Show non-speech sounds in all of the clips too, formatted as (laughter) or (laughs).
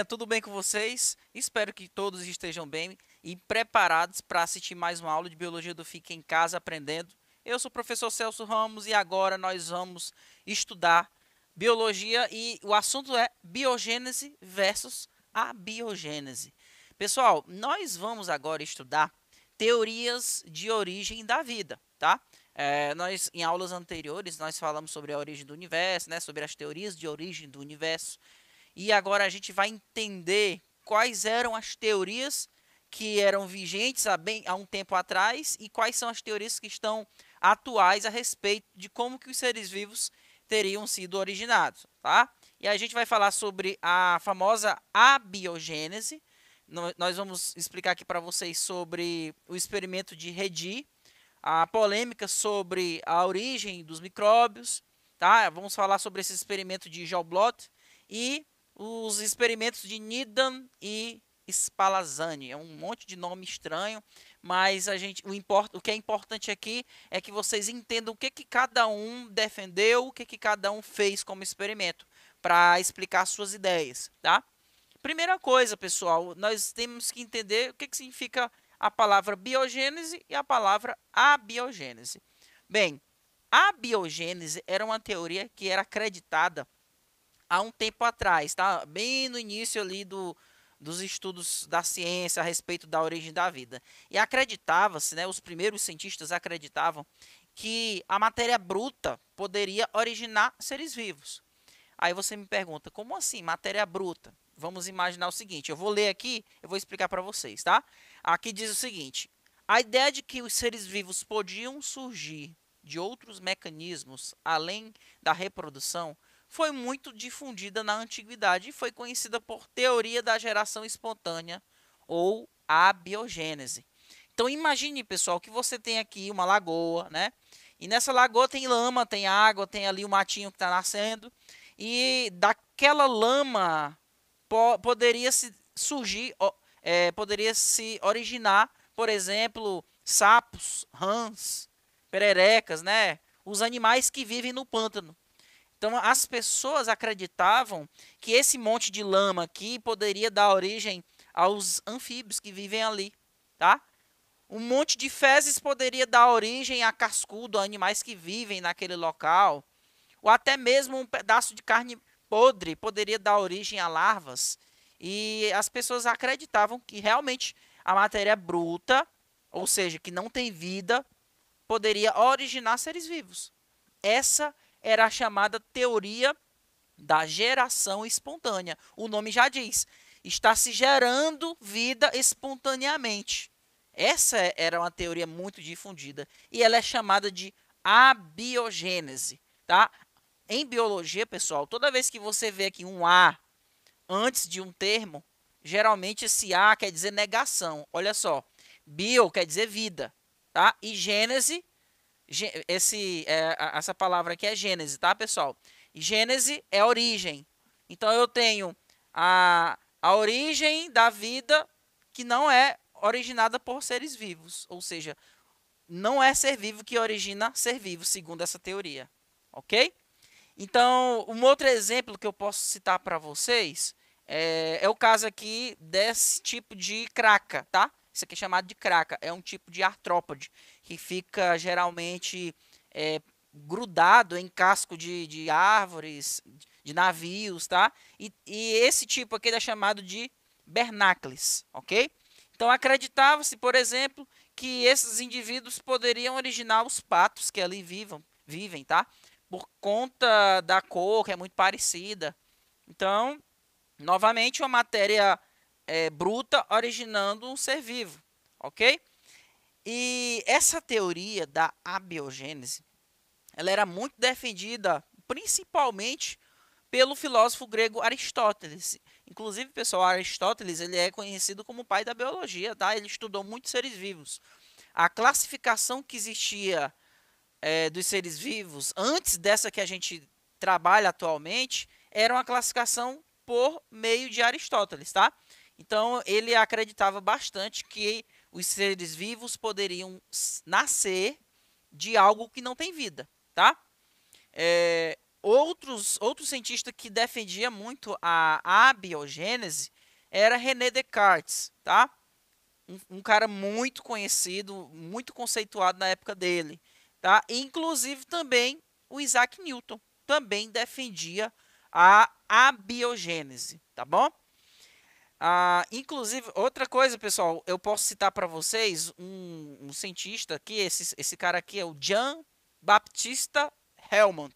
galerinha, tudo bem com vocês? Espero que todos estejam bem e preparados para assistir mais uma aula de Biologia do Fica em Casa Aprendendo. Eu sou o professor Celso Ramos e agora nós vamos estudar Biologia e o assunto é Biogênese versus abiogênese. Pessoal, nós vamos agora estudar teorias de origem da vida, tá? É, nós, em aulas anteriores, nós falamos sobre a origem do universo, né, sobre as teorias de origem do universo. E agora a gente vai entender quais eram as teorias que eram vigentes há, bem, há um tempo atrás e quais são as teorias que estão atuais a respeito de como que os seres vivos teriam sido originados, tá? E a gente vai falar sobre a famosa abiogênese. Nós vamos explicar aqui para vocês sobre o experimento de Redi, a polêmica sobre a origem dos micróbios, tá? Vamos falar sobre esse experimento de Joblot e os experimentos de Needham e Spallanzani. É um monte de nome estranho, mas a gente, o, import, o que é importante aqui é que vocês entendam o que, que cada um defendeu, o que, que cada um fez como experimento, para explicar suas ideias, tá? Primeira coisa, pessoal, nós temos que entender o que, que significa a palavra biogênese e a palavra abiogênese. Bem, a biogênese era uma teoria que era acreditada há um tempo atrás, tá? Bem no início ali do, dos estudos da ciência a respeito da origem da vida. E acreditava-se, né, os primeiros cientistas acreditavam que a matéria bruta poderia originar seres vivos. Aí você me pergunta, como assim matéria bruta? Vamos imaginar o seguinte, eu vou ler aqui, eu vou explicar para vocês, tá? Aqui diz o seguinte: a ideia de que os seres vivos podiam surgir de outros mecanismos além da reprodução foi muito difundida na antiguidade e foi conhecida por teoria da geração espontânea ou abiogênese. Então imagine, pessoal, que você tem aqui uma lagoa, né? E nessa lagoa tem lama, tem água, tem ali o matinho que está nascendo. E daquela lama po poderia se surgir, é, poderia se originar, por exemplo, sapos, rãs, pererecas, né? Os animais que vivem no pântano. Então as pessoas acreditavam que esse monte de lama aqui poderia dar origem aos anfíbios que vivem ali, tá? Um monte de fezes poderia dar origem a cascudo, a animais que vivem naquele local, ou até mesmo um pedaço de carne podre poderia dar origem a larvas. E as pessoas acreditavam que realmente a matéria bruta, ou seja, que não tem vida, poderia originar seres vivos. Essa é era a chamada teoria da geração espontânea. O nome já diz, está se gerando vida espontaneamente. Essa era uma teoria muito difundida e ela é chamada de abiogênese, tá? Em biologia, pessoal, toda vez que você vê aqui um A antes de um termo, geralmente esse A quer dizer negação. Olha só, bio quer dizer vida, tá? E gênese esse, é, essa palavra aqui é Gênese, tá, pessoal? Gênese é origem. Então, eu tenho a, a origem da vida que não é originada por seres vivos. Ou seja, não é ser vivo que origina ser vivo, segundo essa teoria. Ok? Então, um outro exemplo que eu posso citar para vocês é, é, o caso aqui desse tipo de craca, tá? Isso aqui é chamado de craca, é um tipo de artrópode que fica geralmente é, grudado em casco de, de árvores, de navios, tá? E, e esse tipo aqui é chamado de bernacles, ok? Então acreditava-se, por exemplo, que esses indivíduos poderiam originar os patos que ali vivam, vivem, tá? Por conta da cor, que é muito parecida. Então, novamente, uma matéria é, bruta originando um ser vivo, ok? E essa teoria da abiogênese, ela era muito defendida principalmente pelo filósofo grego Aristóteles. Inclusive, pessoal, Aristóteles ele é conhecido como pai da biologia, tá? Ele estudou muitos seres vivos. A classificação que existia é, dos seres vivos antes dessa que a gente trabalha atualmente era uma classificação por meio de Aristóteles, tá? Então ele acreditava bastante que os seres vivos poderiam nascer de algo que não tem vida, tá? É, outros, outro cientista que defendia muito a abiogênese era René Descartes, tá? Um, um, cara muito conhecido, muito conceituado na época dele, tá? Inclusive também o Isaac Newton também defendia a abiogênese, tá bom? Ah, inclusive, outra coisa, pessoal, eu posso citar para vocês um, um, cientista aqui, esse, esse cara aqui é o Jean Baptista Helmont.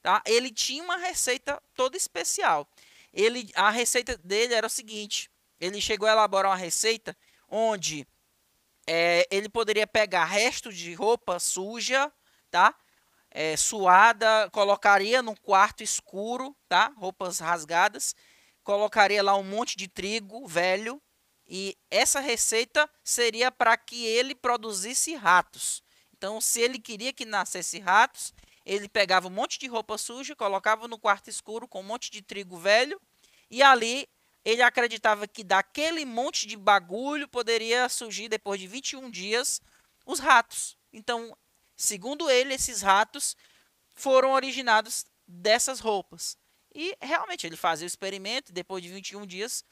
Tá? Ele tinha uma receita toda especial. Ele, a receita dele era o seguinte: ele chegou a elaborar uma receita onde é, ele poderia pegar resto de roupa suja, tá? É, suada, colocaria num quarto escuro, tá? Roupas rasgadas colocaria lá um monte de trigo velho e essa receita seria para que ele produzisse ratos. Então, se ele queria que nascesse ratos, ele pegava um monte de roupa suja, colocava no quarto escuro com um monte de trigo velho e ali ele acreditava que daquele monte de bagulho poderia surgir depois de 21 dias os ratos. Então, segundo ele, esses ratos foram originados dessas roupas. E realmente ele fazia o experimento, e depois de 21 dias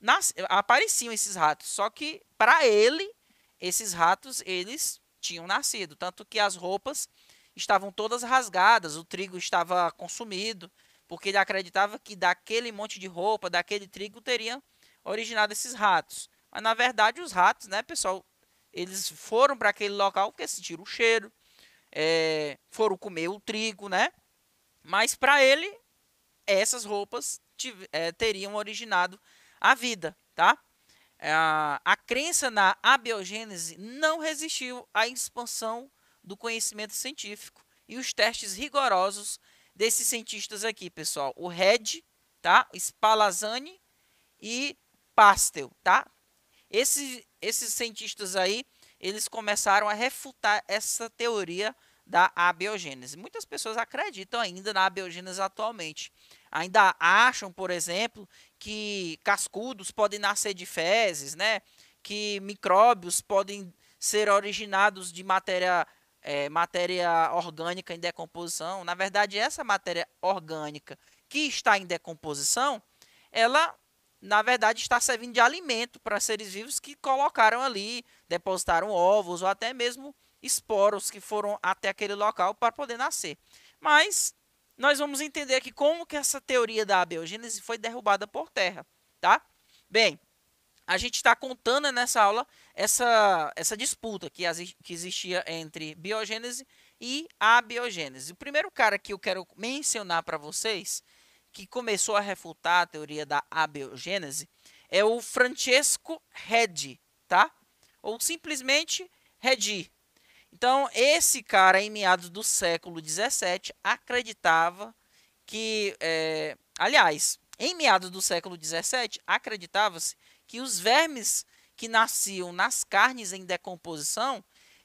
nas, apareciam esses ratos, só que para ele esses ratos eles tinham nascido, tanto que as roupas estavam todas rasgadas, o trigo estava consumido, porque ele acreditava que daquele monte de roupa, daquele trigo teriam originado esses ratos. Mas na verdade os ratos, né, pessoal, eles foram para aquele local porque sentiram o cheiro, é, foram comer o trigo, né? Mas para ele essas roupas é, teriam originado a vida, tá? Eh, a, a crença na abiogênese não resistiu à expansão do conhecimento científico e os testes rigorosos desses cientistas aqui, pessoal. O Red, tá? Spallanzani e Pastel, tá? Esses, esses cientistas aí, eles começaram a refutar essa teoria da abiogênese. Muitas pessoas acreditam ainda na abiogênese atualmente. Ainda acham, por exemplo, que cascudos podem nascer de fezes, né? que micróbios podem ser originados de matéria, é, matéria orgânica em decomposição. Na verdade, essa matéria orgânica que está em decomposição, ela na verdade, está servindo de alimento para seres vivos que colocaram ali, depositaram ovos ou até mesmo esporos que foram até aquele local para poder nascer. Mas nós vamos entender aqui como que essa teoria da abiogênese foi derrubada por terra, tá? Bem, a gente está contando nessa aula essa, essa disputa que, que existia entre biogênese e abiogênese. O primeiro cara que eu quero mencionar para vocês, que começou a refutar a teoria da abiogênese, é o Francesco Redi, tá? Ou simplesmente Redi, então, esse cara, em meados do século XVII acreditava que. É, aliás, em meados do século XVII acreditava-se que os vermes que nasciam nas carnes em decomposição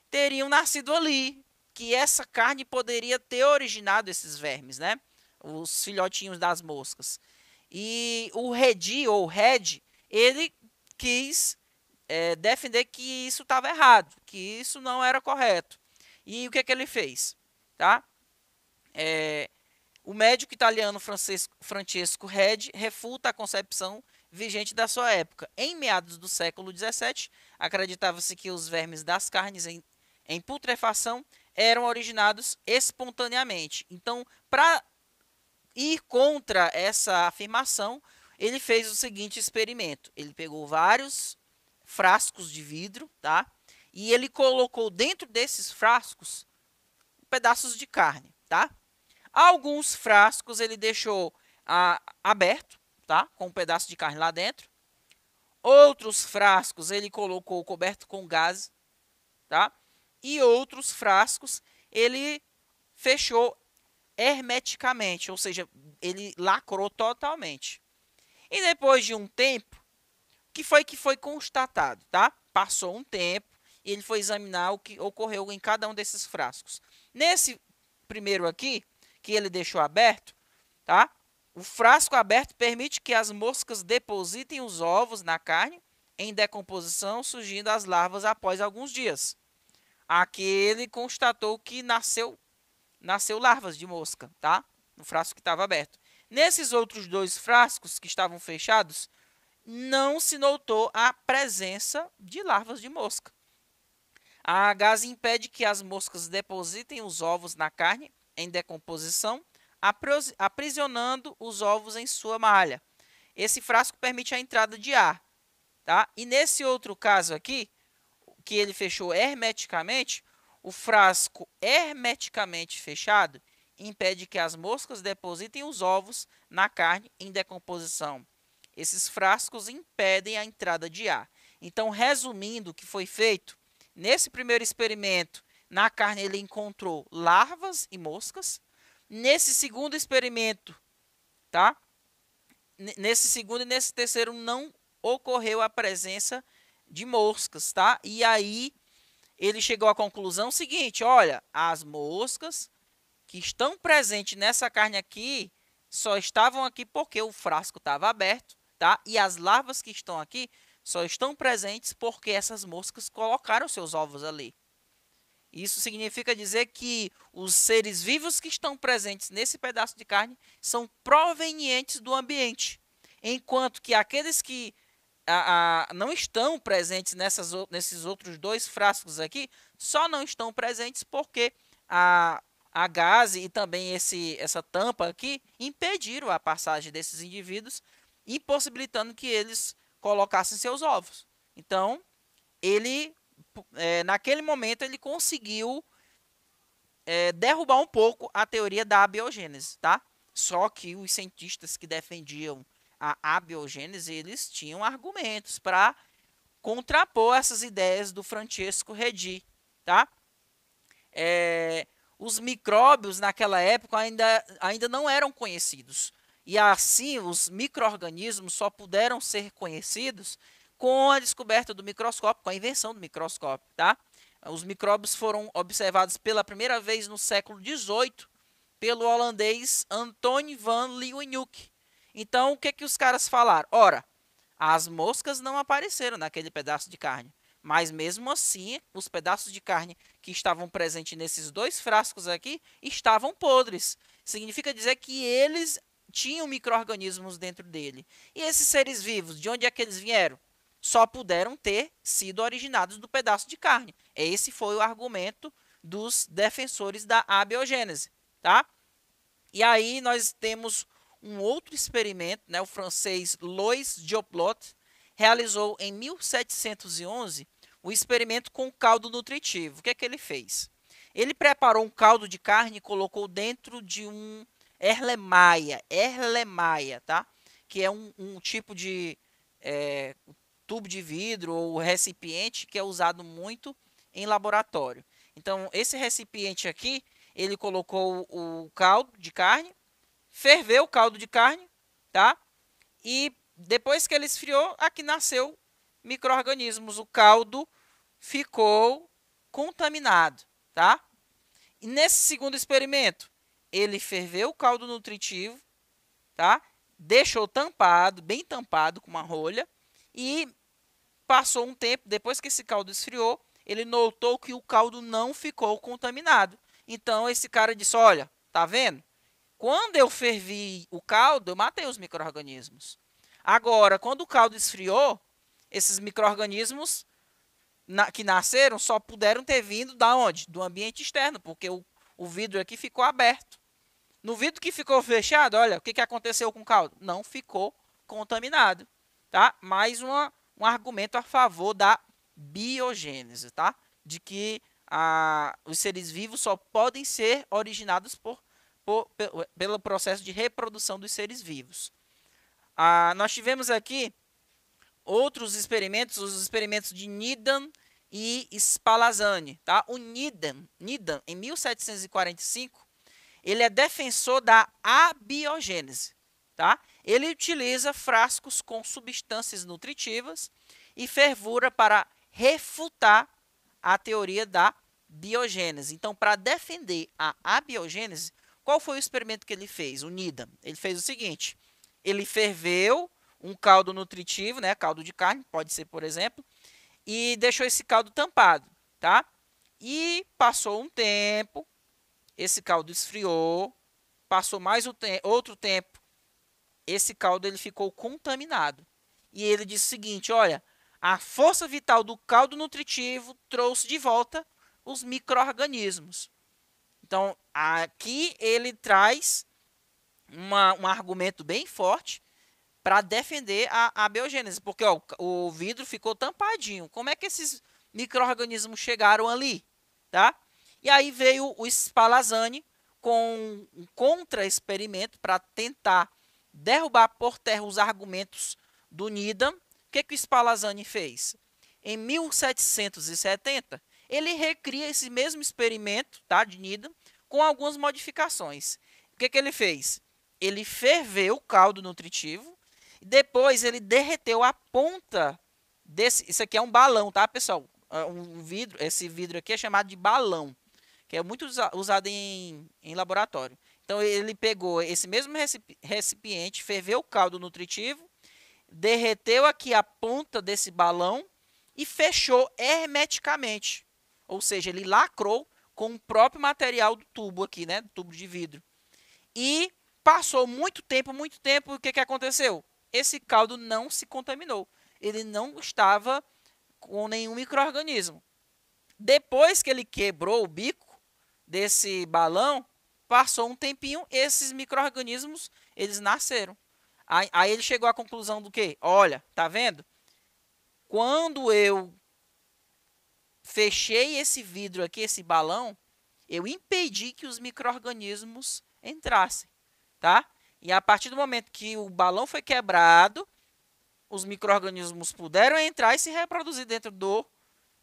teriam nascido ali, que essa carne poderia ter originado esses vermes, né? Os filhotinhos das moscas. E o Redi ou Red, ele quis é, defender que isso estava errado, que isso não era correto. E o que, é que ele fez? Tá? É, o médico italiano Francesco, Francesco Red refuta a concepção vigente da sua época. Em meados do século XVII, acreditava-se que os vermes das carnes em, em putrefação eram originados espontaneamente. Então, para ir contra essa afirmação, ele fez o seguinte experimento. Ele pegou vários frascos de vidro, tá? E ele colocou dentro desses frascos pedaços de carne, tá? Alguns frascos ele deixou ah, aberto, tá? Com um pedaço de carne lá dentro. Outros frascos ele colocou coberto com gás, tá? E outros frascos ele fechou hermeticamente, ou seja, ele lacrou totalmente. E depois de um tempo, que foi que foi constatado, tá? Passou um tempo e ele foi examinar o que ocorreu em cada um desses frascos. Nesse primeiro aqui, que ele deixou aberto, tá? O frasco aberto permite que as moscas depositem os ovos na carne em decomposição, surgindo as larvas após alguns dias. Aqui ele constatou que nasceu nasceu larvas de mosca, tá? No frasco que estava aberto. Nesses outros dois frascos que estavam fechados, não se notou a presença de larvas de mosca. A gás impede que as moscas depositem os ovos na carne em decomposição, aprisionando os ovos em sua malha. Esse frasco permite a entrada de ar. Tá? E nesse outro caso aqui, que ele fechou hermeticamente, o frasco hermeticamente fechado impede que as moscas depositem os ovos na carne em decomposição, esses frascos impedem a entrada de ar. Então, resumindo o que foi feito, nesse primeiro experimento, na carne ele encontrou larvas e moscas. Nesse segundo experimento, tá? Nesse segundo e nesse terceiro não ocorreu a presença de moscas, tá? E aí ele chegou à conclusão seguinte, olha, as moscas que estão presentes nessa carne aqui só estavam aqui porque o frasco estava aberto tá? E as larvas que estão aqui só estão presentes porque essas moscas colocaram seus ovos ali. Isso significa dizer que os seres vivos que estão presentes nesse pedaço de carne são provenientes do ambiente, enquanto que aqueles que a, a, não estão presentes nessas, nesses outros dois frascos aqui só não estão presentes porque a, a gase e também esse, essa tampa aqui impediram a passagem desses indivíduos impossibilitando que eles colocassem seus ovos. Então, ele, é, naquele momento, ele conseguiu é, derrubar um pouco a teoria da abiogênese, tá? Só que os cientistas que defendiam a abiogênese, eles tinham argumentos para contrapor essas ideias do Francesco Redi, tá? É, os micróbios naquela época ainda, ainda não eram conhecidos. E assim, os micro-organismos só puderam ser conhecidos com a descoberta do microscópio, com a invenção do microscópio, tá? Os micróbios foram observados pela primeira vez no século XVIII pelo holandês Antoine van Leeuwenhoek. Então, o que, é que os caras falaram? Ora, as moscas não apareceram naquele pedaço de carne. Mas mesmo assim, os pedaços de carne que estavam presentes nesses dois frascos aqui estavam podres. Significa dizer que eles tinham micro-organismos dentro dele. E esses seres vivos, de onde é que eles vieram? Só puderam ter sido originados do pedaço de carne. Esse foi o argumento dos defensores da abiogênese, tá? E aí nós temos um outro experimento, né? O francês Lois Dioplot realizou em 1711 o experimento com caldo nutritivo. O que é que ele fez? Ele preparou um caldo de carne e colocou dentro de um erlemaia, erlemaia, tá? Que é um, um tipo de é, tubo de vidro ou recipiente que é usado muito em laboratório. Então, esse recipiente aqui, ele colocou o caldo de carne, ferveu o caldo de carne, tá? E depois que ele esfriou, aqui nasceu micro-organismos. O caldo ficou contaminado, tá? E nesse segundo experimento, ele ferveu o caldo nutritivo, tá? Deixou tampado, bem tampado com uma rolha e passou um tempo depois que esse caldo esfriou, ele notou que o caldo não ficou contaminado. Então esse cara disse: "Olha, tá vendo? Quando eu fervi o caldo, eu matei os micro-organismos. Agora, quando o caldo esfriou, esses micro-organismos na, que nasceram só puderam ter vindo da onde? Do ambiente externo, porque o, o vidro aqui ficou aberto. No vidro que ficou fechado, olha, o que, que aconteceu com o caldo? Não ficou contaminado, tá? Mais uma, um argumento a favor da biogênese, tá? De que ah, os seres vivos só podem ser originados por, por, pelo processo de reprodução dos seres vivos. Ah, nós tivemos aqui outros experimentos, os experimentos de Needham e Spallanzani. Tá? O Needham, Needham, em 1745, ele é defensor da abiogênese, tá? Ele utiliza frascos com substâncias nutritivas e fervura para refutar a teoria da biogênese. Então, para defender a abiogênese, qual foi o experimento que ele fez? O NIDA. Ele fez o seguinte: ele ferveu um caldo nutritivo, né, caldo de carne, pode ser, por exemplo, e deixou esse caldo tampado, tá? E passou um tempo, esse caldo esfriou, passou mais te outro tempo, esse caldo ele ficou contaminado. E ele disse o seguinte: olha, a força vital do caldo nutritivo trouxe de volta os micro-organismos. Então, aqui ele traz uma, um argumento bem forte para defender a, a biogênese, porque ó, o vidro ficou tampadinho. Como é que esses micro-organismos chegaram ali? Tá? E aí veio o Spallanzani com um contra-experimento para tentar derrubar por terra os argumentos do Needham. O que, que o Spallanzani fez? Em 1770, ele recria esse mesmo experimento tá, de Needham com algumas modificações. O que, que ele fez? Ele ferveu o caldo nutritivo, e depois ele derreteu a ponta desse. Isso aqui é um balão, tá, pessoal? É um vidro, esse vidro aqui é chamado de balão que é muito usado em, em laboratório. Então ele pegou esse mesmo recipiente, ferveu o caldo nutritivo, derreteu aqui a ponta desse balão e fechou hermeticamente. Ou seja, ele lacrou com o próprio material do tubo aqui, né, do tubo de vidro. E passou muito tempo, muito tempo, o que, que aconteceu? Esse caldo não se contaminou. Ele não estava com nenhum microorganismo. Depois que ele quebrou o bico, desse balão, passou um tempinho, esses micro-organismos, eles nasceram. Aí, aí, ele chegou à conclusão do quê? Olha, tá vendo? Quando eu fechei esse vidro aqui, esse balão, eu impedi que os micro-organismos entrassem, tá? E a partir do momento que o balão foi quebrado, os micro-organismos puderam entrar e se reproduzir dentro do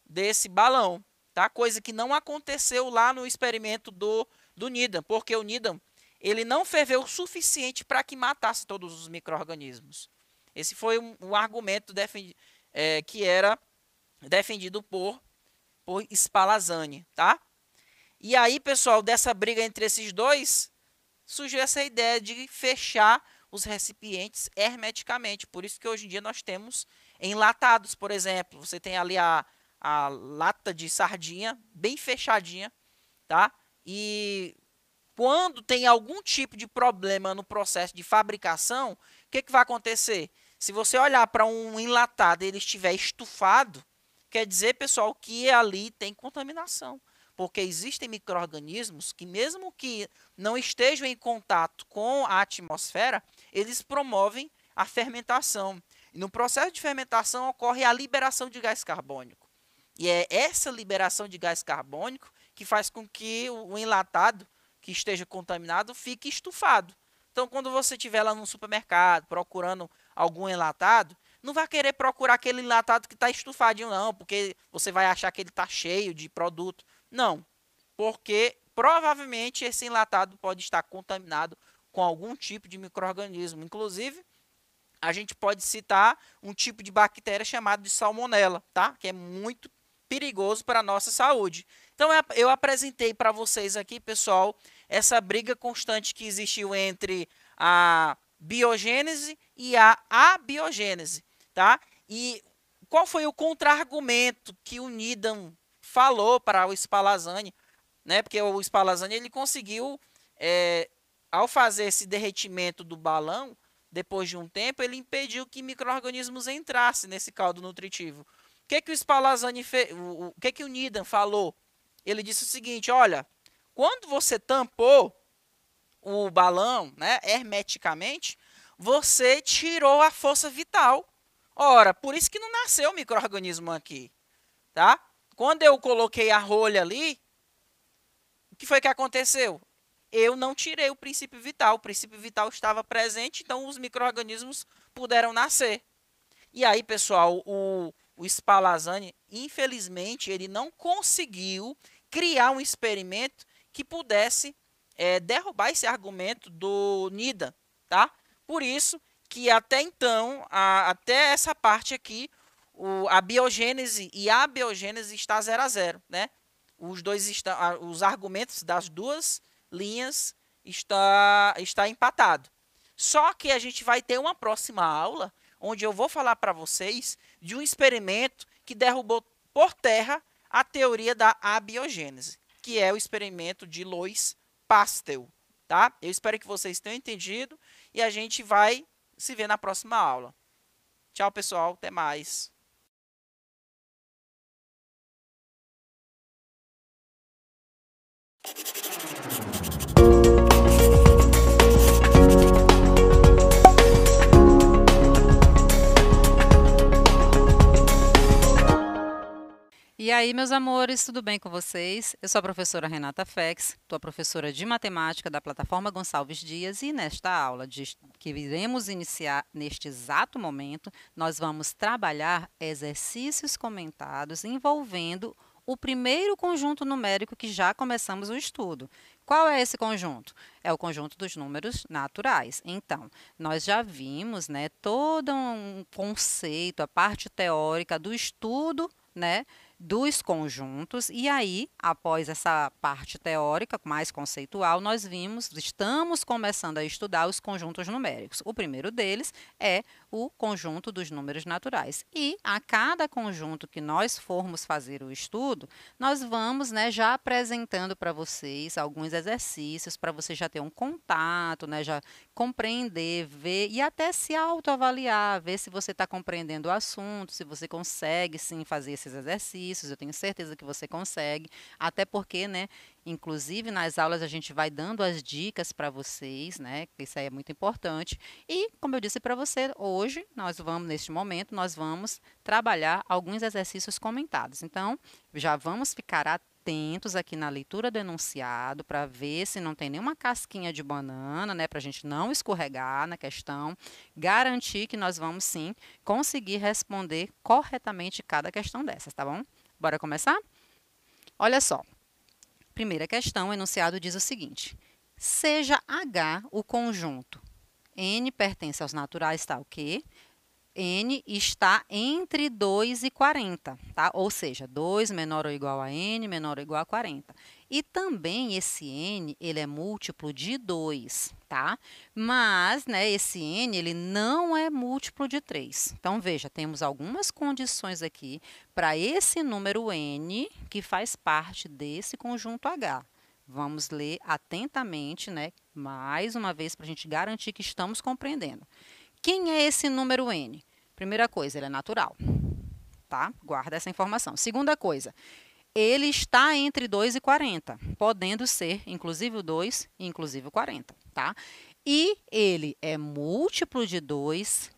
desse balão tá? Coisa que não aconteceu lá no experimento do, do Needham, porque o Nidam ele não ferveu o suficiente para que matasse todos os micro-organismos. Esse foi um, um argumento é, que era defendido por, por Spallanzani, tá? E aí, pessoal, dessa briga entre esses dois, surgiu essa ideia de fechar os recipientes hermeticamente. Por isso que hoje em dia nós temos enlatados, por exemplo. Você tem ali a, a lata de sardinha bem fechadinha, tá? E quando tem algum tipo de problema no processo de fabricação, o que, que vai acontecer? Se você olhar para um enlatado e ele estiver estufado, quer dizer, pessoal, que ali tem contaminação. Porque existem micro-organismos que, mesmo que não estejam em contato com a atmosfera, eles promovem a fermentação. E no processo de fermentação ocorre a liberação de gás carbônico. E é essa liberação de gás carbônico que faz com que o enlatado que esteja contaminado fique estufado. Então, quando você estiver lá no supermercado procurando algum enlatado, não vai querer procurar aquele enlatado que está estufadinho, não, porque você vai achar que ele está cheio de produto. Não, porque provavelmente esse enlatado pode estar contaminado com algum tipo de microorganismo. Inclusive, a gente pode citar um tipo de bactéria chamado de salmonela, tá? Que é muito perigoso para a nossa saúde. Então eu apresentei para vocês aqui, pessoal, essa briga constante que existiu entre a biogênese e a abiogênese, tá? E qual foi o contra-argumento que o Nidan falou para o Spallanzani, né? Porque o Spallanzani ele conseguiu, é, ao fazer esse derretimento do balão, depois de um tempo, ele impediu que micro-organismos entrassem nesse caldo nutritivo que que o Spallanzani fe... o que que o Nidan falou? Ele disse o seguinte, olha, quando você tampou o balão, né, hermeticamente, você tirou a força vital. Ora, por isso que não nasceu o microorganismo aqui, tá? Quando eu coloquei a rolha ali, o que foi que aconteceu? Eu não tirei o princípio vital, o princípio vital estava presente, então os microorganismos puderam nascer. E aí, pessoal, o o Spallanzani, infelizmente, ele não conseguiu criar um experimento que pudesse é, derrubar esse argumento do NIDA, tá? Por isso que até então, a, até essa parte aqui, o, a biogênese e a abiogênese está zero a zero, né? Os dois estão, os argumentos das duas linhas está está empatado. Só que a gente vai ter uma próxima aula onde eu vou falar para vocês de um experimento que derrubou por terra a teoria da abiogênese, que é o experimento de Louis Pasteur, tá? Eu espero que vocês tenham entendido e a gente vai se ver na próxima aula. Tchau, pessoal, até mais. E aí, meus amores, tudo bem com vocês? Eu sou a professora Renata Fex, tua professora de matemática da plataforma Gonçalves Dias, e nesta aula de, que iremos iniciar neste exato momento, nós vamos trabalhar exercícios comentados envolvendo o primeiro conjunto numérico que já começamos o estudo. Qual é esse conjunto? É o conjunto dos números naturais. Então, nós já vimos né, todo um conceito, a parte teórica do estudo, né? dos conjuntos. E aí, após essa parte teórica, mais conceitual, nós vimos, estamos começando a estudar os conjuntos numéricos. O primeiro deles é o conjunto dos números naturais. E a cada conjunto que nós formos fazer o estudo, nós vamos né, já apresentando para vocês alguns exercícios, para você já ter um contato, né, já compreender, ver e até se autoavaliar, ver se você está compreendendo o assunto, se você consegue sim fazer esses exercícios exercícios, eu tenho certeza que você consegue, até porque, né, inclusive nas aulas a gente vai dando as dicas para vocês, né, isso aí é muito importante. E, como eu disse para você, hoje nós vamos, neste momento, nós vamos trabalhar alguns exercícios comentados. Então, já vamos ficar atentos aqui na leitura do enunciado para ver se não tem nenhuma casquinha de banana, né, para a gente não escorregar na questão, garantir que nós vamos sim conseguir responder corretamente cada questão dessas, tá bom? Bora começar? Olha só. Primeira questão, o enunciado diz o seguinte: seja H o conjunto. N pertence aos naturais, tal tá que n está entre 2 e 40, tá? Ou seja, 2 menor ou igual a n menor ou igual a 40. E também esse n, ele é múltiplo de 2, tá? Mas, né, esse n, ele não é múltiplo de 3. Então, veja, temos algumas condições aqui para esse número n que faz parte desse conjunto H. Vamos ler atentamente, né, mais uma vez, para a gente garantir que estamos compreendendo. Quem é esse número n? Primeira coisa, ele é natural. Tá? Guarda essa informação. Segunda coisa, ele está entre 2 e 40, podendo ser inclusive o 2 e inclusive o 40, tá? E ele é múltiplo de 2,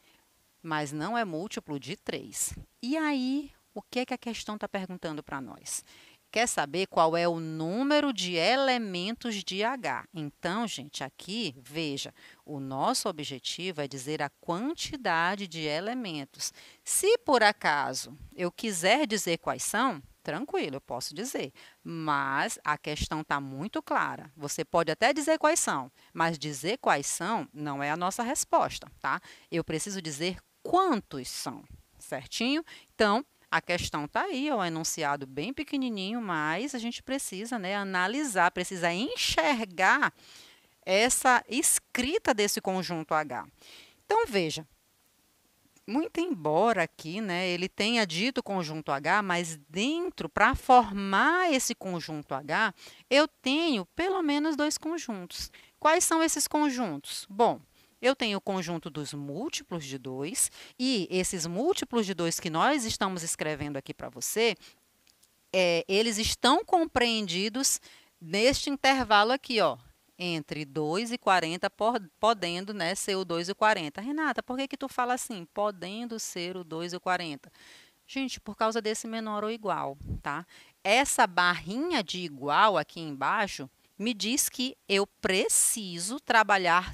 mas não é múltiplo de 3. E aí, o que é que a questão está perguntando para nós? quer saber qual é o número de elementos de H. Então, gente, aqui, veja, o nosso objetivo é dizer a quantidade de elementos. Se por acaso eu quiser dizer quais são, tranquilo, eu posso dizer. Mas a questão está muito clara. Você pode até dizer quais são, mas dizer quais são não é a nossa resposta, tá? Eu preciso dizer quantos são, certinho? Então, a questão está aí, é um enunciado bem pequenininho, mas a gente precisa né, analisar, precisa enxergar essa escrita desse conjunto H. Então, veja, muito embora aqui né, ele tenha dito conjunto H, mas dentro, para formar esse conjunto H, eu tenho pelo menos dois conjuntos. Quais são esses conjuntos? Bom, eu tenho o conjunto dos múltiplos de 2, e esses múltiplos de 2 que nós estamos escrevendo aqui para você, é, eles estão compreendidos neste intervalo aqui, ó, entre 2 e 40, por, podendo né, ser o 2 e 40. Renata, por que, que tu fala assim, podendo ser o 2 e 40? Gente, por causa desse menor ou igual, tá? Essa barrinha de igual aqui embaixo me diz que eu preciso trabalhar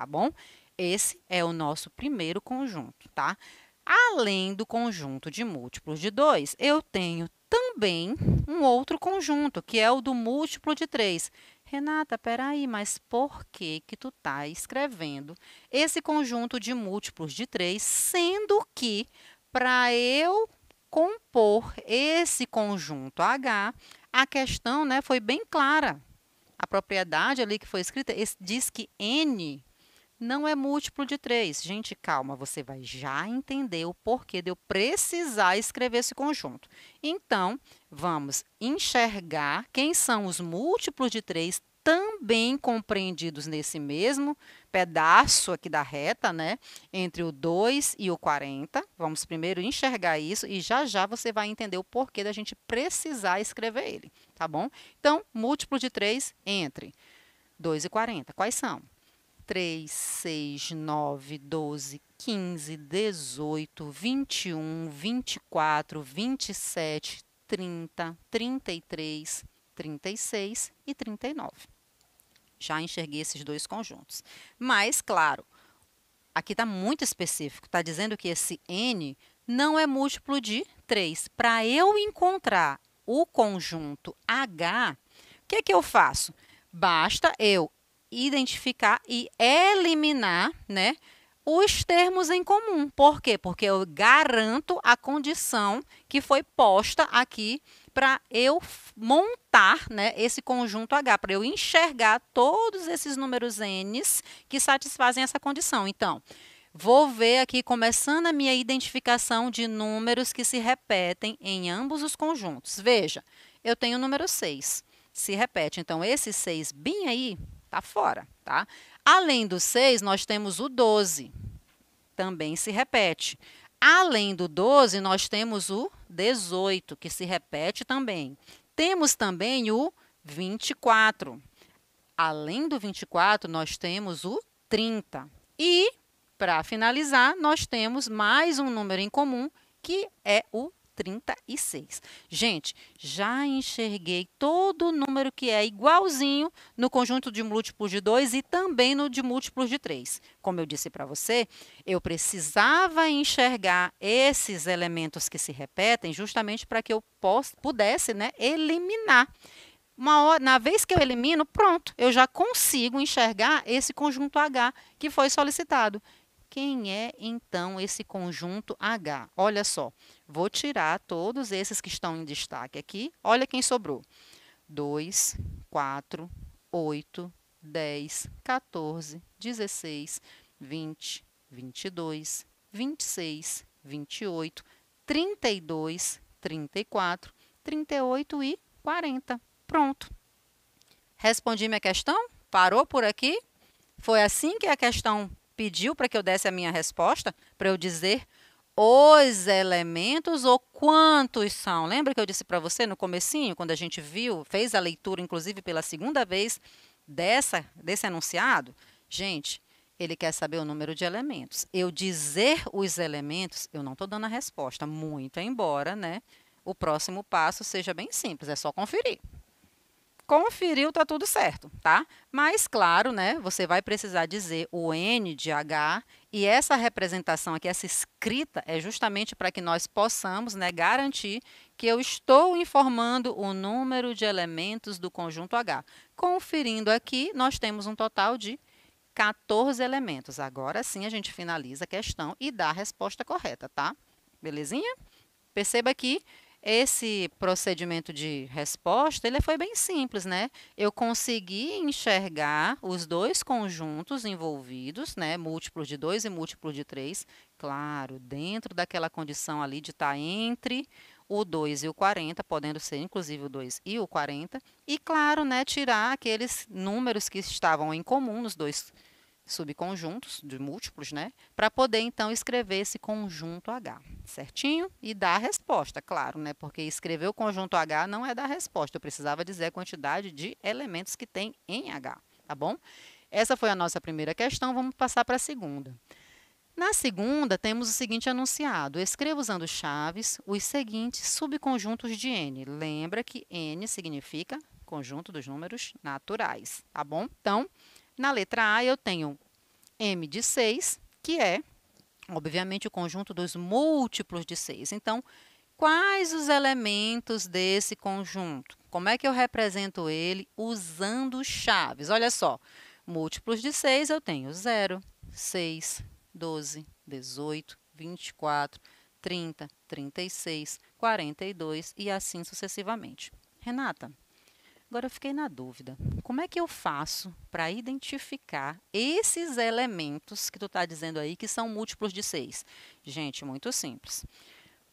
tá bom? Esse é o nosso primeiro conjunto, tá? Além do conjunto de múltiplos de 2, eu tenho também um outro conjunto, que é o do múltiplo de 3. Renata, peraí, mas por que que tu tá escrevendo esse conjunto de múltiplos de 3, sendo que para eu compor esse conjunto H, a questão né, foi bem clara. A propriedade ali que foi escrita diz que N não é múltiplo de 3. Gente, calma, você vai já entender o porquê de eu precisar escrever esse conjunto. Então, vamos enxergar quem são os múltiplos de 3 também compreendidos nesse mesmo pedaço aqui da reta, né? Entre o 2 e o 40. Vamos primeiro enxergar isso e já já você vai entender o porquê da gente precisar escrever ele, tá bom? Então, múltiplo de 3 entre 2 e 40. Quais são? 3, 6, 9, 12, 15, 18, 21, 24, 27, 30, 33, 36 e 39. Já enxerguei esses dois conjuntos. Mas, claro, aqui está muito específico, está dizendo que esse n não é múltiplo de 3. Para eu encontrar o conjunto H, o que, é que eu faço? Basta eu identificar e eliminar, né? Os termos em comum. Por quê? Porque eu garanto a condição que foi posta aqui para eu montar né, esse conjunto H, para eu enxergar todos esses números n que satisfazem essa condição. Então, vou ver aqui, começando a minha identificação de números que se repetem em ambos os conjuntos. Veja, eu tenho o número 6, se repete. Então, esse 6 bem aí Está fora, tá? Além do 6, nós temos o 12. Também se repete. Além do 12, nós temos o 18, que se repete também. Temos também o 24. Além do 24, nós temos o 30. E, para finalizar, nós temos mais um número em comum, que é o 36. Gente, já enxerguei todo o número que é igualzinho no conjunto de múltiplos de 2 e também no de múltiplos de 3. Como eu disse para você, eu precisava enxergar esses elementos que se repetem justamente para que eu pudesse né, eliminar. Hora, na vez que eu elimino, pronto, eu já consigo enxergar esse conjunto H que foi solicitado. Quem é então esse conjunto H? Olha só, Vou tirar todos esses que estão em destaque aqui. Olha quem sobrou. 2, 4, 8, 10, 14, 16, 20, 22, 26, 28, 32, 34, 38 e 40. Pronto. Respondi minha questão? Parou por aqui? Foi assim que a questão pediu para que eu desse a minha resposta, para eu dizer os elementos ou quantos são. Lembra que eu disse para você no comecinho, quando a gente viu, fez a leitura, inclusive pela segunda vez, dessa, desse enunciado? Gente, ele quer saber o número de elementos. Eu dizer os elementos, eu não estou dando a resposta, muito embora, né? O próximo passo seja bem simples, é só conferir conferiu, tá tudo certo, tá? Mas, claro, né, você vai precisar dizer o N de H e essa representação aqui, essa escrita, é justamente para que nós possamos né, garantir que eu estou informando o número de elementos do conjunto H. Conferindo aqui, nós temos um total de 14 elementos. Agora sim a gente finaliza a questão e dá a resposta correta, tá? Belezinha? Perceba que esse procedimento de resposta, ele foi bem simples, né? Eu consegui enxergar os dois conjuntos envolvidos, né? Múltiplo de 2 e múltiplo de 3, claro, dentro daquela condição ali de estar tá entre o 2 e o 40, podendo ser inclusive o 2 e o 40, e claro, né, tirar aqueles números que estavam em comum nos dois subconjuntos de múltiplos, né? Para poder então escrever esse conjunto H, certinho? E dar a resposta, claro, né? Porque escrever o conjunto H não é dar a resposta, eu precisava dizer a quantidade de elementos que tem em H, tá bom? Essa foi a nossa primeira questão, vamos passar para a segunda. Na segunda, temos o seguinte anunciado: escreva usando chaves os seguintes subconjuntos de N. Lembra que N significa conjunto dos números naturais, tá bom? Então, na letra A, eu tenho M de 6, que é, obviamente, o conjunto dos múltiplos de 6. Então, quais os elementos desse conjunto? Como é que eu represento ele usando chaves? Olha só, múltiplos de 6 eu tenho 0, 6, 12, 18, 24, 30, 36, 42 e assim sucessivamente. Renata, Agora eu fiquei na dúvida. Como é que eu faço para identificar esses elementos que tu está dizendo aí que são múltiplos de 6? Gente, muito simples.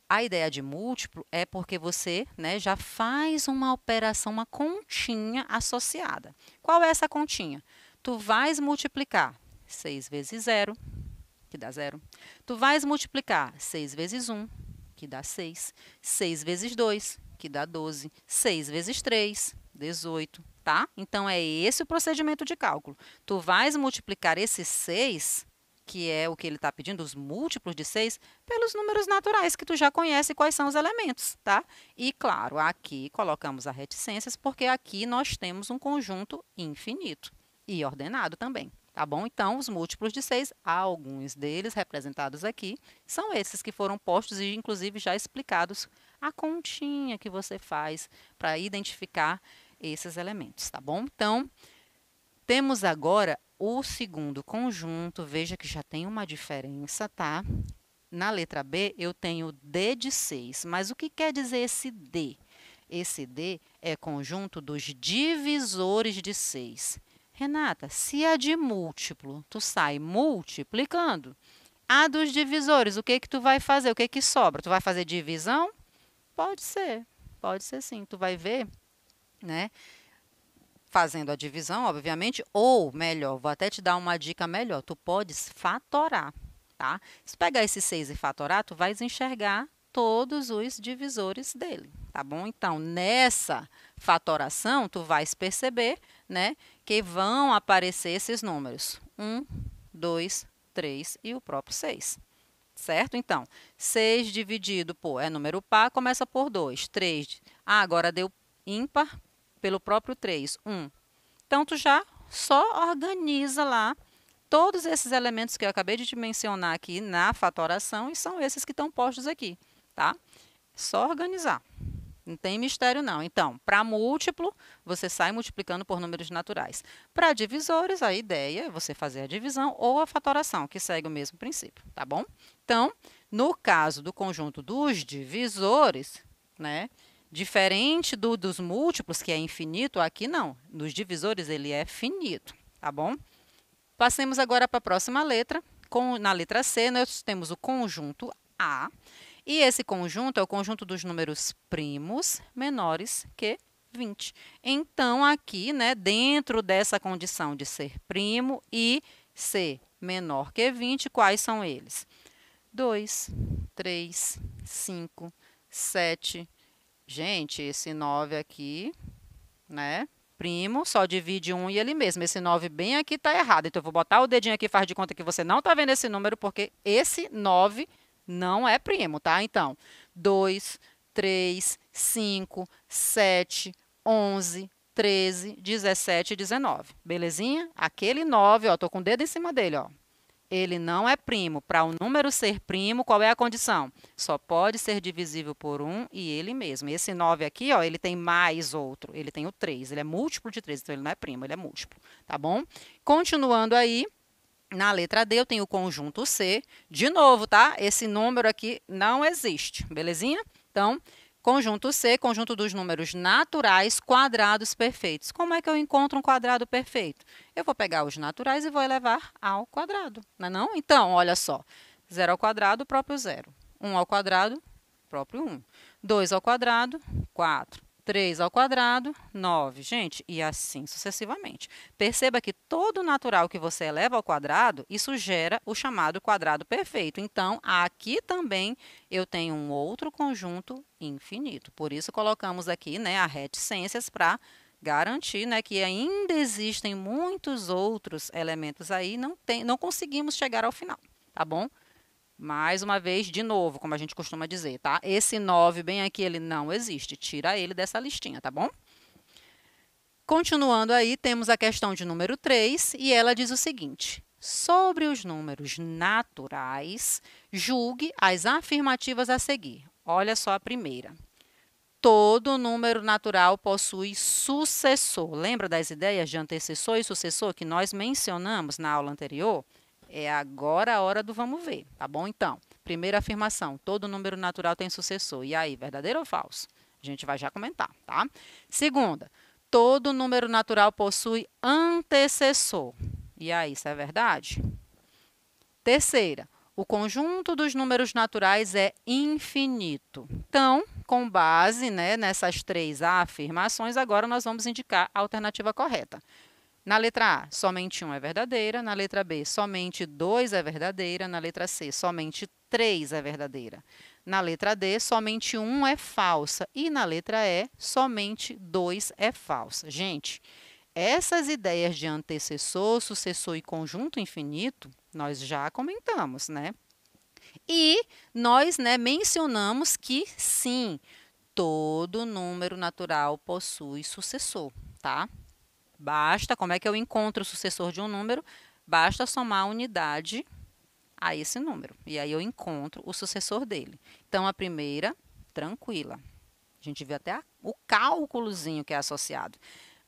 A ideia de múltiplo é porque você né, já faz uma operação, uma continha associada. Qual é essa continha? Tu vais multiplicar 6 vezes 0, que dá 0. Tu vais multiplicar 6 vezes 1, que dá 6. 6 vezes 2, que dá 12. 6 vezes 3, 18, tá? Então é esse o procedimento de cálculo. Tu vais multiplicar esse 6, que é o que ele está pedindo, os múltiplos de 6, pelos números naturais que tu já conhece quais são os elementos, tá? E claro, aqui colocamos as reticências porque aqui nós temos um conjunto infinito e ordenado também. Tá bom? Então, os múltiplos de 6, alguns deles representados aqui, são esses que foram postos e, inclusive, já explicados a continha que você faz para identificar esses elementos, tá bom? Então, temos agora o segundo conjunto, veja que já tem uma diferença, tá? Na letra B, eu tenho D de 6, mas o que quer dizer esse D? Esse D é conjunto dos divisores de 6. Renata, se a é de múltiplo, tu sai multiplicando, a dos divisores, o que que tu vai fazer? O que que sobra? Tu vai fazer divisão? Pode ser, pode ser sim. Tu vai ver né? Fazendo a divisão, obviamente, ou melhor, vou até te dar uma dica melhor, tu podes fatorar, tá? Se pegar esse 6 e fatorar, tu vais enxergar todos os divisores dele, tá bom? Então, nessa fatoração, tu vais perceber, né, que vão aparecer esses números. 1, 2, 3 e o próprio 6. Certo? Então, 6 dividido por é número par, começa por 2. 3, ah, agora deu ímpar, pelo próprio 3, 1. Então, tu já só organiza lá todos esses elementos que eu acabei de te mencionar aqui na fatoração e são esses que estão postos aqui, tá? Só organizar. Não tem mistério, não. Então, para múltiplo, você sai multiplicando por números naturais. Para divisores, a ideia é você fazer a divisão ou a fatoração, que segue o mesmo princípio, tá bom? Então, no caso do conjunto dos divisores, né, Diferente do, dos múltiplos, que é infinito, aqui não. Nos divisores ele é finito, tá bom? Passemos agora para a próxima letra. Com, na letra C, nós temos o conjunto A. E esse conjunto é o conjunto dos números primos menores que 20. Então, aqui, né, dentro dessa condição de ser primo e ser menor que 20, quais são eles? 2, 3, 5, 7, Gente, esse 9 aqui, né? Primo, só divide um e ele mesmo. Esse 9 bem aqui está errado. Então, eu vou botar o dedinho aqui, e faz de conta que você não está vendo esse número, porque esse 9 não é primo, tá? Então, 2, 3, 5, 7, 11, 13, 17 e 19. Belezinha? Aquele 9, ó, tô com o dedo em cima dele, ó ele não é primo. Para o um número ser primo, qual é a condição? Só pode ser divisível por 1 e ele mesmo. Esse 9 aqui, ó, ele tem mais outro, ele tem o 3, ele é múltiplo de 3, então ele não é primo, ele é múltiplo, tá bom? Continuando aí, na letra D eu tenho o conjunto C, de novo, tá? Esse número aqui não existe, belezinha? Então, Conjunto C, conjunto dos números naturais, quadrados perfeitos. Como é que eu encontro um quadrado perfeito? Eu vou pegar os naturais e vou elevar ao quadrado, não é não? Então, olha só, 0 ao quadrado, próprio 0. 1 um ao quadrado, próprio 1. Um. 2 ao quadrado, 4. 3 ao quadrado, 9. Gente, e assim sucessivamente. Perceba que todo natural que você eleva ao quadrado, isso gera o chamado quadrado perfeito. Então, aqui também eu tenho um outro conjunto infinito. Por isso, colocamos aqui né, a reticências para garantir né, que ainda existem muitos outros elementos aí, não, tem, não conseguimos chegar ao final, tá bom? Mais uma vez, de novo, como a gente costuma dizer, tá? Esse 9 bem aqui, ele não existe. Tira ele dessa listinha, tá bom? Continuando aí, temos a questão de número 3 e ela diz o seguinte: sobre os números naturais, julgue as afirmativas a seguir. Olha só a primeira. Todo número natural possui sucessor. Lembra das ideias de antecessor e sucessor que nós mencionamos na aula anterior? É agora a hora do vamos ver, tá bom? Então, primeira afirmação: todo número natural tem sucessor. E aí, verdadeiro ou falso? A gente vai já comentar, tá? Segunda, todo número natural possui antecessor. E aí, isso é verdade? Terceira, o conjunto dos números naturais é infinito. Então, com base né, nessas três afirmações, agora nós vamos indicar a alternativa correta. Na letra A, somente 1 é verdadeira. Na letra B, somente 2 é verdadeira. Na letra C, somente 3 é verdadeira. Na letra D, somente 1 é falsa. E na letra E, somente 2 é falsa. Gente, essas ideias de antecessor, sucessor e conjunto infinito, nós já comentamos, né? E nós né, mencionamos que, sim, todo número natural possui sucessor, tá? Basta, como é que eu encontro o sucessor de um número? Basta somar a unidade a esse número. E aí eu encontro o sucessor dele. Então, a primeira, tranquila. A gente vê até a, o cálculozinho que é associado.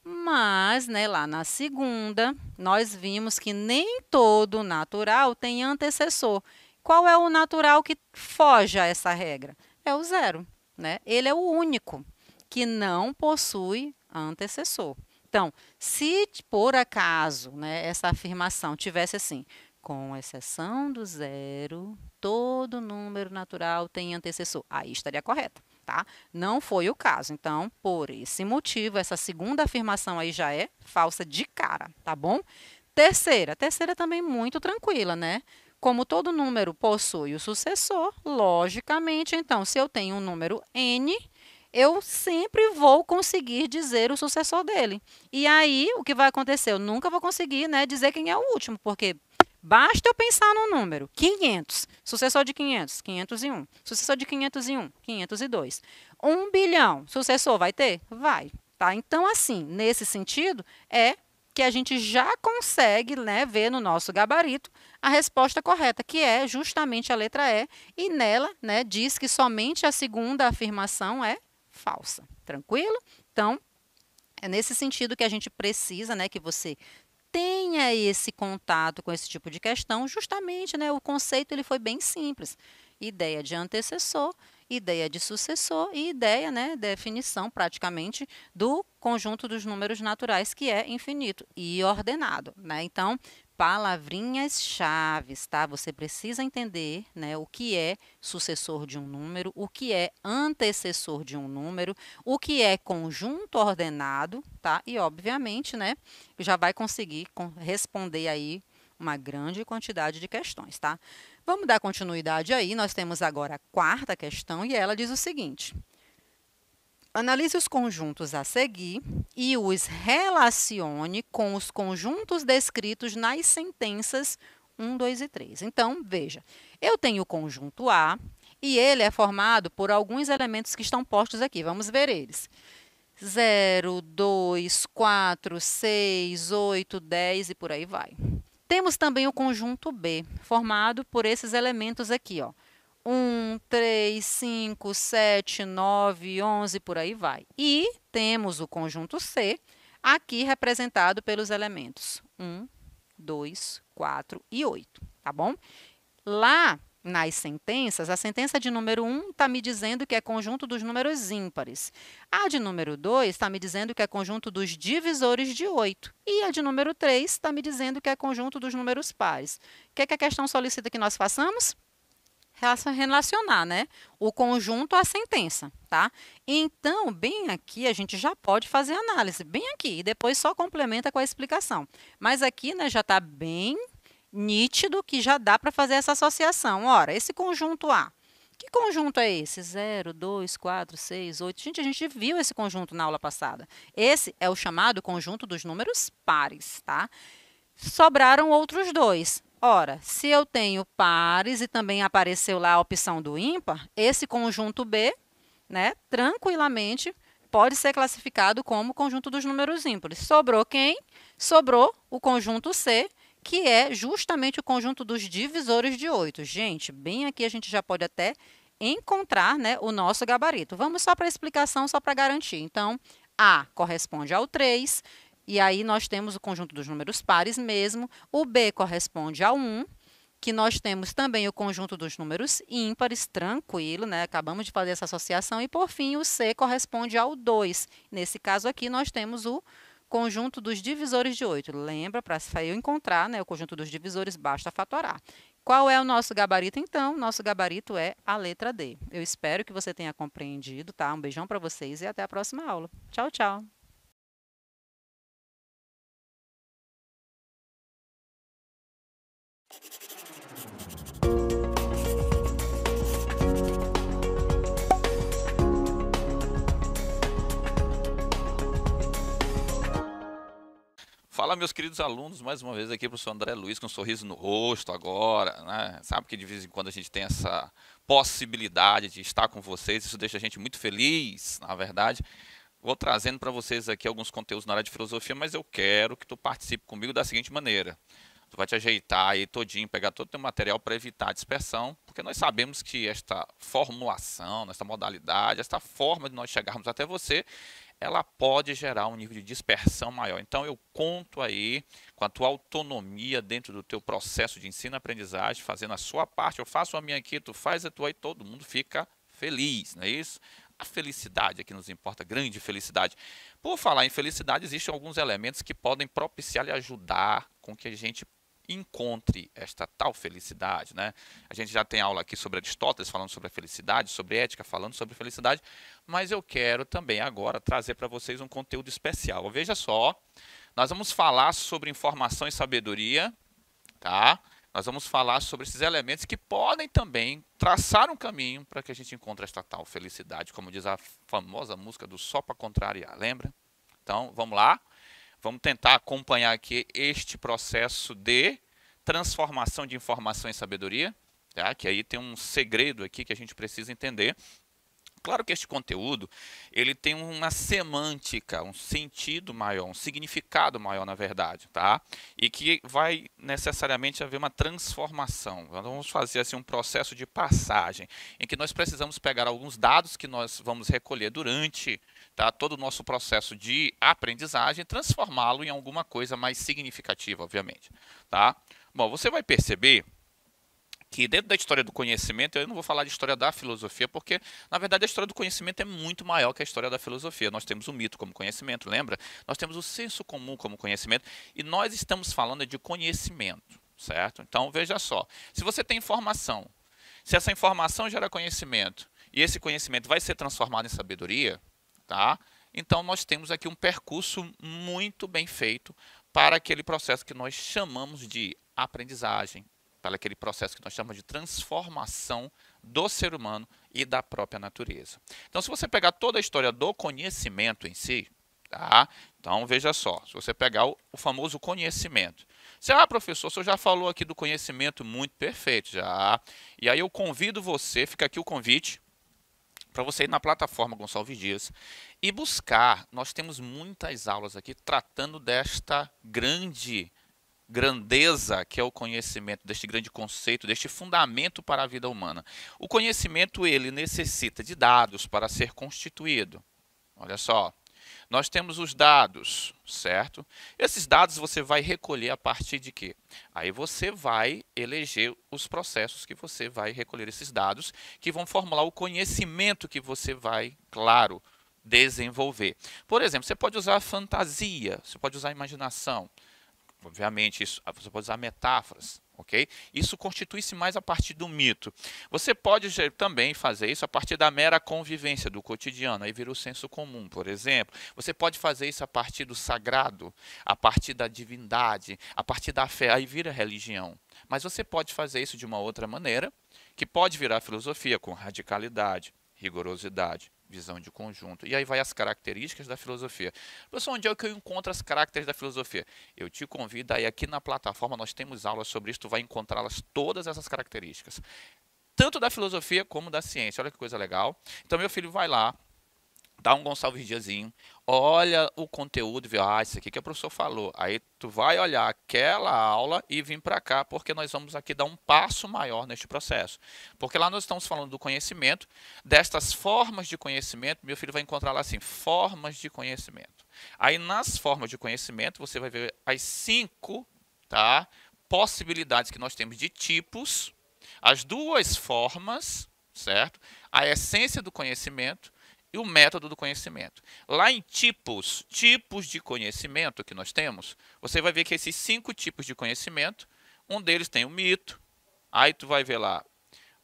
Mas, né, lá na segunda, nós vimos que nem todo natural tem antecessor. Qual é o natural que foge a essa regra? É o zero. Né? Ele é o único que não possui antecessor. Então, se por acaso né, essa afirmação tivesse assim, com exceção do zero, todo número natural tem antecessor, aí estaria correta. Tá? Não foi o caso. Então, por esse motivo, essa segunda afirmação aí já é falsa de cara, tá bom? Terceira, terceira também muito tranquila, né? Como todo número possui o sucessor, logicamente, então, se eu tenho um número n, eu sempre vou conseguir dizer o sucessor dele. E aí, o que vai acontecer? Eu nunca vou conseguir né, dizer quem é o último, porque basta eu pensar no número. 500. Sucessor de 500, 501. Sucessor de 501, 502. 1 bilhão. Sucessor vai ter? Vai. Tá? Então, assim, nesse sentido, é que a gente já consegue né, ver no nosso gabarito a resposta correta, que é justamente a letra E, e nela né, diz que somente a segunda afirmação é falsa. Tranquilo? Então, é nesse sentido que a gente precisa, né, que você tenha esse contato com esse tipo de questão, justamente, né, o conceito ele foi bem simples. Ideia de antecessor, ideia de sucessor e ideia, né, definição praticamente do conjunto dos números naturais que é infinito e ordenado, né? Então, palavrinhas chaves, tá? Você precisa entender né, o que é sucessor de um número, o que é antecessor de um número, o que é conjunto ordenado, tá? E, obviamente, né, já vai conseguir responder aí uma grande quantidade de questões, tá? Vamos dar continuidade aí. Nós temos agora a quarta questão e ela diz o seguinte: Analise os conjuntos a seguir e os relacione com os conjuntos descritos nas sentenças 1, 2 e 3. Então, veja, eu tenho o conjunto A e ele é formado por alguns elementos que estão postos aqui. Vamos ver eles. 0, 2, 4, 6, 8, 10 e por aí vai. Temos também o conjunto B, formado por esses elementos aqui, ó. 1, 3, 5, 7, 9, 11, por aí vai. E temos o conjunto C, aqui representado pelos elementos 1, 2, 4 e 8, tá bom? Lá nas sentenças, a sentença de número 1 está me dizendo que é conjunto dos números ímpares. A de número 2 está me dizendo que é conjunto dos divisores de 8. E a de número 3 está me dizendo que é conjunto dos números pares. O que, é que a questão solicita que nós façamos? relacionar, né? O conjunto à sentença, tá? Então, bem aqui a gente já pode fazer análise, bem aqui, e depois só complementa com a explicação. Mas aqui, né, já está bem nítido que já dá para fazer essa associação. Ora, esse conjunto A, que conjunto é esse? 0, 2, 4, 6, 8. Gente, a gente viu esse conjunto na aula passada. Esse é o chamado conjunto dos números pares, tá? Sobraram outros dois. Ora, se eu tenho pares e também apareceu lá a opção do ímpar, esse conjunto B, né, tranquilamente pode ser classificado como conjunto dos números ímpares. Sobrou quem? Sobrou o conjunto C, que é justamente o conjunto dos divisores de 8. Gente, bem aqui a gente já pode até encontrar né, o nosso gabarito. Vamos só para a explicação, só para garantir. Então, A corresponde ao 3, e aí nós temos o conjunto dos números pares mesmo. O B corresponde a 1, que nós temos também o conjunto dos números ímpares, tranquilo, né? Acabamos de fazer essa associação. E por fim, o C corresponde ao 2. Nesse caso aqui, nós temos o conjunto dos divisores de 8. Lembra, para eu encontrar né, o conjunto dos divisores, basta fatorar. Qual é o nosso gabarito, então? Nosso gabarito é a letra D. Eu espero que você tenha compreendido, tá? Um beijão para vocês e até a próxima aula. Tchau, tchau! Fala, meus queridos alunos, mais uma vez aqui, para o senhor André Luiz, com um sorriso no rosto agora, né? Sabe que de vez em quando a gente tem essa possibilidade de estar com vocês, isso deixa a gente muito feliz, na verdade. Vou trazendo para vocês aqui alguns conteúdos na área de filosofia, mas eu quero que tu participe comigo da seguinte maneira. Tu vai te ajeitar aí todinho, pegar todo o teu material para evitar dispersão, porque nós sabemos que esta formulação, esta modalidade, esta forma de nós chegarmos até você, ela pode gerar um nível de dispersão maior. Então, eu conto aí com a tua autonomia dentro do teu processo de ensino-aprendizagem, fazendo a sua parte, eu faço a minha aqui, tu faz a tua e todo mundo fica feliz, não é isso? A felicidade aqui é nos importa, grande felicidade. Por falar em felicidade, existem alguns elementos que podem propiciar e ajudar com que a gente encontre esta tal felicidade, né? A gente já tem aula aqui sobre Aristóteles falando sobre a felicidade, sobre ética falando sobre felicidade mas eu quero também agora trazer para vocês um conteúdo especial. Veja só, nós vamos falar sobre informação e sabedoria, tá? Nós vamos falar sobre esses elementos que podem também traçar um caminho para que a gente encontre esta tal felicidade, como diz a famosa música do Só para Contrariar, lembra? Então, vamos lá. Vamos tentar acompanhar aqui este processo de transformação de informação em sabedoria, tá? Que aí tem um segredo aqui que a gente precisa entender Claro que este conteúdo ele tem uma semântica, um sentido maior, um significado maior, na verdade, tá? E que vai necessariamente haver uma transformação. Nós vamos fazer assim um processo de passagem em que nós precisamos pegar alguns dados que nós vamos recolher durante tá, todo o nosso processo de aprendizagem, transformá-lo em alguma coisa mais significativa, obviamente, tá? Bom, você vai perceber que dentro da história do conhecimento, eu não vou falar de história da filosofia, porque na verdade a história do conhecimento é muito maior que a história da filosofia. Nós temos o mito como conhecimento, lembra? Nós temos o senso comum como conhecimento e nós estamos falando de conhecimento, certo? Então veja só, se você tem informação, se essa informação gera conhecimento e esse conhecimento vai ser transformado em sabedoria, tá? Então nós temos aqui um percurso muito bem feito para aquele processo que nós chamamos de aprendizagem, para aquele processo que nós chamamos de transformação do ser humano e da própria natureza. Então, se você pegar toda a história do conhecimento em si, tá? Então, veja só, se você pegar o, o famoso conhecimento. Você, ah, professor, o senhor já falou aqui do conhecimento muito perfeito, já. E aí eu convido você, fica aqui o convite, para você ir na plataforma Gonçalves Dias e buscar. Nós temos muitas aulas aqui tratando desta grande grandeza que é o conhecimento, deste grande conceito, deste fundamento para a vida humana. O conhecimento ele necessita de dados para ser constituído. Olha só, nós temos os dados, certo? Esses dados você vai recolher a partir de quê? Aí você vai eleger os processos que você vai recolher esses dados, que vão formular o conhecimento que você vai, claro, desenvolver. Por exemplo, você pode usar a fantasia, você pode usar a imaginação, Obviamente, isso, ah, você pode usar metáforas, ok? Isso constitui-se mais a partir do mito. Você pode também fazer isso a partir da mera convivência do cotidiano, aí vira o senso comum, por exemplo. Você pode fazer isso a partir do sagrado, a partir da divindade, a partir da fé, aí vira religião. Mas você pode fazer isso de uma outra maneira, que pode virar filosofia com radicalidade, rigorosidade, visão de conjunto. E aí vai as características da filosofia. Professor, onde é que eu encontro as características da filosofia? Eu te convido aí aqui na plataforma, nós temos aulas sobre isso, tu vai encontrá-las todas essas características. Tanto da filosofia como da ciência. Olha que coisa legal. Então, meu filho vai lá, dá um Gonçalves Diazinho, olha o conteúdo, vê, ah, isso aqui que o professor falou. Aí tu vai olhar aquela aula e vir para cá, porque nós vamos aqui dar um passo maior neste processo. Porque lá nós estamos falando do conhecimento, destas formas de conhecimento, meu filho vai encontrar lá assim, formas de conhecimento. Aí nas formas de conhecimento, você vai ver as cinco tá, possibilidades que nós temos de tipos, as duas formas, certo? A essência do conhecimento, e o método do conhecimento. Lá em tipos, tipos de conhecimento que nós temos, você vai ver que esses cinco tipos de conhecimento, um deles tem o mito, aí tu vai ver lá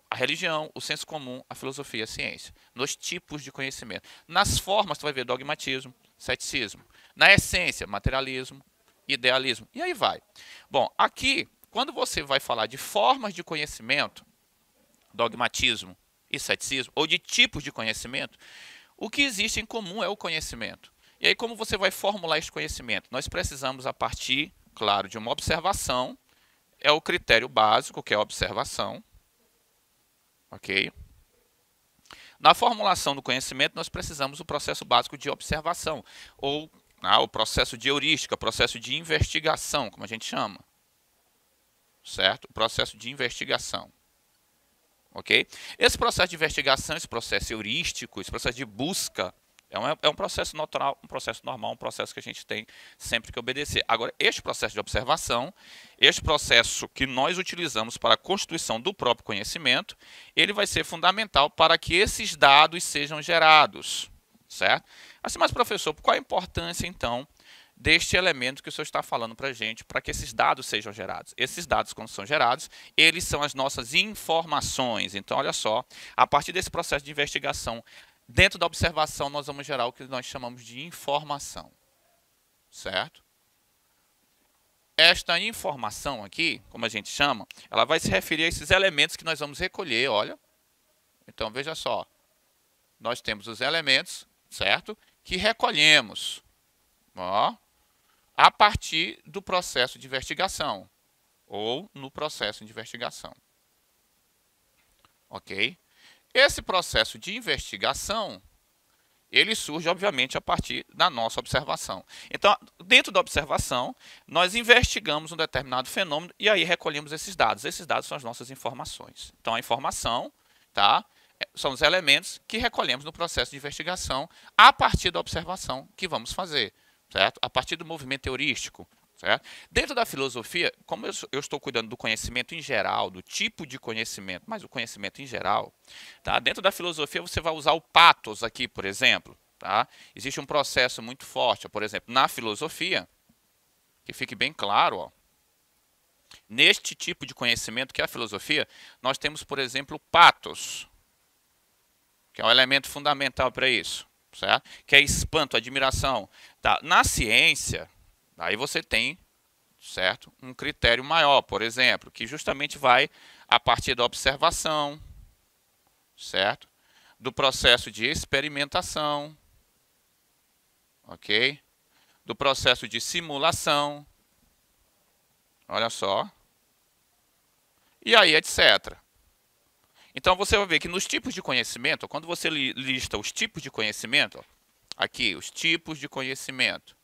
a religião, o senso comum, a filosofia, a ciência. Nos tipos de conhecimento. Nas formas, tu vai ver dogmatismo, ceticismo. Na essência, materialismo, idealismo. E aí vai. Bom, aqui, quando você vai falar de formas de conhecimento, dogmatismo e ceticismo, ou de tipos de conhecimento, o que existe em comum é o conhecimento. E aí, como você vai formular esse conhecimento? Nós precisamos, a partir, claro, de uma observação, é o critério básico, que é a observação. Ok? Na formulação do conhecimento, nós precisamos do processo básico de observação, ou ah, o processo de heurística, processo de investigação, como a gente chama. Certo? O processo de investigação ok? Esse processo de investigação, esse processo heurístico, esse processo de busca, é um, é um processo natural, um processo normal, um processo que a gente tem sempre que obedecer. Agora, este processo de observação, este processo que nós utilizamos para a constituição do próprio conhecimento, ele vai ser fundamental para que esses dados sejam gerados, certo? Assim, mas professor, qual a importância, então, deste elemento que o senhor está falando para a gente, para que esses dados sejam gerados. Esses dados, quando são gerados, eles são as nossas informações. Então, olha só, a partir desse processo de investigação, dentro da observação, nós vamos gerar o que nós chamamos de informação. Certo? Esta informação aqui, como a gente chama, ela vai se referir a esses elementos que nós vamos recolher, olha. Então, veja só. Nós temos os elementos, certo? Que recolhemos. Ó a partir do processo de investigação ou no processo de investigação. OK? Esse processo de investigação ele surge, obviamente, a partir da nossa observação. Então, dentro da observação, nós investigamos um determinado fenômeno e aí recolhemos esses dados. Esses dados são as nossas informações. Então, a informação tá, é, são os elementos que recolhemos no processo de investigação a partir da observação que vamos fazer certo? A partir do movimento heurístico, certo? Dentro da filosofia, como eu, eu, estou cuidando do conhecimento em geral, do tipo de conhecimento, mas o conhecimento em geral, tá? Dentro da filosofia você vai usar o patos aqui, por exemplo, tá? Existe um processo muito forte, por exemplo, na filosofia, que fique bem claro, ó, Neste tipo de conhecimento, que é a filosofia, nós temos, por exemplo, o patos, que é um elemento fundamental para isso, certo? Que é espanto, admiração, Tá? Na ciência, aí você tem certo um critério maior, por exemplo, que justamente vai a partir da observação, certo? Do processo de experimentação, ok? Do processo de simulação, olha só, e aí etc. Então você vai ver que nos tipos de conhecimento, quando você lista os tipos de conhecimento, Aqui, os tipos de conhecimento.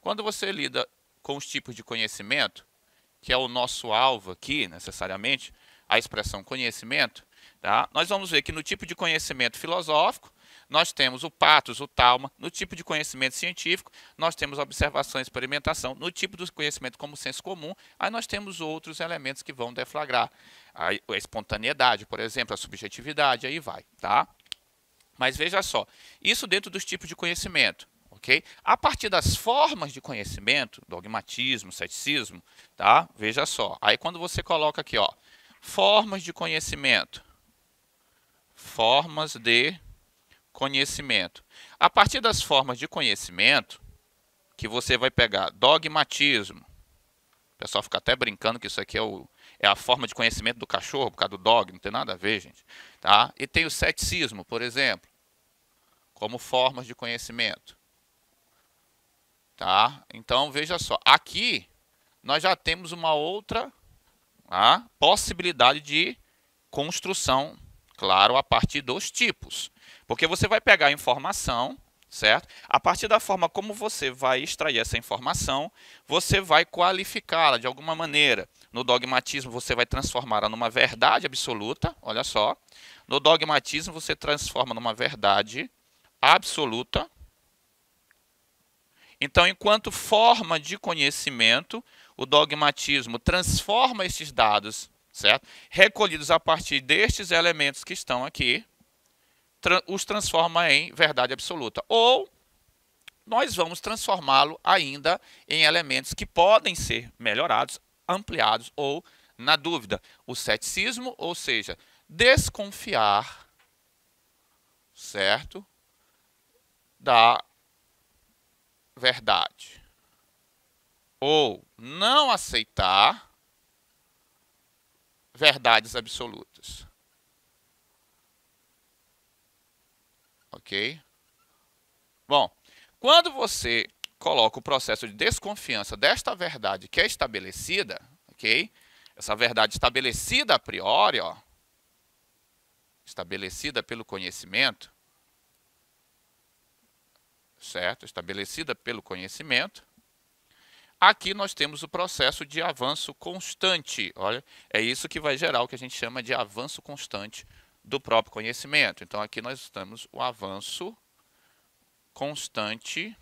Quando você lida com os tipos de conhecimento, que é o nosso alvo aqui, necessariamente, a expressão conhecimento, tá? nós vamos ver que no tipo de conhecimento filosófico, nós temos o patos, o talma. No tipo de conhecimento científico, nós temos observação e experimentação. No tipo do conhecimento como senso comum, aí nós temos outros elementos que vão deflagrar. A espontaneidade, por exemplo, a subjetividade, aí vai, tá? Mas veja só, isso dentro dos tipos de conhecimento. ok? A partir das formas de conhecimento, dogmatismo, ceticismo, tá? veja só. Aí quando você coloca aqui, ó, formas de conhecimento, formas de conhecimento. A partir das formas de conhecimento, que você vai pegar dogmatismo, o pessoal fica até brincando que isso aqui é, o, é a forma de conhecimento do cachorro, por causa do dog, não tem nada a ver, gente. Tá? E tem o ceticismo, por exemplo como formas de conhecimento. Tá? Então, veja só. Aqui, nós já temos uma outra tá? possibilidade de construção, claro, a partir dos tipos. Porque você vai pegar a informação, certo? A partir da forma como você vai extrair essa informação, você vai qualificá-la de alguma maneira. No dogmatismo, você vai transformá-la numa verdade absoluta, olha só. No dogmatismo, você transforma numa verdade absoluta. Então, enquanto forma de conhecimento, o dogmatismo transforma esses dados, certo? Recolhidos a partir destes elementos que estão aqui, os transforma em verdade absoluta. Ou nós vamos transformá-lo ainda em elementos que podem ser melhorados, ampliados ou na dúvida. O ceticismo, ou seja, desconfiar, certo? da verdade. Ou não aceitar verdades absolutas. Ok? Bom, quando você coloca o processo de desconfiança desta verdade que é estabelecida, ok? Essa verdade estabelecida a priori, ó, estabelecida pelo conhecimento, certo? Estabelecida pelo conhecimento. Aqui nós temos o processo de avanço constante. Olha, é isso que vai gerar o que a gente chama de avanço constante do próprio conhecimento. Então aqui nós estamos o avanço constante,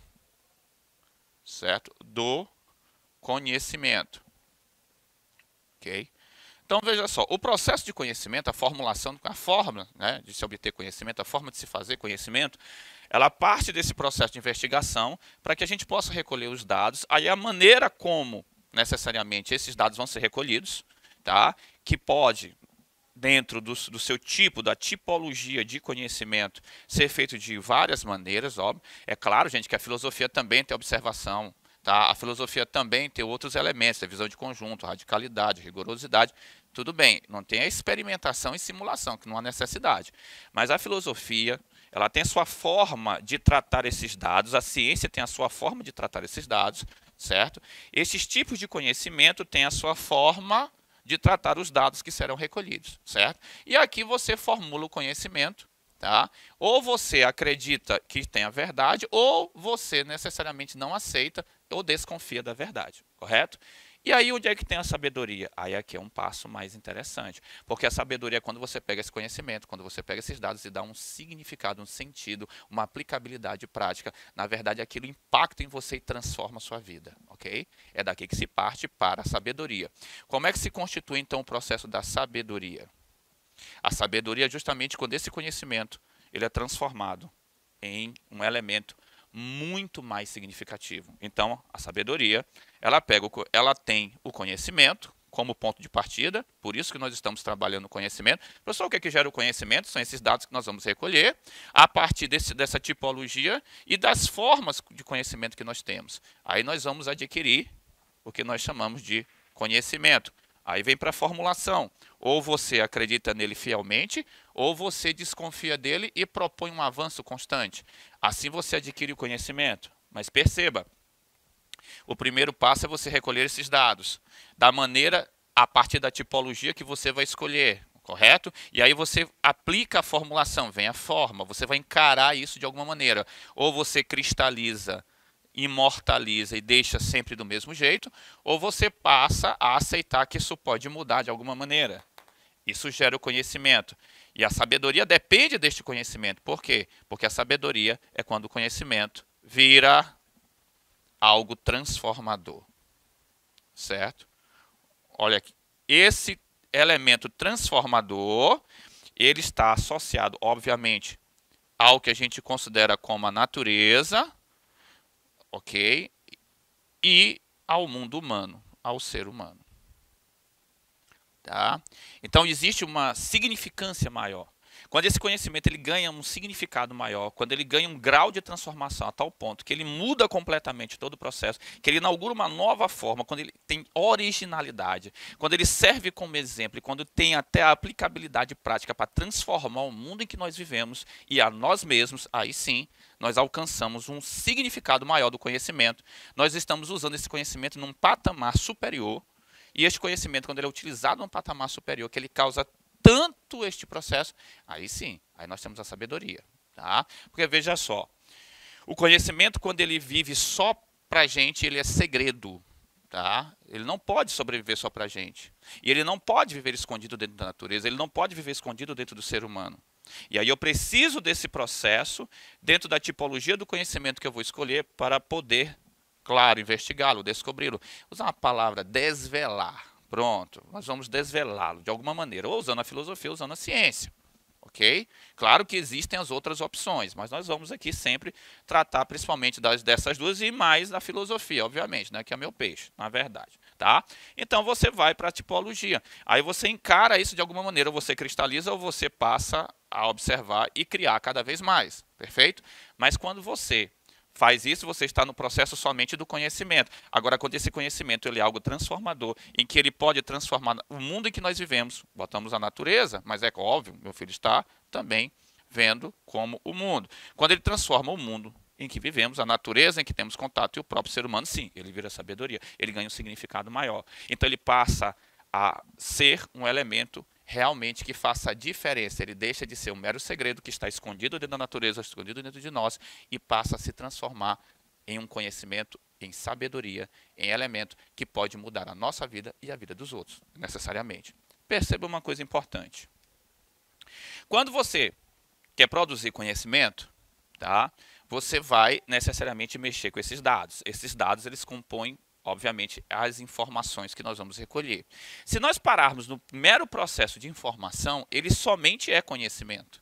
certo? Do conhecimento. OK? Então veja só, o processo de conhecimento, a formulação, a forma né, de se obter conhecimento, a forma de se fazer conhecimento, ela parte desse processo de investigação para que a gente possa recolher os dados. Aí a maneira como necessariamente esses dados vão ser recolhidos, tá? Que pode dentro do, do, seu tipo, da tipologia de conhecimento, ser feito de várias maneiras, óbvio. É claro, gente, que a filosofia também tem observação, tá? A filosofia também tem outros elementos, a visão de conjunto, radicalidade, rigorosidade, tudo bem, não tem a experimentação e simulação, que não há necessidade. Mas a filosofia, ela tem a sua forma de tratar esses dados, a ciência tem a sua forma de tratar esses dados, certo? Esses tipos de conhecimento têm a sua forma de tratar os dados que serão recolhidos, certo? E aqui você formula o conhecimento, tá? Ou você acredita que tem a verdade, ou você necessariamente não aceita ou desconfia da verdade, correto? E aí, onde é que tem a sabedoria? Aí aqui é um passo mais interessante, porque a sabedoria é quando você pega esse conhecimento, quando você pega esses dados e dá um significado, um sentido, uma aplicabilidade prática. Na verdade, aquilo impacta em você e transforma a sua vida, ok? É daqui que se parte para a sabedoria. Como é que se constitui, então, o processo da sabedoria? A sabedoria é justamente quando esse conhecimento ele é transformado em um elemento muito mais significativo. Então, a sabedoria ela pega, o, ela tem o conhecimento como ponto de partida, por isso que nós estamos trabalhando o conhecimento. Professor, o que, é que gera o conhecimento? São esses dados que nós vamos recolher a partir desse, dessa tipologia e das formas de conhecimento que nós temos. Aí nós vamos adquirir o que nós chamamos de conhecimento. Aí vem para a formulação. Ou você acredita nele fielmente, ou você desconfia dele e propõe um avanço constante. Assim você adquire o conhecimento. Mas perceba, o primeiro passo é você recolher esses dados da maneira a partir da tipologia que você vai escolher, correto? E aí você aplica a formulação, vem a forma, você vai encarar isso de alguma maneira. Ou você cristaliza, imortaliza e deixa sempre do mesmo jeito, ou você passa a aceitar que isso pode mudar de alguma maneira. Isso gera o conhecimento. E a sabedoria depende deste conhecimento. Por quê? Porque a sabedoria é quando o conhecimento vira algo transformador. Certo? Olha aqui. Esse elemento transformador, ele está associado, obviamente, ao que a gente considera como a natureza, ok? E ao mundo humano, ao ser humano. Tá? Então existe uma significância maior quando esse conhecimento ele ganha um significado maior, quando ele ganha um grau de transformação a tal ponto que ele muda completamente todo o processo, que ele inaugura uma nova forma, quando ele tem originalidade, quando ele serve como exemplo e quando tem até a aplicabilidade prática para transformar o mundo em que nós vivemos e a nós mesmos, aí sim nós alcançamos um significado maior do conhecimento. Nós estamos usando esse conhecimento num patamar superior e este conhecimento, quando ele é utilizado num patamar superior, que ele causa tanto este processo, aí sim, aí nós temos a sabedoria. Tá? Porque veja só, o conhecimento, quando ele vive só para a gente, ele é segredo. Tá? Ele não pode sobreviver só para a gente. E ele não pode viver escondido dentro da natureza, ele não pode viver escondido dentro do ser humano. E aí eu preciso desse processo dentro da tipologia do conhecimento que eu vou escolher para poder, claro, investigá-lo, descobri-lo. Usar uma palavra, desvelar. Pronto, nós vamos desvelá-lo de alguma maneira, ou usando a filosofia, ou usando a ciência. Ok? Claro que existem as outras opções, mas nós vamos aqui sempre tratar principalmente das, dessas duas e mais da filosofia, obviamente, né? que é meu peixe, na verdade. Tá? Então você vai para a tipologia. Aí você encara isso de alguma maneira, ou você cristaliza ou você passa a observar e criar cada vez mais. Perfeito? Mas quando você faz isso, você está no processo somente do conhecimento. Agora, quando esse conhecimento ele é algo transformador, em que ele pode transformar o mundo em que nós vivemos, botamos a natureza, mas é óbvio, meu filho está também vendo como o mundo. Quando ele transforma o mundo em que vivemos, a natureza em que temos contato e o próprio ser humano, sim, ele vira sabedoria, ele ganha um significado maior. Então ele passa a ser um elemento realmente que faça a diferença. Ele deixa de ser um mero segredo que está escondido dentro da natureza, escondido dentro de nós, e passa a se transformar em um conhecimento, em sabedoria, em elemento que pode mudar a nossa vida e a vida dos outros, necessariamente. Perceba uma coisa importante. Quando você quer produzir conhecimento, tá? Você vai necessariamente mexer com esses dados. Esses dados eles compõem obviamente, as informações que nós vamos recolher. Se nós pararmos no mero processo de informação, ele somente é conhecimento.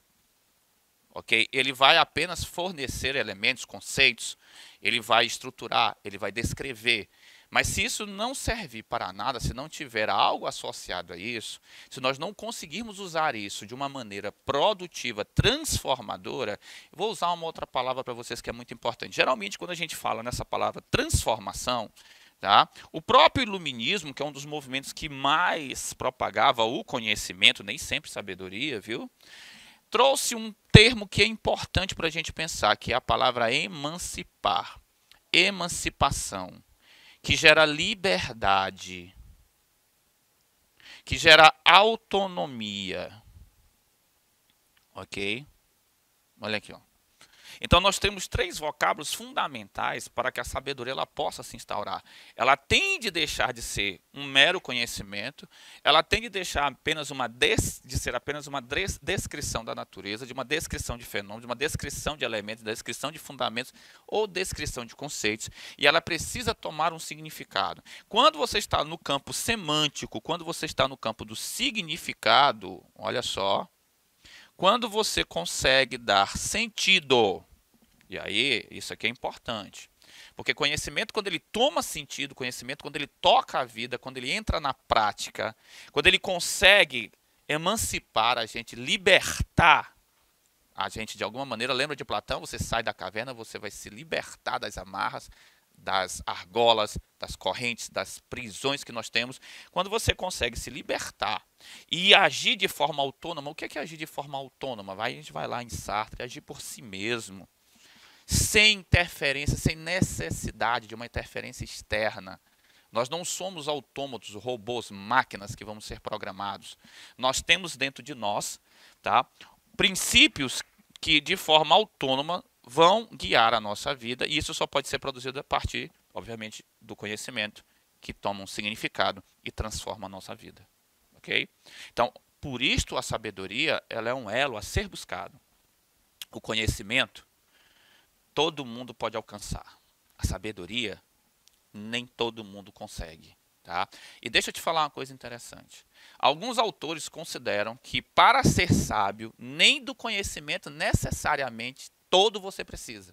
Okay? Ele vai apenas fornecer elementos, conceitos, ele vai estruturar, ele vai descrever. Mas se isso não servir para nada, se não tiver algo associado a isso, se nós não conseguirmos usar isso de uma maneira produtiva, transformadora, vou usar uma outra palavra para vocês que é muito importante. Geralmente, quando a gente fala nessa palavra transformação, Tá? O próprio iluminismo, que é um dos movimentos que mais propagava o conhecimento, nem sempre sabedoria, viu? Trouxe um termo que é importante para a gente pensar, que é a palavra emancipar, emancipação, que gera liberdade, que gera autonomia, ok? Olha aqui, ó. Então nós temos três vocábulos fundamentais para que a sabedoria ela possa se instaurar. Ela tem de deixar de ser um mero conhecimento, ela tem de deixar apenas uma des, de ser apenas uma des, descrição da natureza, de uma descrição de fenômenos, de uma descrição de elementos, de descrição de fundamentos ou descrição de conceitos, e ela precisa tomar um significado. Quando você está no campo semântico, quando você está no campo do significado, olha só, quando você consegue dar sentido e aí, isso aqui é importante. Porque conhecimento, quando ele toma sentido, conhecimento, quando ele toca a vida, quando ele entra na prática, quando ele consegue emancipar a gente, libertar a gente de alguma maneira. Lembra de Platão? Você sai da caverna, você vai se libertar das amarras, das argolas, das correntes, das prisões que nós temos. Quando você consegue se libertar e agir de forma autônoma, o que é, que é agir de forma autônoma? Vai, a gente vai lá em Sartre, agir por si mesmo sem interferência, sem necessidade de uma interferência externa. Nós não somos autômatos, robôs, máquinas que vamos ser programados. Nós temos dentro de nós tá, princípios que, de forma autônoma, vão guiar a nossa vida, e isso só pode ser produzido a partir, obviamente, do conhecimento que toma um significado e transforma a nossa vida. Ok? Então, por isto, a sabedoria ela é um elo a ser buscado. O conhecimento todo mundo pode alcançar. A sabedoria nem todo mundo consegue. Tá? E deixa eu te falar uma coisa interessante. Alguns autores consideram que para ser sábio, nem do conhecimento necessariamente todo você precisa.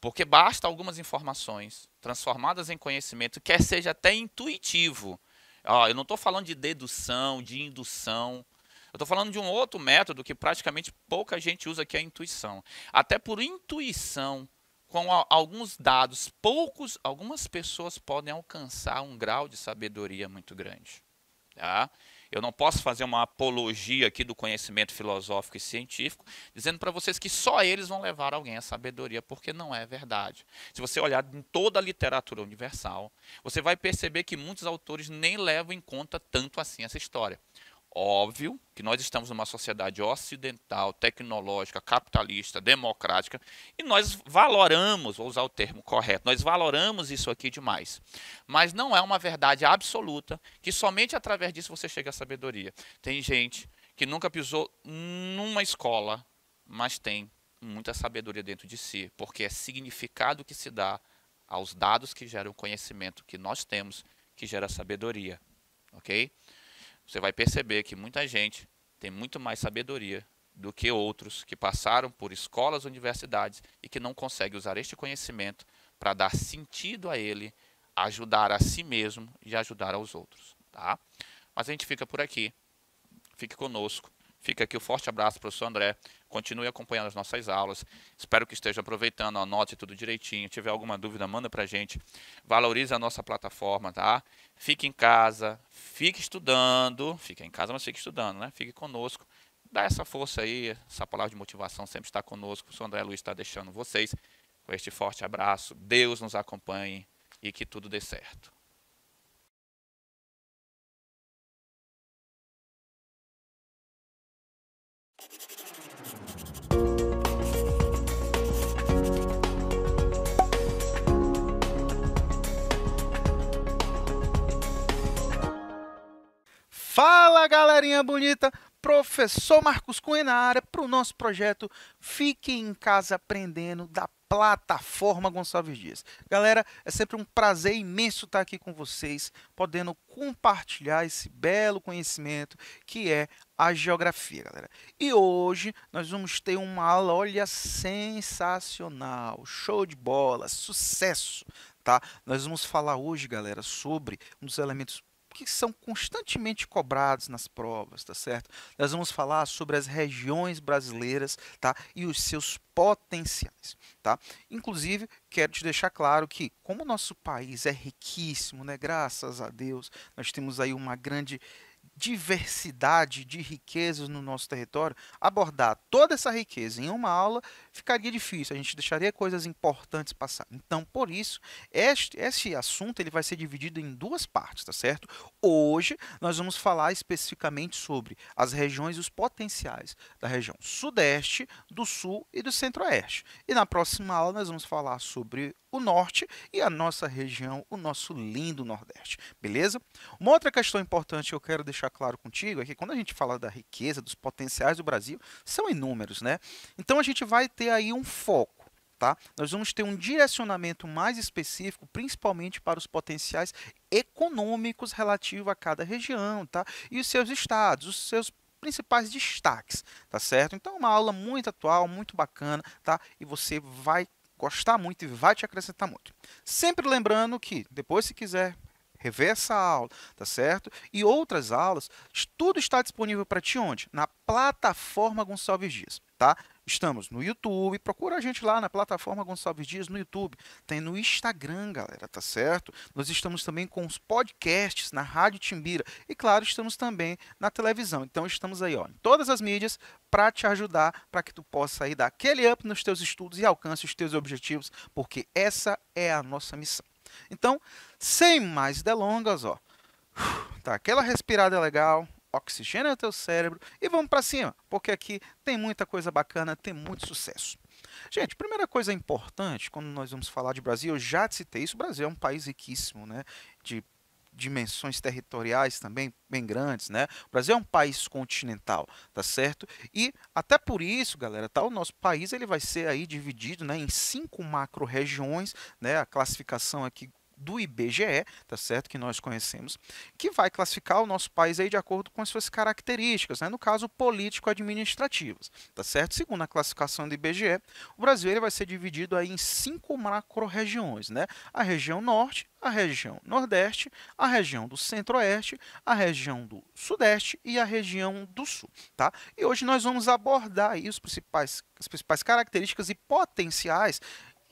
Porque basta algumas informações transformadas em conhecimento, quer seja até intuitivo. Ó, eu não estou falando de dedução, de indução, eu estou falando de um outro método que praticamente pouca gente usa, que é a intuição. Até por intuição, com alguns dados poucos, algumas pessoas podem alcançar um grau de sabedoria muito grande. Tá? Eu não posso fazer uma apologia aqui do conhecimento filosófico e científico, dizendo para vocês que só eles vão levar alguém à sabedoria, porque não é verdade. Se você olhar em toda a literatura universal, você vai perceber que muitos autores nem levam em conta tanto assim essa história óbvio que nós estamos numa sociedade ocidental, tecnológica, capitalista, democrática, e nós valoramos, vou usar o termo correto, nós valoramos isso aqui demais. Mas não é uma verdade absoluta, que somente através disso você chega à sabedoria. Tem gente que nunca pisou numa escola, mas tem muita sabedoria dentro de si, porque é significado que se dá aos dados que geram conhecimento que nós temos, que gera sabedoria, ok? você vai perceber que muita gente tem muito mais sabedoria do que outros que passaram por escolas, universidades e que não conseguem usar este conhecimento para dar sentido a ele, ajudar a si mesmo e ajudar aos outros, tá? Mas a gente fica por aqui. Fique conosco. Fica aqui o um forte abraço, professor André. Continue acompanhando as nossas aulas. Espero que esteja aproveitando, anote tudo direitinho. Se tiver alguma dúvida, manda para a gente. Valorize a nossa plataforma, tá? Fique em casa, fique estudando. Fique em casa, mas fique estudando, né? Fique conosco. Dá essa força aí, essa palavra de motivação sempre está conosco. O professor André Luiz está deixando vocês com este forte abraço. Deus nos acompanhe e que tudo dê certo. Fala galerinha bonita, professor Marcos Cunha na área para o nosso projeto Fique em Casa Aprendendo da plataforma Gonçalves Dias. Galera, é sempre um prazer imenso estar aqui com vocês, podendo compartilhar esse belo conhecimento que é a geografia, galera. E hoje nós vamos ter uma aula, olha, sensacional, show de bola, sucesso, tá? Nós vamos falar hoje, galera, sobre um dos elementos que são constantemente cobrados nas provas, tá certo? Nós vamos falar sobre as regiões brasileiras, tá? E os seus potenciais, tá? Inclusive, quero te deixar claro que, como o nosso país é riquíssimo, né? Graças a Deus, nós temos aí uma grande diversidade de riquezas no nosso território, abordar toda essa riqueza em uma aula ficaria difícil, a gente deixaria coisas importantes passar. Então, por isso, este, este assunto ele vai ser dividido em duas partes, tá certo? Hoje nós vamos falar especificamente sobre as regiões e os potenciais da região sudeste, do sul e do centro-oeste. E na próxima aula nós vamos falar sobre o norte e a nossa região, o nosso lindo Nordeste, beleza? Uma outra questão importante que eu quero deixar claro contigo é que quando a gente fala da riqueza, dos potenciais do Brasil, são inúmeros, né? Então a gente vai ter ter aí um foco. Tá? Nós vamos ter um direcionamento mais específico, principalmente para os potenciais econômicos relativo a cada região, tá? E os seus estados, os seus principais destaques, tá certo? Então é uma aula muito atual, muito bacana, tá? E você vai gostar muito e vai te acrescentar muito. Sempre lembrando que depois se quiser rever essa aula, tá certo? E outras aulas, tudo está disponível para ti onde? Na plataforma Gonçalves Dias, tá? Estamos no YouTube, procura a gente lá na plataforma Gonçalves Dias no YouTube. Tem no Instagram, galera, tá certo? Nós estamos também com os podcasts na Rádio Timbira e, claro, estamos também na televisão. Então, estamos aí, ó, em todas as mídias para te ajudar, para que tu possa aí dar aquele up nos teus estudos e alcance os teus objetivos, porque essa é a nossa missão. Então, sem mais delongas, ó, tá aquela respirada legal, oxigena teu cérebro e vamos para cima, porque aqui tem muita coisa bacana, tem muito sucesso. Gente, primeira coisa importante quando nós vamos falar de Brasil, eu já citei isso, o Brasil é um país riquíssimo, né? De dimensões territoriais também bem grandes, né? O Brasil é um país continental, tá certo? E até por isso, galera, tá? O nosso país ele vai ser aí dividido, né, em cinco macro-regiões, né? A classificação aqui do IBGE, tá certo? Que nós conhecemos, que vai classificar o nosso país aí de acordo com as suas características, né? no caso político-administrativas, tá certo? Segundo a classificação do IBGE, o Brasil ele vai ser dividido aí em cinco macro-regiões, né? A região norte, a região Nordeste, a região do Centro-Oeste, a região do Sudeste e a região do Sul. Tá? E hoje nós vamos abordar aí os principais, as principais características e potenciais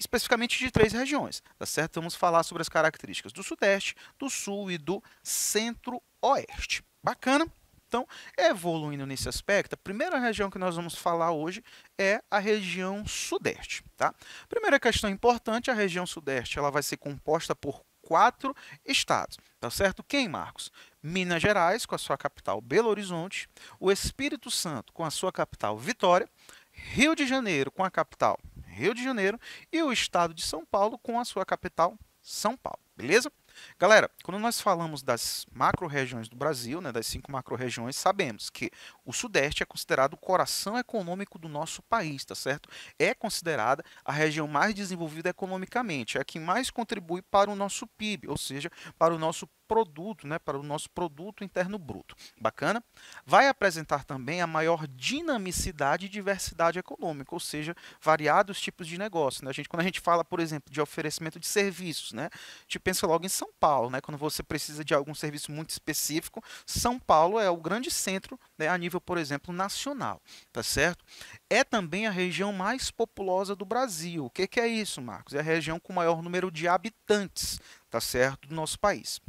especificamente de três regiões, tá certo? Vamos falar sobre as características do Sudeste, do Sul e do Centro-Oeste. Bacana? Então, evoluindo nesse aspecto, a primeira região que nós vamos falar hoje é a região Sudeste, tá? Primeira questão importante, a região Sudeste, ela vai ser composta por quatro estados, tá certo? Quem, Marcos? Minas Gerais, com a sua capital Belo Horizonte, o Espírito Santo, com a sua capital Vitória, Rio de Janeiro, com a capital Rio de Janeiro, e o estado de São Paulo com a sua capital, São Paulo. Beleza? Galera, quando nós falamos das macro-regiões do Brasil, né, das cinco macro-regiões, sabemos que o Sudeste é considerado o coração econômico do nosso país, tá certo? É considerada a região mais desenvolvida economicamente, é a que mais contribui para o nosso PIB, ou seja, para o nosso produto, né, para o nosso produto interno bruto. Bacana? Vai apresentar também a maior dinamicidade e diversidade econômica, ou seja, variados tipos de negócio. Né? A gente, quando a gente fala, por exemplo, de oferecimento de serviços, né, a gente pensa logo em São Paulo, né, quando você precisa de algum serviço muito específico, São Paulo é o grande centro né, a nível, por exemplo, nacional, tá certo? É também a região mais populosa do Brasil. O que, que é isso, Marcos? É a região com maior número de habitantes, tá certo, do nosso país.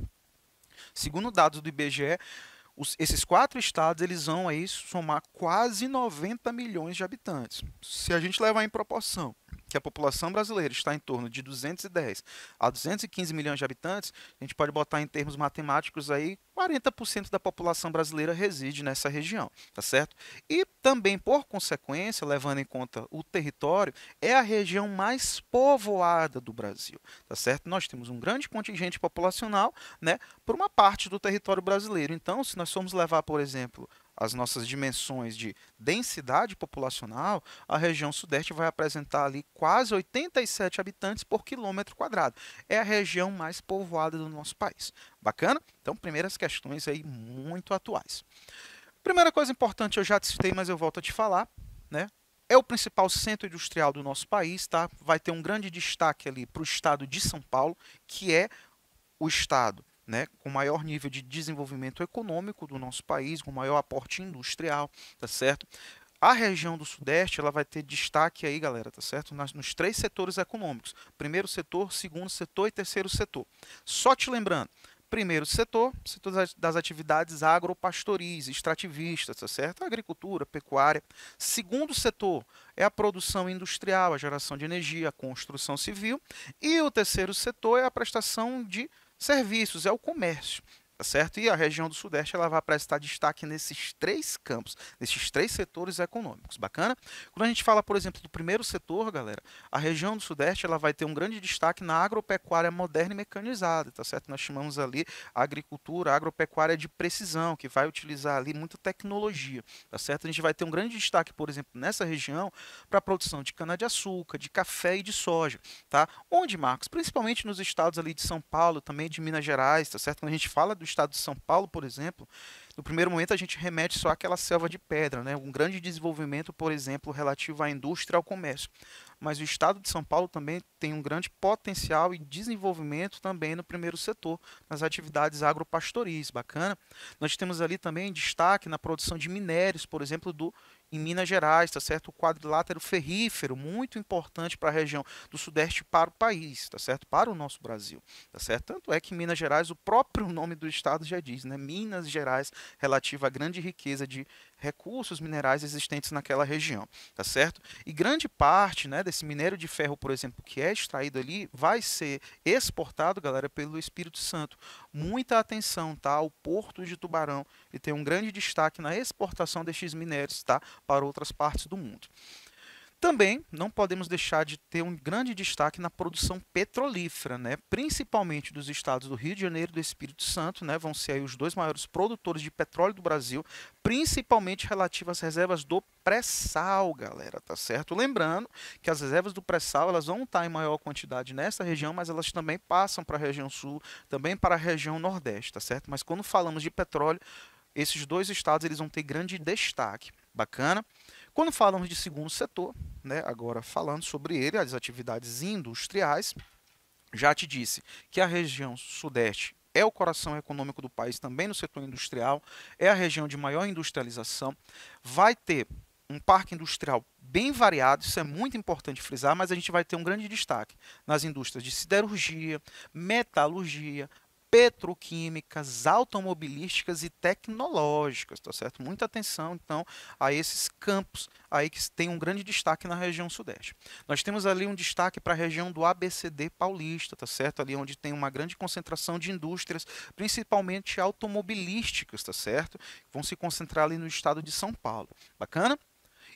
Segundo dados do IBGE, os, esses quatro estados eles vão aí somar quase 90 milhões de habitantes. Se a gente levar em proporção que a população brasileira está em torno de 210 a 215 milhões de habitantes, a gente pode botar em termos matemáticos aí 40% da população brasileira reside nessa região, tá certo? E também por consequência, levando em conta o território, é a região mais povoada do Brasil, tá certo? Nós temos um grande contingente populacional, né, por uma parte do território brasileiro. Então, se nós formos levar, por exemplo, as nossas dimensões de densidade populacional, a região sudeste vai apresentar ali quase 87 habitantes por quilômetro quadrado. É a região mais povoada do nosso país. Bacana? Então, primeiras questões aí muito atuais. Primeira coisa importante, eu já te citei, mas eu volto a te falar, né? É o principal centro industrial do nosso país, tá? Vai ter um grande destaque ali para o estado de São Paulo, que é o estado né, com maior nível de desenvolvimento econômico do nosso país, com maior aporte industrial, tá certo? A região do Sudeste ela vai ter destaque aí, galera, tá certo? nos três setores econômicos: primeiro setor, segundo setor e terceiro setor. Só te lembrando, primeiro setor, setor das atividades agropastoris, extrativistas, tá certo? Agricultura, pecuária. Segundo setor é a produção industrial, a geração de energia, a construção civil. E o terceiro setor é a prestação de serviços, é o comércio certo? E a região do Sudeste ela vai prestar destaque nesses três campos, nesses três setores econômicos, bacana? Quando a gente fala, por exemplo, do primeiro setor, galera, a região do Sudeste ela vai ter um grande destaque na agropecuária moderna e mecanizada, tá certo? Nós chamamos ali a agricultura, a agropecuária de precisão, que vai utilizar ali muita tecnologia, tá certo? A gente vai ter um grande destaque, por exemplo, nessa região para a produção de cana-de-açúcar, de café e de soja, tá? Onde, Marcos? Principalmente nos estados ali de São Paulo, também de Minas Gerais, tá certo? Quando a gente fala do estado de São Paulo, por exemplo, no primeiro momento a gente remete só àquela selva de pedra, né? um grande desenvolvimento, por exemplo, relativo à indústria e ao comércio. Mas o estado de São Paulo também tem um grande potencial e desenvolvimento também no primeiro setor, nas atividades agropastorias, bacana. Nós temos ali também destaque na produção de minérios, por exemplo, do em Minas Gerais, tá certo? O quadrilátero ferrífero, muito importante para a região do Sudeste para o país, tá certo? Para o nosso Brasil, tá certo? Tanto é que Minas Gerais, o próprio (laughs) nome do estado já diz, né? Minas Gerais, relativa à grande riqueza de recursos minerais existentes naquela região, tá certo? E grande parte, né, desse minério de ferro, por exemplo, que é extraído ali, vai ser exportado, galera, pelo Espírito Santo. Muita atenção, tá? O porto de Tubarão ele tem um grande destaque na exportação destes minérios, tá? Para outras partes do mundo. Também não podemos deixar de ter um grande destaque na produção petrolífera, né? principalmente dos estados do Rio de Janeiro e do Espírito Santo, né? vão ser os dois maiores produtores de petróleo do Brasil, principalmente relativo às reservas do pré-sal, galera, tá certo? Lembrando que as reservas do pré-sal elas vão estar em maior quantidade nessa região, mas elas também passam para a região sul, também para a região nordeste, tá certo? Mas quando falamos de petróleo, esses dois estados eles vão ter grande destaque. Bacana? Quando falamos de segundo setor, né, agora falando sobre ele, as atividades industriais, já te disse que a região sudeste é o coração econômico do país também no setor industrial, é a região de maior industrialização, vai ter um parque industrial bem variado, isso é muito importante frisar, mas a gente vai ter um grande destaque nas indústrias de siderurgia, metalurgia, petroquímicas, automobilísticas e tecnológicas, tá certo? Muita atenção, então, a esses campos aí que tem um grande destaque na região sudeste. Nós temos ali um destaque para a região do ABCD paulista, tá certo? Ali onde tem uma grande concentração de indústrias, principalmente automobilísticas, tá certo? Vão se concentrar ali no estado de São Paulo. Bacana?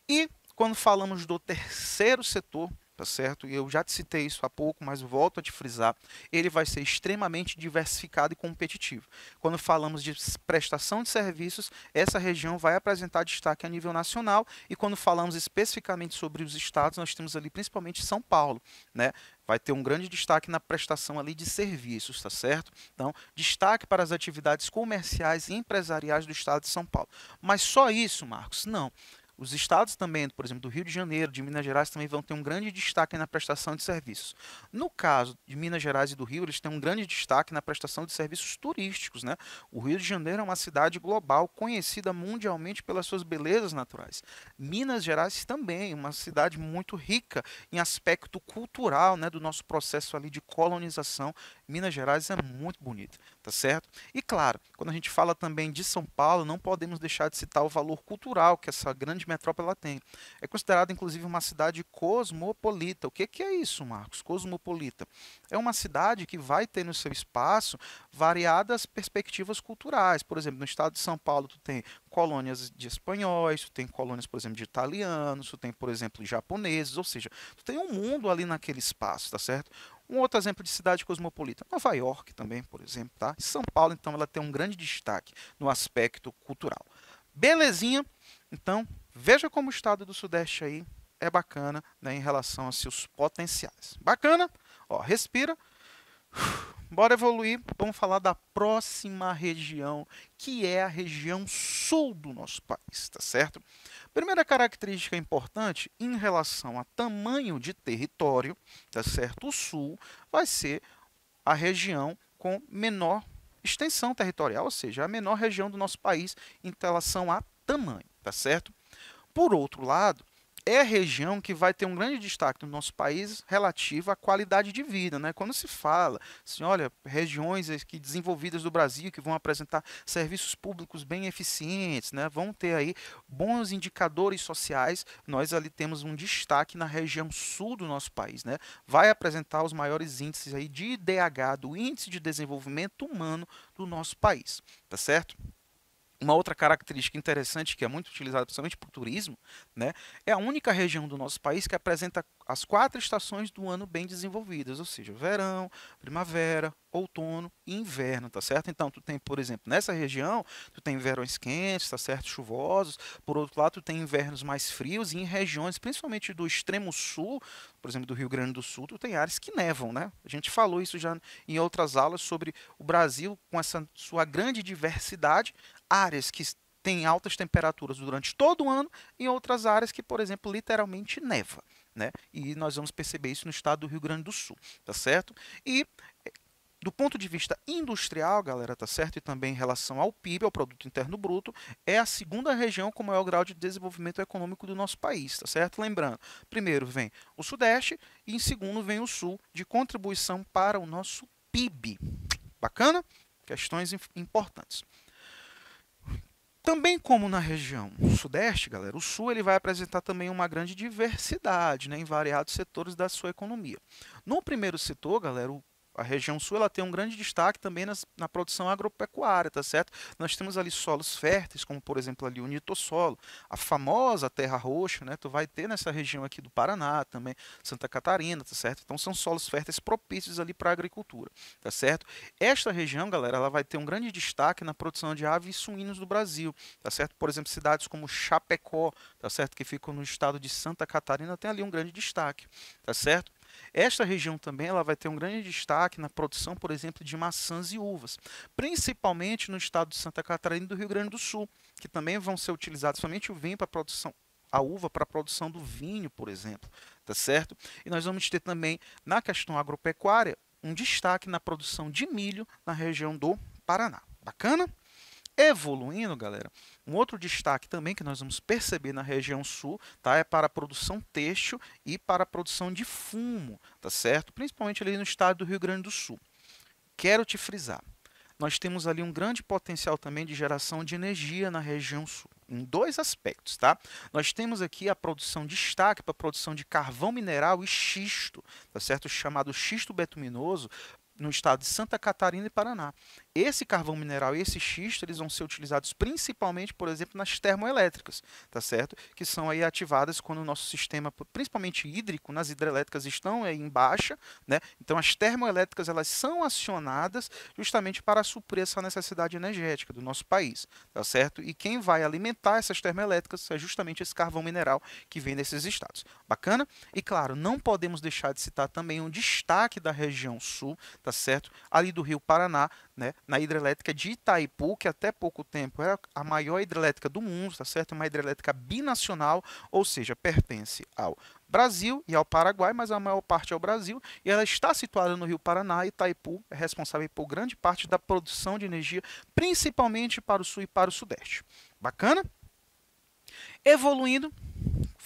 E quando falamos do terceiro setor, tá certo? E eu já te citei isso há pouco, mas volto a te frisar, ele vai ser extremamente diversificado e competitivo. Quando falamos de prestação de serviços, essa região vai apresentar destaque a nível nacional, e quando falamos especificamente sobre os estados, nós temos ali principalmente São Paulo, né? vai ter um grande destaque na prestação ali de serviços, tá certo? Então, destaque para as atividades comerciais e empresariais do estado de São Paulo. Mas só isso, Marcos? Não. Os estados também, por exemplo, do Rio de Janeiro, de Minas Gerais, também vão ter um grande destaque na prestação de serviços. No caso de Minas Gerais e do Rio, eles têm um grande destaque na prestação de serviços turísticos. Né? O Rio de Janeiro é uma cidade global, conhecida mundialmente pelas suas belezas naturais. Minas Gerais também, uma cidade muito rica em aspecto cultural né, do nosso processo ali de colonização. Minas Gerais é muito bonita tá certo? E claro, quando a gente fala também de São Paulo, não podemos deixar de citar o valor cultural que essa grande metrópole ela tem. É considerada inclusive uma cidade cosmopolita. O que, que é isso, Marcos? Cosmopolita. É uma cidade que vai ter no seu espaço variadas perspectivas culturais. Por exemplo, no estado de São Paulo, tu tem colônias de espanhóis, tu tem colônias, por exemplo, de italianos, tu tem, por exemplo, japoneses, ou seja, tu tem um mundo ali naquele espaço, tá certo? Um outro exemplo de cidade cosmopolita, Nova York também, por exemplo, tá? São Paulo, então, ela tem um grande destaque no aspecto cultural. Belezinha? Então, veja como o estado do Sudeste aí é bacana né, em relação a seus potenciais. Bacana? Ó, respira. (sighs) Bora evoluir, vamos falar da próxima região, que é a região sul do nosso país, tá certo? Primeira característica importante em relação a tamanho de território, tá certo? O sul vai ser a região com menor extensão territorial, ou seja, a menor região do nosso país em relação a tamanho, tá certo? Por outro lado, é a região que vai ter um grande destaque no nosso país relativo à qualidade de vida. Né? Quando se fala assim, olha, regiões aqui desenvolvidas do Brasil que vão apresentar serviços públicos bem eficientes, né? vão ter aí bons indicadores sociais, nós ali temos um destaque na região sul do nosso país. Né? Vai apresentar os maiores índices aí de IDH, do Índice de Desenvolvimento Humano do nosso país. Tá certo? Uma outra característica interessante que é muito utilizada principalmente por turismo, né, é a única região do nosso país que apresenta as quatro estações do ano bem desenvolvidas, ou seja, verão, primavera, outono e inverno, tá certo? Então tu tem, por exemplo, nessa região, tu tem verões quentes, tá certo, chuvosos, por outro lado, tu tem invernos mais frios e em regiões, principalmente do extremo sul, por exemplo, do Rio Grande do Sul, tu tem áreas que nevam, né? A gente falou isso já em outras aulas sobre o Brasil com essa sua grande diversidade, áreas que têm altas temperaturas durante todo o ano e outras áreas que, por exemplo, literalmente neva. Né? E nós vamos perceber isso no estado do Rio Grande do Sul, tá certo? E eh, do ponto de vista industrial, galera, tá certo? E também em relação ao PIB, ao produto interno bruto, é a segunda região com maior é grau de desenvolvimento econômico do nosso país, tá certo? Lembrando, primeiro vem o Sudeste e em segundo vem o Sul de contribuição para o nosso PIB. Bacana? Questões importantes. Também como na região sudeste, galera, o sul ele vai apresentar também uma grande diversidade né, em variados setores da sua economia. No primeiro setor, galera, o a região sul ela tem um grande destaque também nas, na produção agropecuária, tá certo? Nós temos ali solos férteis, como por exemplo ali o nitossolo, a famosa terra roxa, né? Tu vai ter nessa região aqui do Paraná também, Santa Catarina, tá certo? Então são solos férteis propícios ali para a agricultura, tá certo? Esta região, galera, ela vai ter um grande destaque na produção de aves suínos do Brasil, tá certo? Por exemplo, cidades como Chapecó, tá certo? Que ficam no estado de Santa Catarina, tem ali um grande destaque, tá certo? Esta região também ela vai ter um grande destaque na produção, por exemplo, de maçãs e uvas, principalmente no estado de Santa Catarina e do Rio Grande do Sul, que também vão ser utilizados somente o vinho para produção a uva para a produção do vinho, por exemplo, tá certo? E nós vamos ter também na questão agropecuária um destaque na produção de milho na região do Paraná. Bacana? Evoluindo, galera, um outro destaque também que nós vamos perceber na região sul tá, é para a produção têxtil e para a produção de fumo, tá certo? Principalmente ali no estado do Rio Grande do Sul. Quero te frisar, nós temos ali um grande potencial também de geração de energia na região sul, em dois aspectos, tá? Nós temos aqui a produção de destaque para a produção de carvão mineral e xisto, tá certo? O chamado xisto betuminoso no estado de Santa Catarina e Paraná. Esse carvão mineral e esse xisto eles vão ser utilizados principalmente, por exemplo, nas termoelétricas, tá certo? Que são aí ativadas quando o nosso sistema, principalmente hídrico, nas hidrelétricas estão aí em baixa, né? Então as termoelétricas elas são acionadas justamente para suprir essa necessidade energética do nosso país, tá certo? E quem vai alimentar essas termoelétricas é justamente esse carvão mineral que vem desses estados. Bacana? E claro, não podemos deixar de citar também um destaque da região sul, tá tá certo? Ali do Rio Paraná, né? Na hidrelétrica de Itaipu, que até pouco tempo era a maior hidrelétrica do mundo, tá certo? Uma hidrelétrica binacional, ou seja, pertence ao Brasil e ao Paraguai, mas a maior parte ao é Brasil, e ela está situada no Rio Paraná, e Itaipu é responsável por grande parte da produção de energia, principalmente para o sul e para o sudeste. Bacana? Evoluindo,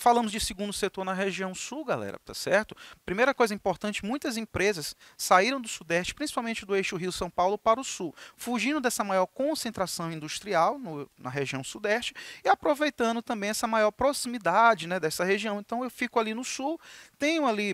Falamos de segundo setor na região sul, galera, tá certo? Primeira coisa importante, muitas empresas saíram do sudeste, principalmente do eixo Rio-São Paulo, para o sul, fugindo dessa maior concentração industrial no, na região sudeste e aproveitando também essa maior proximidade né, dessa região. Então eu fico ali no sul, tenho ali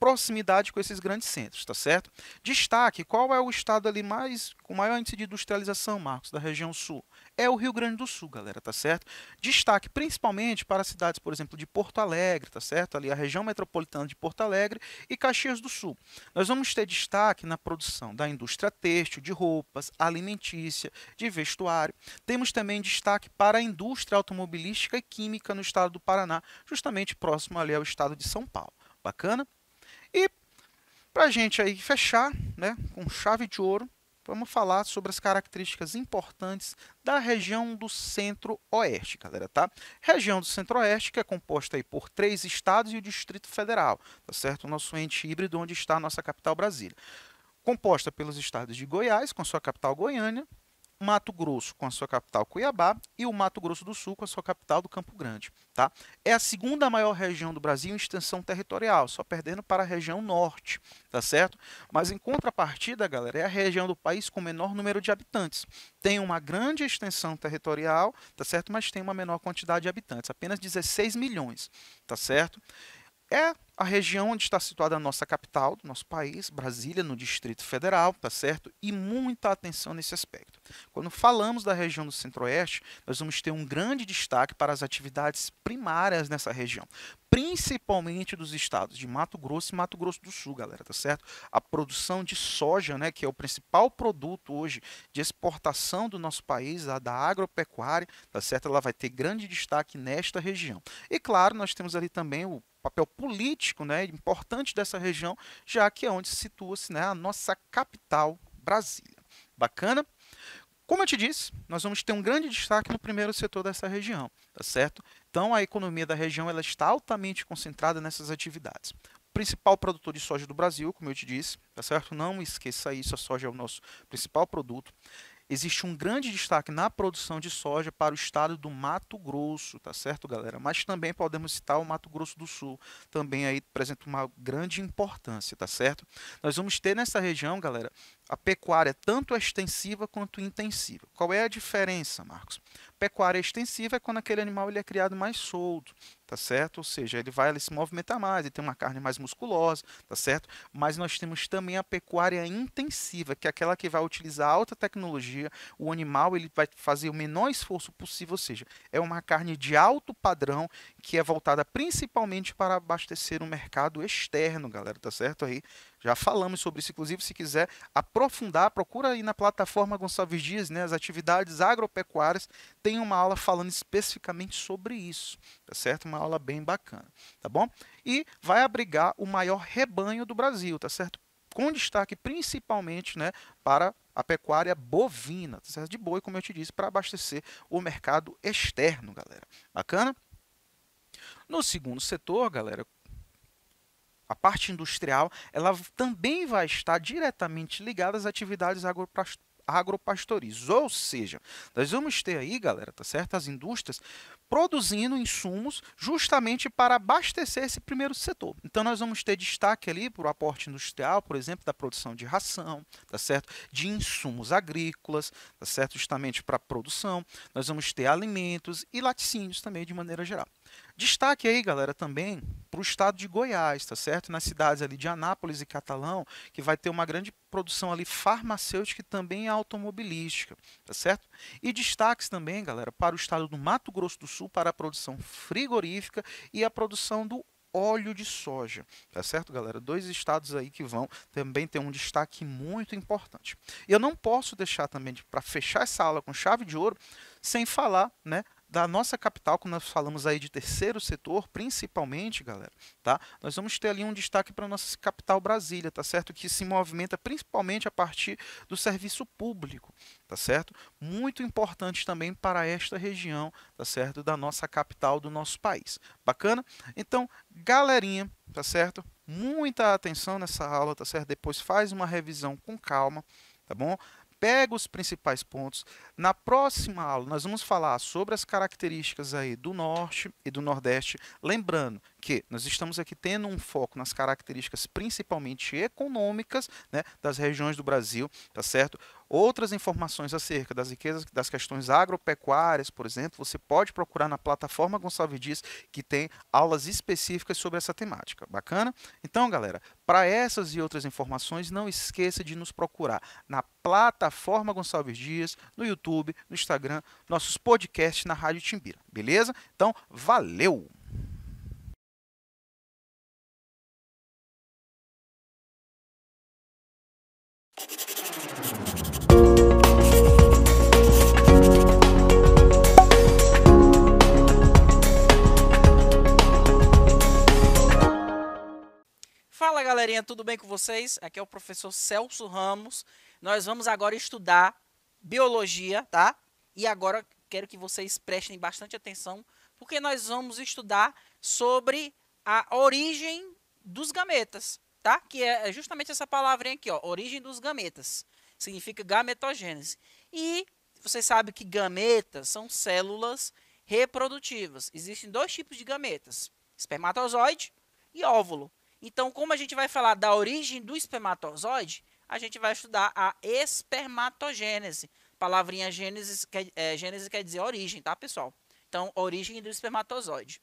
proximidade com esses grandes centros, tá certo? Destaque, qual é o estado ali mais com maior índice de industrialização, Marcos, da região sul? é o Rio Grande do Sul, galera, tá certo? Destaque principalmente para cidades, por exemplo, de Porto Alegre, tá certo? Ali a região metropolitana de Porto Alegre e Caxias do Sul. Nós vamos ter destaque na produção da indústria têxtil, de roupas, alimentícia, de vestuário. Temos também destaque para a indústria automobilística e química no estado do Paraná, justamente próximo ali ao estado de São Paulo. Bacana? E para a gente aí fechar, né, com chave de ouro, Vamos falar sobre as características importantes da região do Centro-Oeste, galera, tá? Região do Centro-Oeste que é composta aí por três estados e o Distrito Federal, tá certo? O nosso ente híbrido onde está a nossa capital Brasília. Composta pelos estados de Goiás, com sua capital Goiânia, Mato Grosso com a sua capital Cuiabá e o Mato Grosso do Sul com a sua capital do Campo Grande, tá? É a segunda maior região do Brasil em extensão territorial, só perdendo para a região norte, tá certo? Mas em contrapartida, galera, é a região do país com menor número de habitantes. Tem uma grande extensão territorial, tá certo? Mas tem uma menor quantidade de habitantes, apenas 16 milhões, tá certo? É a região onde está situada a nossa capital, do nosso país, Brasília, no Distrito Federal, tá certo? E muita atenção nesse aspecto. Quando falamos da região do Centro-Oeste, nós vamos ter um grande destaque para as atividades primárias nessa região, principalmente dos estados de Mato Grosso e Mato Grosso do Sul, galera, tá certo? A produção de soja, né, que é o principal produto hoje de exportação do nosso país, da agropecuária, tá certo? Ela vai ter grande destaque nesta região. E claro, nós temos ali também o papel político turístico né, importante dessa região, já que é onde se situa-se né, a nossa capital, Brasília. Bacana? Como eu te disse, nós vamos ter um grande destaque no primeiro setor dessa região, tá certo? Então, a economia da região ela está altamente concentrada nessas atividades. principal produtor de soja do Brasil, como eu te disse, tá certo? Não esqueça isso, a soja é o nosso principal produto existe um grande destaque na produção de soja para o estado do Mato Grosso, tá certo, galera? Mas também podemos citar o Mato Grosso do Sul, também aí apresenta uma grande importância, tá certo? Nós vamos ter nessa região, galera, a pecuária tanto extensiva quanto intensiva. Qual é a diferença, Marcos? Pecuária extensiva é quando aquele animal ele é criado mais solto, tá certo? Ou seja, ele vai ele se movimentar mais, ele tem uma carne mais musculosa, tá certo? Mas nós temos também a pecuária intensiva, que é aquela que vai utilizar alta tecnologia, o animal ele vai fazer o menor esforço possível, ou seja, é uma carne de alto padrão que é voltada principalmente para abastecer o mercado externo, galera, tá certo aí? Já falamos sobre isso, inclusive, se quiser aprofundar, procura aí na plataforma Gonçalves Dias, né, as atividades agropecuárias, tem uma aula falando especificamente sobre isso, tá certo? Uma aula bem bacana, tá bom? E vai abrigar o maior rebanho do Brasil, tá certo? Com destaque principalmente, né, para a pecuária bovina, tá certo? De boi, como eu te disse, para abastecer o mercado externo, galera. Bacana? No segundo setor, galera, a parte industrial, ela também vai estar diretamente ligada às atividades agropastoris. Ou seja, nós vamos ter aí, galera, tá certo? As indústrias produzindo insumos justamente para abastecer esse primeiro setor. Então nós vamos ter destaque ali para o aporte industrial, por exemplo, da produção de ração, tá certo? De insumos agrícolas, tá certo? Justamente para produção. Nós vamos ter alimentos e laticínios também de maneira geral. Destaque aí, galera, também para o estado de Goiás, tá certo? Nas cidades ali de Anápolis e Catalão, que vai ter uma grande produção ali farmacêutica e também automobilística, tá certo? E destaques também, galera, para o estado do Mato Grosso do Sul para a produção frigorífica e a produção do óleo de soja, tá certo, galera? Dois estados aí que vão também ter um destaque muito importante. e Eu não posso deixar também de, para fechar essa aula com chave de ouro sem falar, né, da nossa capital, quando nós falamos aí de terceiro setor, principalmente, galera, tá? Nós vamos ter ali um destaque para nossa capital Brasília, tá certo? Que se movimenta principalmente a partir do serviço público, tá certo? Muito importante também para esta região, tá certo? Da nossa capital do nosso país. Bacana? Então, galerinha, tá certo? Muita atenção nessa aula, tá certo? Depois faz uma revisão com calma, tá bom? pega os principais pontos. Na próxima aula, nós vamos falar sobre as características aí do Norte e do Nordeste. Lembrando que nós estamos aqui tendo um foco nas características principalmente econômicas né, das regiões do Brasil, tá certo? Outras informações acerca das riquezas das questões agropecuárias, por exemplo, você pode procurar na plataforma Gonçalves Dias, que tem aulas específicas sobre essa temática. Bacana? Então, galera, para essas e outras informações, não esqueça de nos procurar na plataforma Gonçalves Dias, no YouTube, no Instagram, nossos podcasts na Rádio Timbira. Beleza? Então, valeu! Fala galerinha, tudo bem com vocês? Aqui é o professor Celso Ramos. Nós vamos agora estudar biologia, tá? E agora quero que vocês prestem bastante atenção, porque nós vamos estudar sobre a origem dos gametas, tá? Que é, é justamente essa palavrinha aqui, ó, origem dos gametas. Significa gametogênese. E você sabe que gametas são células reprodutivas. Existem dois tipos de gametas: espermatozoide e óvulo. Então, como a gente vai falar da origem do espermatozoide, a gente vai estudar a espermatogênese. Palavrinha gênese quer, é, gênese quer dizer origem, tá, pessoal? Então, origem do espermatozoide.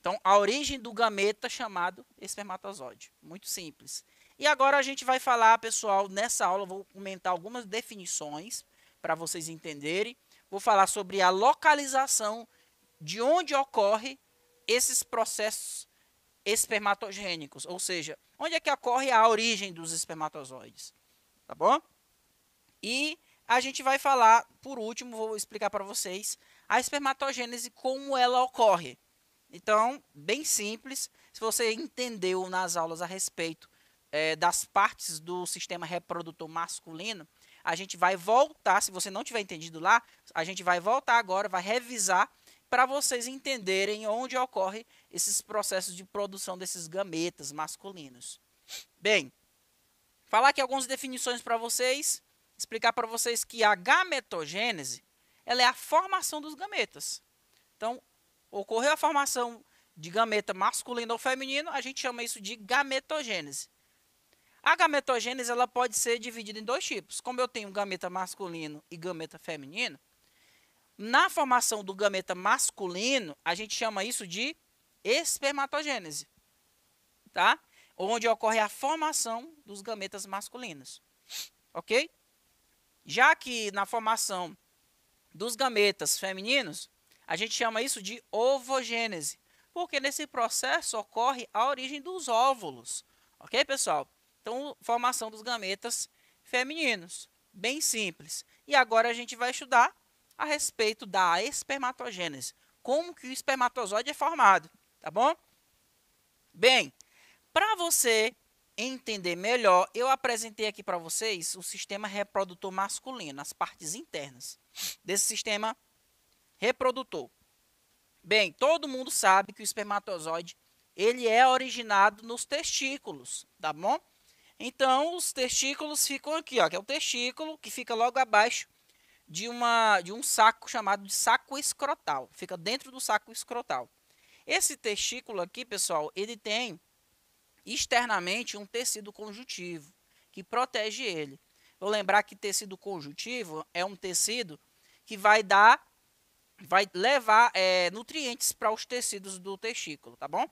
Então, a origem do gameta chamado espermatozoide. Muito simples. E agora a gente vai falar, pessoal, nessa aula vou comentar algumas definições para vocês entenderem. Vou falar sobre a localização de onde ocorre esses processos espermatogênicos, ou seja, onde é que ocorre a origem dos espermatozoides, tá bom? E a gente vai falar, por último, vou explicar para vocês a espermatogênese como ela ocorre. Então, bem simples, se você entendeu nas aulas a respeito é, das partes do sistema reprodutor masculino, a gente vai voltar, se você não tiver entendido lá, a gente vai voltar agora, vai revisar para vocês entenderem onde ocorre esses processos de produção desses gametas masculinos. Bem, falar aqui algumas definições para vocês, explicar para vocês que a gametogênese ela é a formação dos gametas. Então, ocorreu a formação de gameta masculino ou feminino, a gente chama isso de gametogênese. A gametogênese ela pode ser dividida em dois tipos. Como eu tenho gameta masculino e gameta feminino, na formação do gameta masculino, a gente chama isso de espermatogênese, tá? Onde ocorre a formação dos gametas masculinos, ok? Já que na formação dos gametas femininos, a gente chama isso de ovogênese, porque nesse processo ocorre a origem dos óvulos, ok, pessoal? Então, formação dos gametas femininos, bem simples. E agora a gente vai estudar a respeito da espermatogênese, como que o espermatozoide é formado tá bom? Bem, para você entender melhor, eu apresentei aqui para vocês o sistema reprodutor masculino, as partes internas desse sistema reprodutor. Bem, todo mundo sabe que o espermatozoide ele é originado nos testículos, tá bom? Então, os testículos ficam aqui, ó, que é o testículo que fica logo abaixo de, uma, de um saco chamado de saco escrotal. Fica dentro do saco escrotal. Esse testículo aqui, pessoal, ele tem externamente um tecido conjuntivo que protege ele. Vou lembrar que tecido conjuntivo é um tecido que vai dar, vai levar é, nutrientes para os tecidos do testículo, tá bom?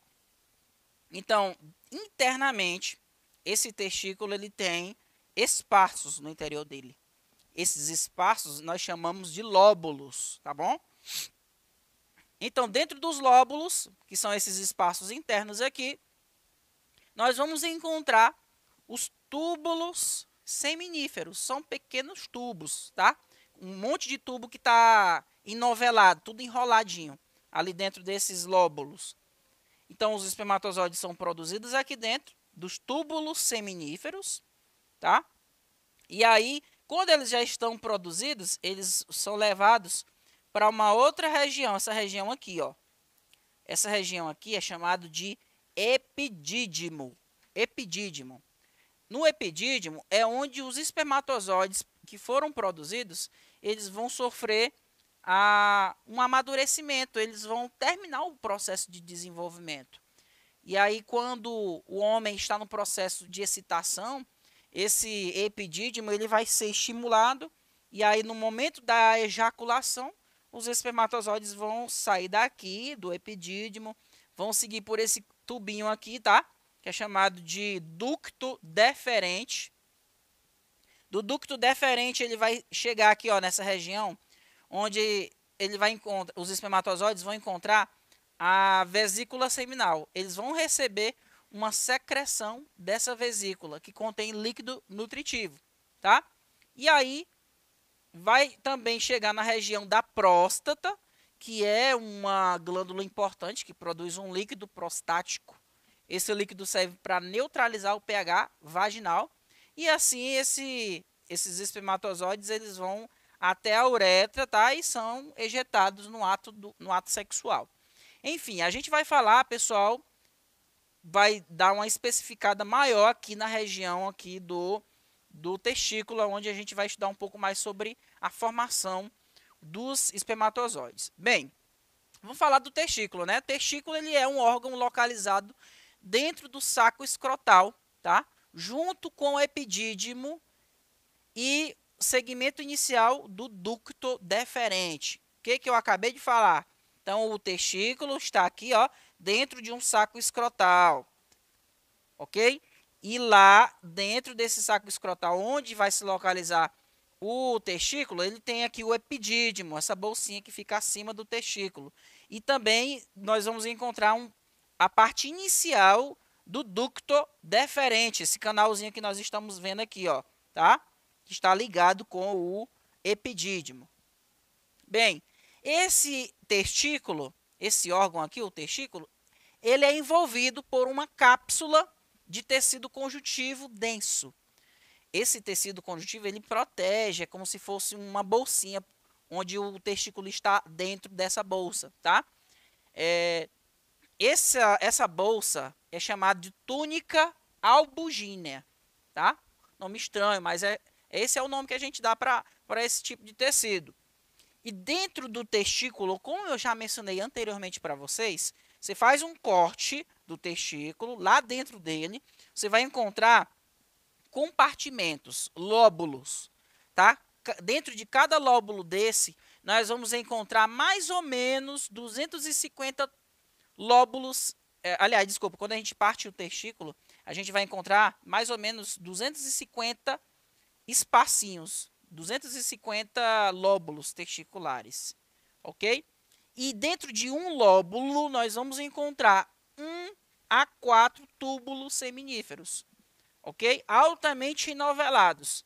Então, internamente, esse testículo ele tem espaços no interior dele. Esses espaços nós chamamos de lóbulos, tá bom? Então, dentro dos lóbulos, que são esses espaços internos aqui, nós vamos encontrar os túbulos seminíferos. São pequenos tubos, tá? Um monte de tubo que está enovelado, tudo enroladinho, ali dentro desses lóbulos. Então, os espermatozoides são produzidos aqui dentro dos túbulos seminíferos, tá? E aí, quando eles já estão produzidos, eles são levados para uma outra região, essa região aqui, ó. Essa região aqui é chamada de epidídimo. Epidídimo. No epidídimo é onde os espermatozoides que foram produzidos, eles vão sofrer a, um amadurecimento, eles vão terminar o processo de desenvolvimento. E aí, quando o homem está no processo de excitação, esse epidídimo ele vai ser estimulado, e aí, no momento da ejaculação, os espermatozoides vão sair daqui, do epidídimo, vão seguir por esse tubinho aqui, tá? Que é chamado de ducto deferente. Do ducto deferente, ele vai chegar aqui, ó, nessa região, onde ele vai encontrar, os espermatozoides vão encontrar a vesícula seminal. Eles vão receber uma secreção dessa vesícula que contém líquido nutritivo, tá? E aí vai também chegar na região da próstata, que é uma glândula importante que produz um líquido prostático. Esse líquido serve para neutralizar o pH vaginal e assim esse, esses espermatozoides eles vão até a uretra, tá? E são ejetados no ato do, no ato sexual. Enfim, a gente vai falar, pessoal, vai dar uma especificada maior aqui na região aqui do do testículo, onde a gente vai estudar um pouco mais sobre a formação dos espermatozoides. Bem, vamos falar do testículo, né? O testículo ele é um órgão localizado dentro do saco escrotal, tá? Junto com o epidídimo e segmento inicial do ducto deferente. O que, que eu acabei de falar? Então, o testículo está aqui, ó, dentro de um saco escrotal, ok? E lá, dentro desse saco escrotal, onde vai se localizar o testículo, ele tem aqui o epidídimo, essa bolsinha que fica acima do testículo. E também nós vamos encontrar um, a parte inicial do ducto deferente, esse canalzinho que nós estamos vendo aqui, ó, tá? Que está ligado com o epidídimo. Bem, esse testículo, esse órgão aqui, o testículo, ele é envolvido por uma cápsula de tecido conjuntivo denso esse tecido conjuntivo ele protege, é como se fosse uma bolsinha onde o testículo está dentro dessa bolsa, tá? É, essa, essa bolsa é chamada de túnica albugínea, tá? Nome estranho, mas é, esse é o nome que a gente dá para esse tipo de tecido. E dentro do testículo, como eu já mencionei anteriormente para vocês, você faz um corte do testículo, lá dentro dele, você vai encontrar compartimentos, lóbulos, tá? Dentro de cada lóbulo desse, nós vamos encontrar mais ou menos 250 lóbulos. É, aliás, desculpa, quando a gente parte o testículo, a gente vai encontrar mais ou menos 250 espacinhos, 250 lóbulos testiculares, ok? E dentro de um lóbulo, nós vamos encontrar um a quatro túbulos seminíferos ok? Altamente novelados.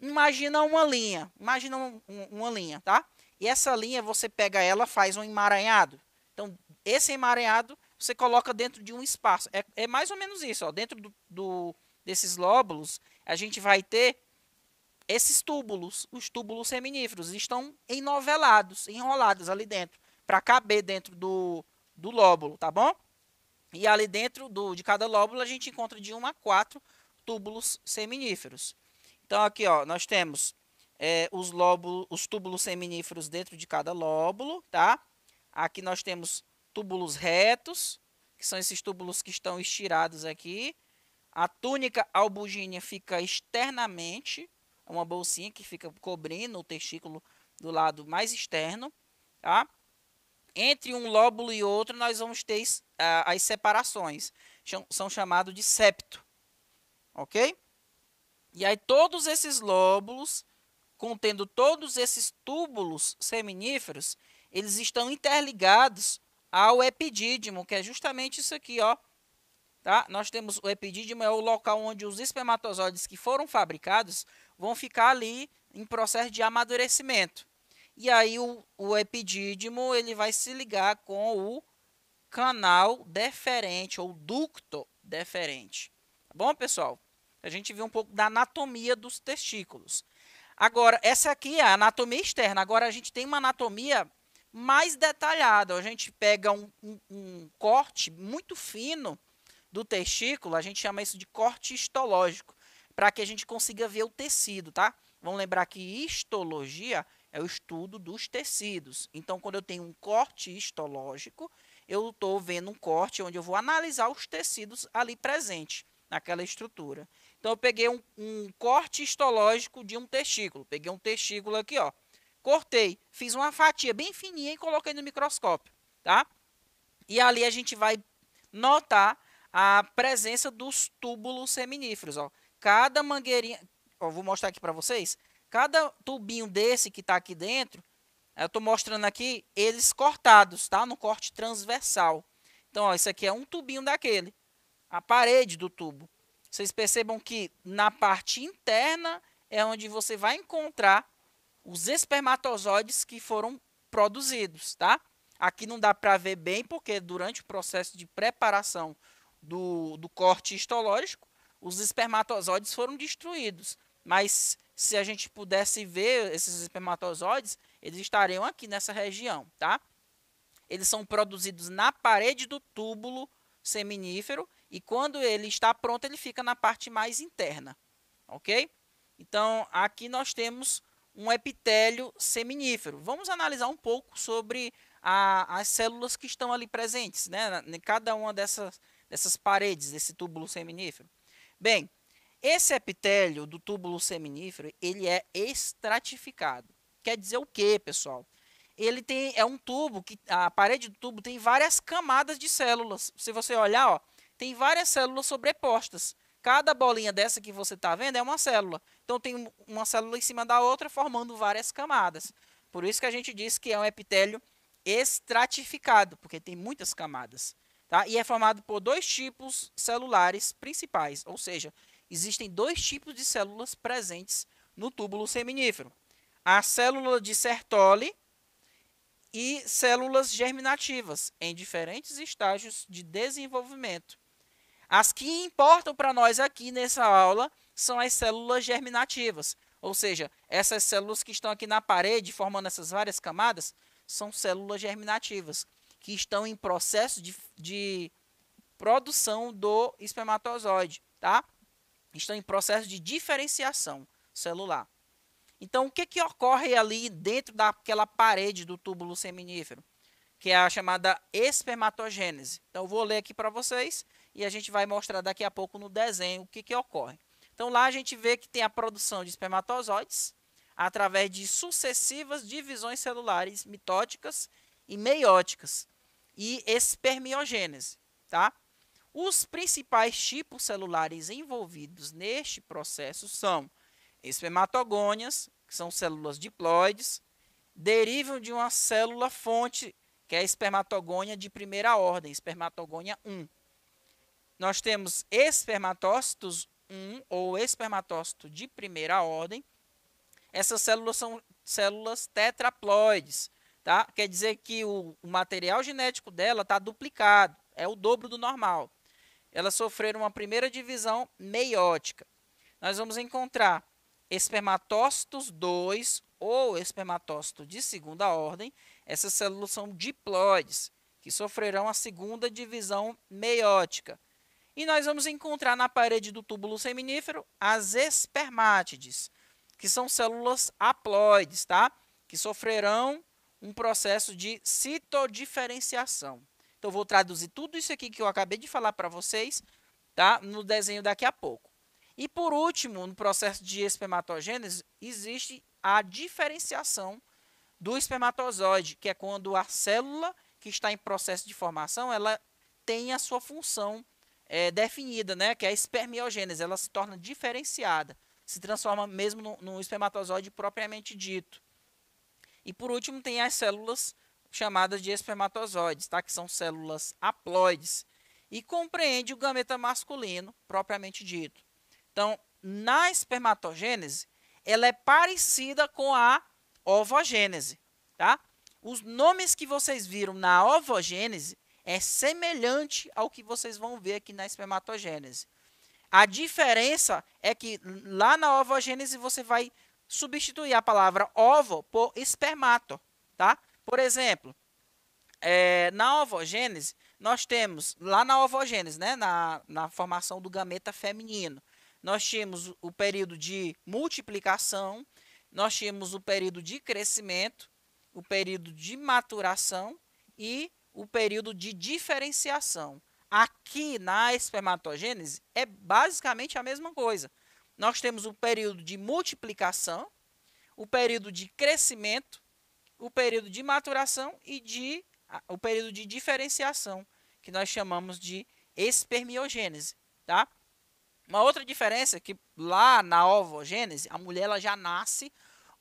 Imagina uma linha, imagina um, uma linha, tá? E essa linha você pega ela, faz um emaranhado. Então, esse emaranhado você coloca dentro de um espaço. É, é mais ou menos isso, ó. Dentro do, do, desses lóbulos, a gente vai ter esses túbulos, os túbulos seminíferos, estão enovelados, enrolados ali dentro, para caber dentro do, do lóbulo, tá bom? E ali dentro do, de cada lóbulo a gente encontra de 1 a 4 túbulos seminíferos. Então, aqui ó, nós temos é, os, lóbulo, os túbulos seminíferos dentro de cada lóbulo, tá? Aqui nós temos túbulos retos, que são esses túbulos que estão estirados aqui. A túnica albugínea fica externamente, é uma bolsinha que fica cobrindo o testículo do lado mais externo, tá? Entre um lóbulo e outro, nós vamos ter as, ah, as separações, são chamados de septo ok? E aí todos esses lóbulos, contendo todos esses túbulos seminíferos, eles estão interligados ao epidídimo, que é justamente isso aqui, ó. Tá? Nós temos o epidídimo, é o local onde os espermatozoides que foram fabricados vão ficar ali em processo de amadurecimento. E aí o, o epidídimo ele vai se ligar com o canal deferente ou ducto deferente. Tá bom, pessoal? A gente viu um pouco da anatomia dos testículos. Agora, essa aqui é a anatomia externa. Agora, a gente tem uma anatomia mais detalhada. A gente pega um, um, um corte muito fino do testículo, a gente chama isso de corte histológico, para que a gente consiga ver o tecido, tá? Vamos lembrar que histologia é o estudo dos tecidos. Então, quando eu tenho um corte histológico, eu estou vendo um corte onde eu vou analisar os tecidos ali presentes naquela estrutura. Então eu peguei um, um corte histológico de um testículo, peguei um testículo aqui, ó, cortei, fiz uma fatia bem fininha e coloquei no microscópio, tá? E ali a gente vai notar a presença dos túbulos seminíferos, ó. Cada mangueirinha, ó, vou mostrar aqui para vocês. Cada tubinho desse que está aqui dentro, eu estou mostrando aqui eles cortados, tá? No corte transversal. Então, ó, isso aqui é um tubinho daquele a parede do tubo. Vocês percebam que na parte interna é onde você vai encontrar os espermatozoides que foram produzidos, tá? Aqui não dá para ver bem, porque durante o processo de preparação do, do corte histológico, os espermatozoides foram destruídos. Mas se a gente pudesse ver esses espermatozoides, eles estariam aqui nessa região, tá? Eles são produzidos na parede do túbulo seminífero e quando ele está pronto, ele fica na parte mais interna, ok? Então, aqui nós temos um epitélio seminífero. Vamos analisar um pouco sobre a, as células que estão ali presentes, né? Em cada uma dessas, dessas paredes, desse túbulo seminífero. Bem, esse epitélio do túbulo seminífero, ele é estratificado. Quer dizer o quê, pessoal? Ele tem, é um tubo, que a parede do tubo tem várias camadas de células. Se você olhar, ó, tem várias células sobrepostas. Cada bolinha dessa que você está vendo é uma célula. Então tem uma célula em cima da outra formando várias camadas. Por isso que a gente diz que é um epitélio estratificado, porque tem muitas camadas. Tá? E é formado por dois tipos celulares principais, ou seja, existem dois tipos de células presentes no túbulo seminífero. A célula de Sertoli e células germinativas, em diferentes estágios de desenvolvimento. As que importam para nós aqui nessa aula são as células germinativas, ou seja, essas células que estão aqui na parede, formando essas várias camadas, são células germinativas, que estão em processo de, de produção do espermatozoide, tá? Estão em processo de diferenciação celular. Então, o que, que ocorre ali dentro daquela parede do túbulo seminífero? Que é a chamada espermatogênese. Então, eu vou ler aqui para vocês e a gente vai mostrar daqui a pouco no desenho o que, que ocorre. Então lá a gente vê que tem a produção de espermatozoides através de sucessivas divisões celulares mitóticas e meióticas e espermiogênese, tá? Os principais tipos celulares envolvidos neste processo são espermatogônias, que são células diploides, derivam de uma célula fonte, que é a espermatogônia de primeira ordem, espermatogônia 1 nós temos espermatócitos 1 ou espermatócito de primeira ordem. Essas células são células tetraploides, tá? Quer dizer que o, o material genético dela está duplicado, é o dobro do normal. Elas sofreram uma primeira divisão meiótica. Nós vamos encontrar espermatócitos 2 ou espermatócito de segunda ordem. Essas células são diploides, que sofrerão a segunda divisão meiótica. E nós vamos encontrar na parede do túbulo seminífero as espermátides, que são células haploides, tá? que sofrerão um processo de citodiferenciação. Então, vou traduzir tudo isso aqui que eu acabei de falar para vocês tá? no desenho daqui a pouco. E, por último, no processo de espermatogênese, existe a diferenciação do espermatozoide, que é quando a célula que está em processo de formação, ela tem a sua função é, definida, né? Que é a espermiogênese. Ela se torna diferenciada, se transforma mesmo no, espermatozoide propriamente dito. E por último, tem as células chamadas de espermatozoides, tá? que são células haploides, e compreende o gameta masculino propriamente dito. Então, na espermatogênese, ela é parecida com a ovogênese. Tá? Os nomes que vocês viram na ovogênese é semelhante ao que vocês vão ver aqui na espermatogênese. A diferença é que lá na ovogênese você vai substituir a palavra ovo por espermato, tá? Por exemplo, é, na ovogênese, nós temos, lá na ovogênese, né, na, na formação do gameta feminino, nós tínhamos o período de multiplicação, nós tínhamos o período de crescimento, o período de maturação e o período de diferenciação. Aqui na espermatogênese é basicamente a mesma coisa. Nós temos o período de multiplicação, o período de crescimento, o período de maturação e de o período de diferenciação, que nós chamamos de espermiogênese, tá? Uma outra diferença é que lá na ovogênese, a mulher ela já nasce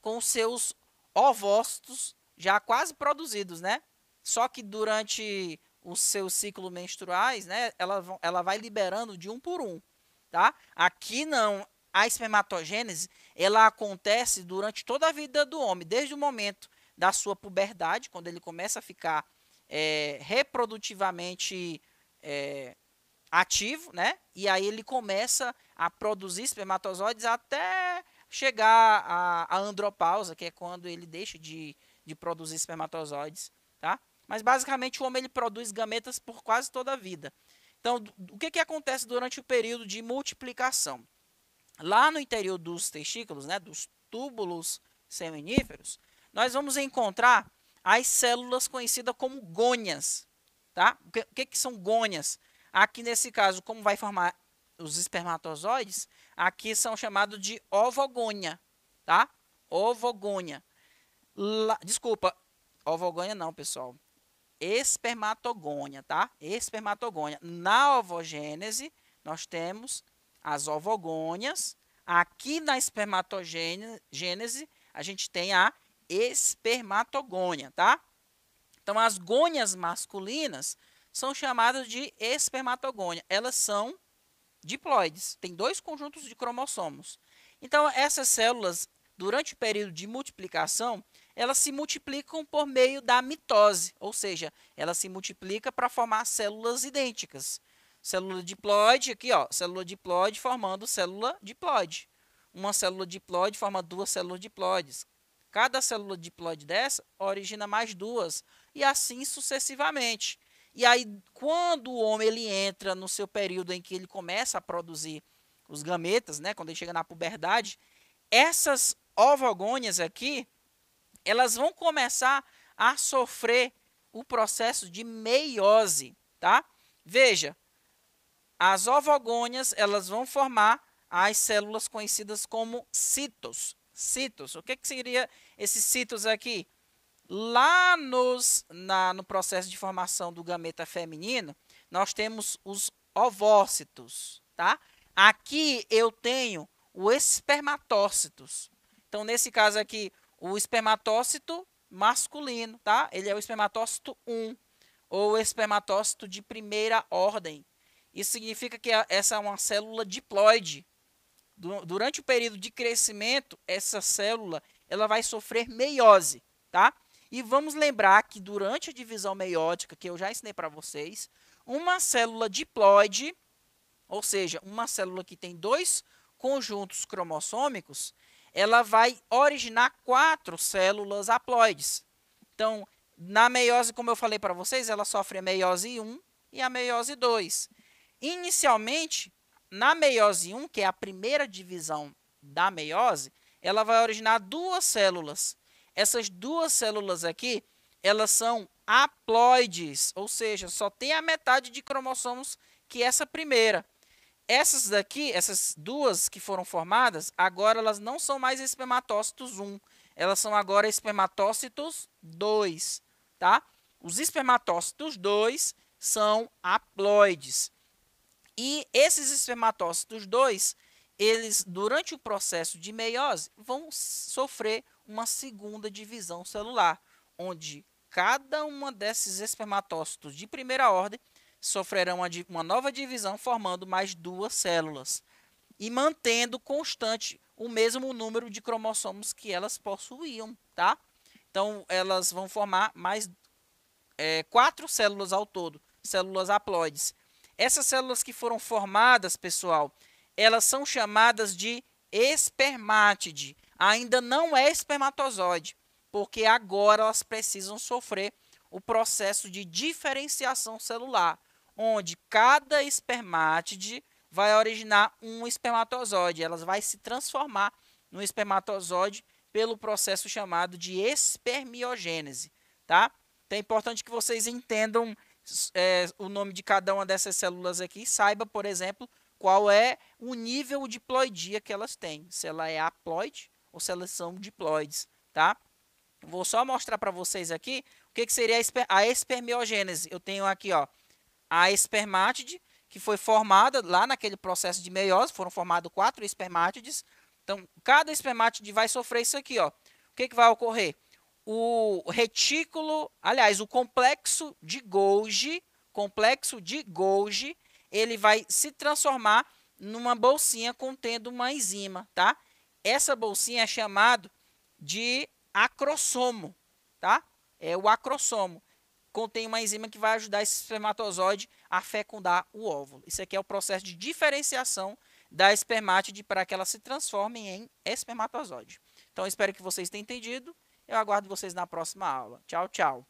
com seus ovócitos já quase produzidos, né? Só que durante os seus ciclos menstruais, né, ela, ela vai liberando de um por um, tá? Aqui não, a espermatogênese, ela acontece durante toda a vida do homem, desde o momento da sua puberdade, quando ele começa a ficar é, reprodutivamente é, ativo, né? E aí ele começa a produzir espermatozoides até chegar à, andropausa, que é quando ele deixa de, de produzir espermatozoides, tá? Mas basicamente o homem ele produz gametas por quase toda a vida. Então, o que, que acontece durante o período de multiplicação? Lá no interior dos testículos, né, dos túbulos seminíferos, nós vamos encontrar as células conhecidas como gônias. Tá? O que, que, que são gônias? Aqui, nesse caso, como vai formar os espermatozoides, aqui são chamados de ovogônia. Tá? Ovogônia. desculpa, ovogônia não, pessoal espermatogônia, tá? Espermatogônia. Na ovogênese, nós temos as ovogônias. Aqui na espermatogênese, a gente tem a espermatogônia, tá? Então, as gônias masculinas são chamadas de espermatogônia. Elas são diploides, tem dois conjuntos de cromossomos. Então, essas células, durante o período de multiplicação, elas se multiplicam por meio da mitose, ou seja, ela se multiplica para formar células idênticas. Célula diploide, aqui, ó, célula diploide formando célula diploide. Uma célula diploide forma duas células diploides. Cada célula diploide dessa origina mais duas, e assim sucessivamente. E aí, quando o homem ele entra no seu período em que ele começa a produzir os gametas, né, quando ele chega na puberdade, essas ovogônias aqui, elas vão começar a sofrer o processo de meiose, tá? Veja, as ovogônias, elas vão formar as células conhecidas como citos. Citos, o que, que seria esses citos aqui? Lá nos, na, no processo de formação do gameta feminino, nós temos os ovócitos, tá? Aqui eu tenho o espermatócitos. Então, nesse caso aqui, o espermatócito masculino, tá? Ele é o espermatócito 1 ou espermatócito de primeira ordem. Isso significa que essa é uma célula diploide. Durante o período de crescimento, essa célula ela vai sofrer meiose, tá? E vamos lembrar que durante a divisão meiótica, que eu já ensinei para vocês, uma célula diploide, ou seja, uma célula que tem dois conjuntos cromossômicos, ela vai originar quatro células haploides. Então, na meiose, como eu falei para vocês, ela sofre a meiose 1 e a meiose 2. Inicialmente, na meiose 1, que é a primeira divisão da meiose, ela vai originar duas células. Essas duas células aqui, elas são haploides, ou seja, só tem a metade de cromossomos que essa primeira. Essas daqui, essas duas que foram formadas, agora elas não são mais espermatócitos 1. Elas são agora espermatócitos 2, tá? Os espermatócitos 2 são haploides. E esses espermatócitos 2, eles durante o processo de meiose vão sofrer uma segunda divisão celular, onde cada uma desses espermatócitos de primeira ordem sofrerão uma nova divisão, formando mais duas células e mantendo constante o mesmo número de cromossomos que elas possuíam, tá? Então, elas vão formar mais é, quatro células ao todo, células haploides. Essas células que foram formadas, pessoal, elas são chamadas de espermátide. Ainda não é espermatozoide, porque agora elas precisam sofrer o processo de diferenciação celular onde cada espermátide vai originar um espermatozoide. Elas vai se transformar no espermatozoide pelo processo chamado de espermiogênese, tá? Então é importante que vocês entendam é, o nome de cada uma dessas células aqui, saiba, por exemplo, qual é o nível de ploidia que elas têm, se ela é haploide ou se elas são diploides, tá? Vou só mostrar para vocês aqui o que, que seria a, esper a espermiogênese. Eu tenho aqui, ó, a espermátide que foi formada lá naquele processo de meiose, foram formados quatro espermátides. Então, cada espermátide vai sofrer isso aqui, ó. O que, que vai ocorrer? O retículo, aliás, o complexo de Golgi, complexo de Golgi, ele vai se transformar numa bolsinha contendo uma enzima, tá? Essa bolsinha é chamado de acrossomo, tá? É o acrossomo contém uma enzima que vai ajudar esse espermatozoide a fecundar o óvulo. Isso aqui é o processo de diferenciação da espermátide para que ela se transforme em espermatozoide. Então, espero que vocês tenham entendido. Eu aguardo vocês na próxima aula. Tchau, tchau.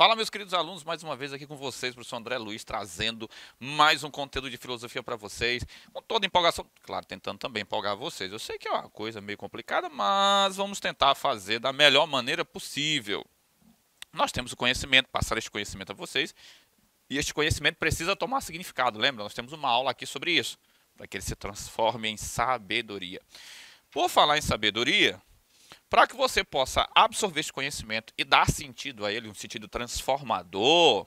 Fala, meus queridos alunos, mais uma vez aqui com vocês, professor André Luiz, trazendo mais um conteúdo de filosofia para vocês, com toda empolgação, claro, tentando também empolgar vocês. Eu sei que é uma coisa meio complicada, mas vamos tentar fazer da melhor maneira possível. Nós temos o conhecimento, passar este conhecimento a vocês, e este conhecimento precisa tomar significado, lembra? Nós temos uma aula aqui sobre isso, para que ele se transforme em sabedoria. Por falar em sabedoria, para que você possa absorver esse conhecimento e dar sentido a ele, um sentido transformador,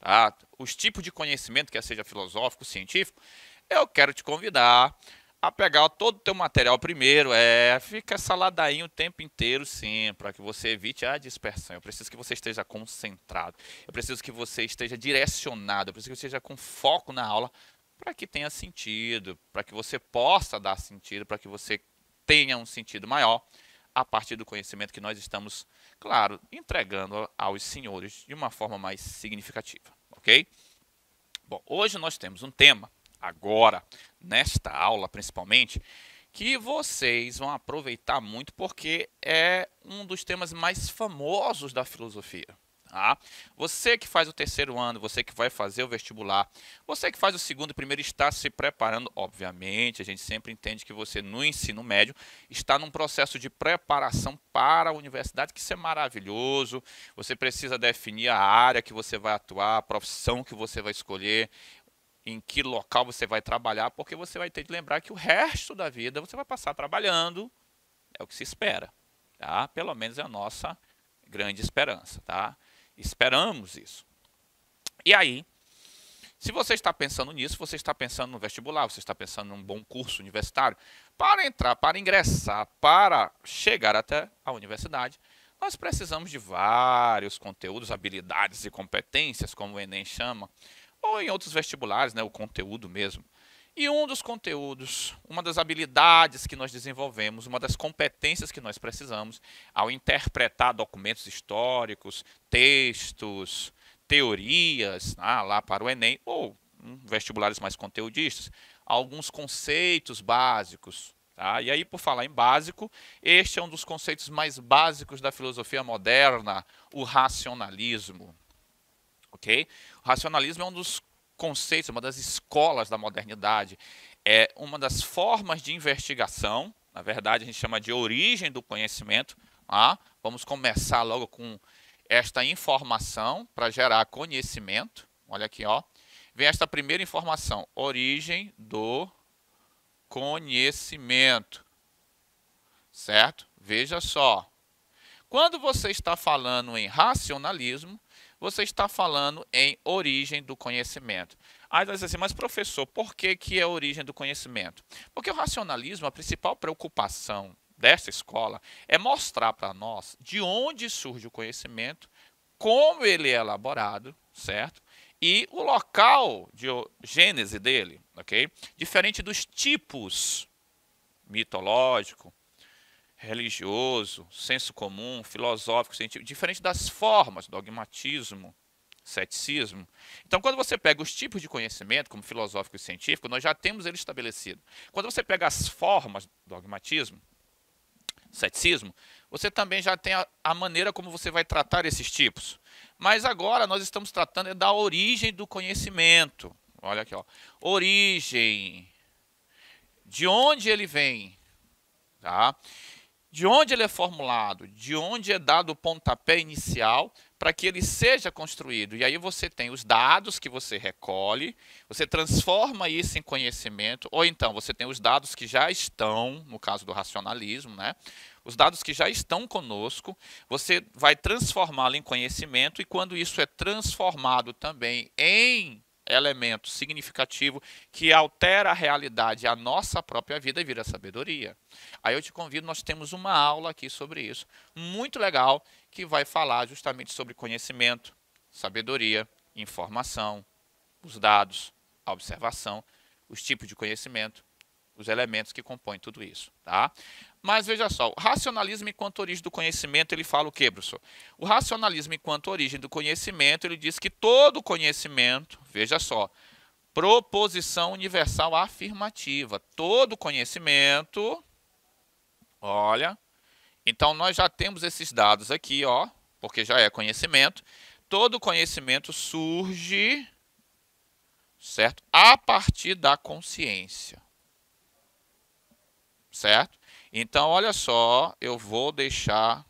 tá? os tipos de conhecimento, que seja filosófico, científico, eu quero te convidar a pegar todo o teu material primeiro, é, fica essa ladainha o tempo inteiro sim, para que você evite a dispersão. Eu preciso que você esteja concentrado, eu preciso que você esteja direcionado, eu preciso que você esteja com foco na aula para que tenha sentido, para que você possa dar sentido, para que você tenha um sentido maior a partir do conhecimento que nós estamos, claro, entregando aos senhores de uma forma mais significativa, ok? Bom, hoje nós temos um tema, agora, nesta aula principalmente, que vocês vão aproveitar muito porque é um dos temas mais famosos da filosofia. Tá? Você que faz o terceiro ano, você que vai fazer o vestibular, você que faz o segundo e primeiro está se preparando, obviamente, a gente sempre entende que você no ensino médio está num processo de preparação para a universidade, que isso é maravilhoso. Você precisa definir a área que você vai atuar, a profissão que você vai escolher, em que local você vai trabalhar, porque você vai ter de lembrar que o resto da vida você vai passar trabalhando, é o que se espera, tá? Pelo menos é a nossa grande esperança, tá? Esperamos isso. E aí, se você está pensando nisso, você está pensando no vestibular, você está pensando num bom curso universitário, para entrar, para ingressar, para chegar até a universidade, nós precisamos de vários conteúdos, habilidades e competências, como o Enem chama, ou em outros vestibulares, né, o conteúdo mesmo. E um dos conteúdos, uma das habilidades que nós desenvolvemos, uma das competências que nós precisamos ao interpretar documentos históricos, textos, teorias, ah, lá para o Enem, ou hum, vestibulares mais conteudistas, alguns conceitos básicos. Tá? E aí, por falar em básico, este é um dos conceitos mais básicos da filosofia moderna, o racionalismo. Okay? O racionalismo é um dos conceitos, uma das escolas da modernidade, é uma das formas de investigação, na verdade a gente chama de origem do conhecimento. Ah, vamos começar logo com esta informação para gerar conhecimento. Olha aqui, ó. Vem esta primeira informação, origem do conhecimento. Certo? Veja só. Quando você está falando em racionalismo, você está falando em origem do conhecimento. Aí diz assim, mas professor, por que, que é a origem do conhecimento? Porque o racionalismo, a principal preocupação dessa escola é mostrar para nós de onde surge o conhecimento, como ele é elaborado, certo? E o local de gênese dele, ok? Diferente dos tipos mitológico, religioso, senso comum, filosófico, científico, diferente das formas, dogmatismo, ceticismo. Então, quando você pega os tipos de conhecimento, como filosófico e científico, nós já temos ele estabelecido. Quando você pega as formas, dogmatismo, ceticismo, você também já tem a, a, maneira como você vai tratar esses tipos. Mas agora nós estamos tratando é da origem do conhecimento. Olha aqui, ó. origem, de onde ele vem, tá? de onde ele é formulado, de onde é dado o pontapé inicial para que ele seja construído. E aí você tem os dados que você recolhe, você transforma isso em conhecimento, ou então você tem os dados que já estão, no caso do racionalismo, né? Os dados que já estão conosco, você vai transformá-lo em conhecimento, e quando isso é transformado também em elemento significativo que altera a realidade, a nossa própria vida e vira sabedoria. Aí eu te convido, nós temos uma aula aqui sobre isso, muito legal, que vai falar justamente sobre conhecimento, sabedoria, informação, os dados, a observação, os tipos de conhecimento, os elementos que compõem tudo isso, tá? Mas veja só, o racionalismo enquanto origem do conhecimento, ele fala o quê, professor? O racionalismo enquanto origem do conhecimento, ele diz que todo conhecimento, veja só, proposição universal afirmativa, todo conhecimento, olha, então nós já temos esses dados aqui, ó, porque já é conhecimento, todo conhecimento surge, certo? A partir da consciência. Certo? Então, olha só, eu vou deixar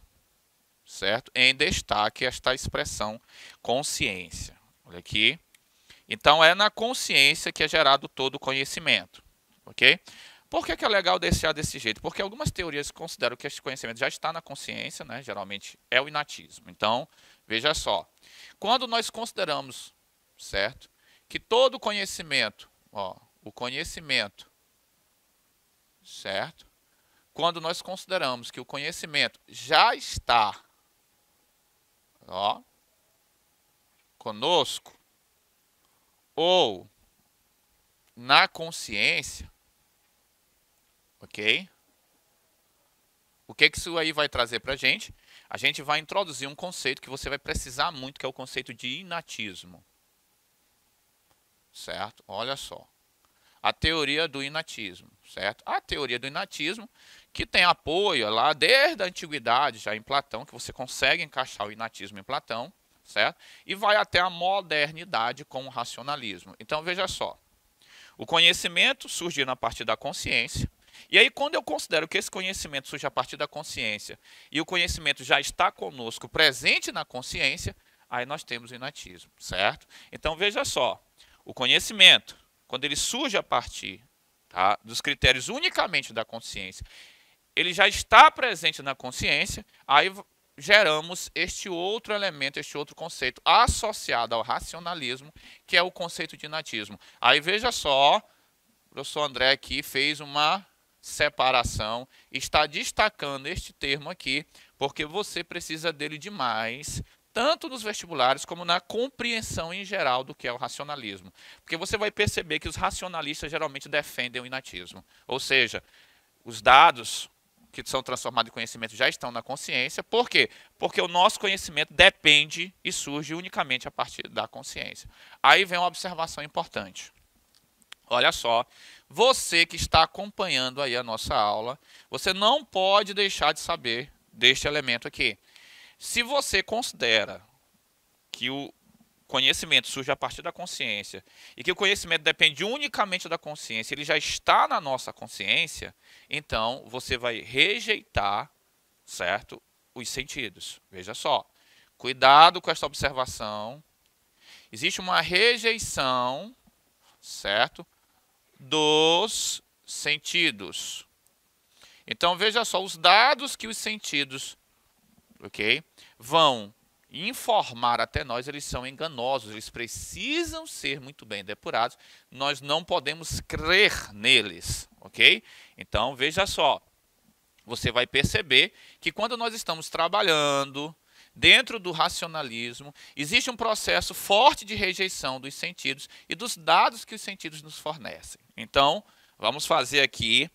certo? em destaque esta expressão consciência. Olha aqui. Então, é na consciência que é gerado todo o conhecimento. Ok? Por que, que é legal deixar desse jeito? Porque algumas teorias consideram que esse conhecimento já está na consciência, né? geralmente é o inatismo. Então, veja só. Quando nós consideramos, certo? Que todo conhecimento, ó, o conhecimento, certo? quando nós consideramos que o conhecimento já está ó, conosco ou na consciência, ok? O que, que isso aí vai trazer para a gente? A gente vai introduzir um conceito que você vai precisar muito, que é o conceito de inatismo. Certo? Olha só. A teoria do inatismo, certo? A teoria do inatismo que tem apoio lá desde a antiguidade, já em Platão, que você consegue encaixar o inatismo em Platão, certo? E vai até a modernidade com o racionalismo. Então veja só. O conhecimento surgindo a partir da consciência. E aí, quando eu considero que esse conhecimento surge a partir da consciência e o conhecimento já está conosco, presente na consciência, aí nós temos o inatismo, certo? Então veja só, o conhecimento, quando ele surge a partir tá, dos critérios unicamente da consciência ele já está presente na consciência, aí geramos este outro elemento, este outro conceito associado ao racionalismo, que é o conceito de natismo. Aí veja só, o professor André aqui fez uma separação, está destacando este termo aqui, porque você precisa dele demais, tanto nos vestibulares como na compreensão em geral do que é o racionalismo. Porque você vai perceber que os racionalistas geralmente defendem o inatismo, ou seja, os dados que são transformados em conhecimento já estão na consciência. Por quê? Porque o nosso conhecimento depende e surge unicamente a partir da consciência. Aí vem uma observação importante. Olha só, você que está acompanhando aí a nossa aula, você não pode deixar de saber deste elemento aqui. Se você considera que o conhecimento surge a partir da consciência e que o conhecimento depende unicamente da consciência, ele já está na nossa consciência, então você vai rejeitar, certo? Os sentidos. Veja só. Cuidado com esta observação. Existe uma rejeição, certo? Dos sentidos. Então veja só os dados que os sentidos, OK? Vão informar até nós, eles são enganosos, eles precisam ser muito bem depurados, nós não podemos crer neles, ok? Então, veja só, você vai perceber que quando nós estamos trabalhando dentro do racionalismo, existe um processo forte de rejeição dos sentidos e dos dados que os sentidos nos fornecem. Então, vamos fazer aqui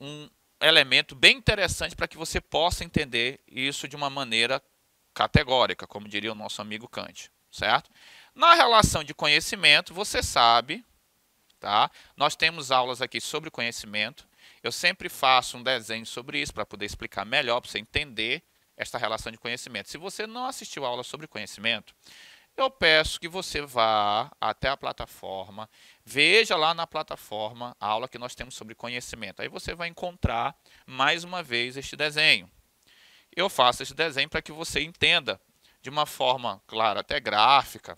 um elemento bem interessante para que você possa entender isso de uma maneira categórica, como diria o nosso amigo Kant, certo? Na relação de conhecimento, você sabe, tá? Nós temos aulas aqui sobre conhecimento. Eu sempre faço um desenho sobre isso para poder explicar melhor, para você entender esta relação de conhecimento. Se você não assistiu a aula sobre conhecimento, eu peço que você vá até a plataforma, veja lá na plataforma a aula que nós temos sobre conhecimento. Aí você vai encontrar mais uma vez este desenho, eu faço esse desenho para que você entenda de uma forma, claro, até gráfica,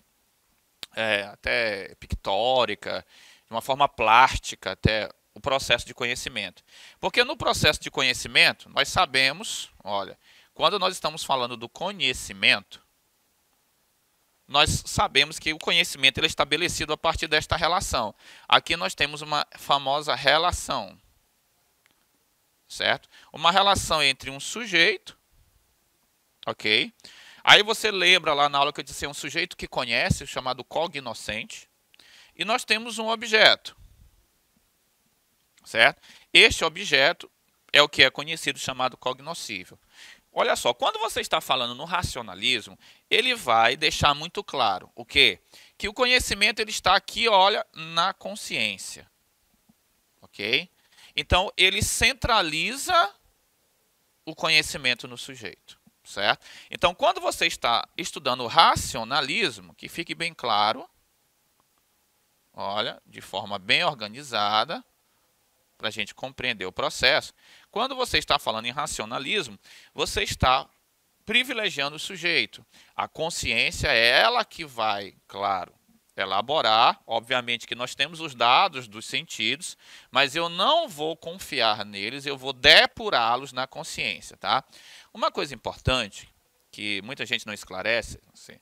é, até pictórica, de uma forma plástica, até o processo de conhecimento. Porque no processo de conhecimento, nós sabemos, olha, quando nós estamos falando do conhecimento, nós sabemos que o conhecimento ele é estabelecido a partir desta relação. Aqui nós temos uma famosa relação, certo? Uma relação entre um sujeito ok? Aí você lembra lá na aula que eu disse, é um sujeito que conhece, chamado cognocente, e nós temos um objeto, certo? Este objeto é o que é conhecido chamado cognoscível. Olha só, quando você está falando no racionalismo, ele vai deixar muito claro o quê? Que o conhecimento ele está aqui, olha, na consciência. OK? Então, ele centraliza o conhecimento no sujeito certo? Então, quando você está estudando racionalismo, que fique bem claro, olha, de forma bem organizada, para a gente compreender o processo, quando você está falando em racionalismo, você está privilegiando o sujeito. A consciência é ela que vai, claro, elaborar. Obviamente que nós temos os dados dos sentidos, mas eu não vou confiar neles, eu vou depurá-los na consciência, tá? Uma coisa importante que muita gente não esclarece, assim,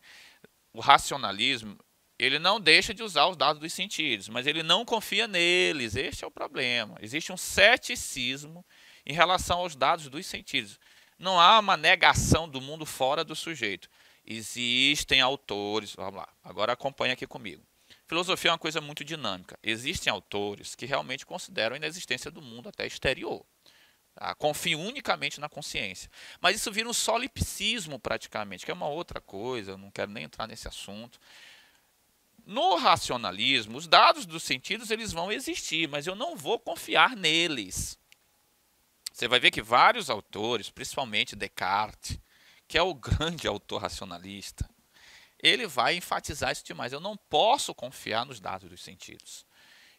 o racionalismo ele não deixa de usar os dados dos sentidos, mas ele não confia neles. Este é o problema. Existe um ceticismo em relação aos dados dos sentidos. Não há uma negação do mundo fora do sujeito. Existem autores, vamos lá, agora acompanha aqui comigo. Filosofia é uma coisa muito dinâmica. Existem autores que realmente consideram a inexistência do mundo até exterior. Tá? Confio unicamente na consciência. Mas isso vira um solipsismo praticamente, que é uma outra coisa, eu não quero nem entrar nesse assunto. No racionalismo, os dados dos sentidos eles vão existir, mas eu não vou confiar neles. Você vai ver que vários autores, principalmente Descartes, que é o grande autor racionalista, ele vai enfatizar isso demais. Eu não posso confiar nos dados dos sentidos.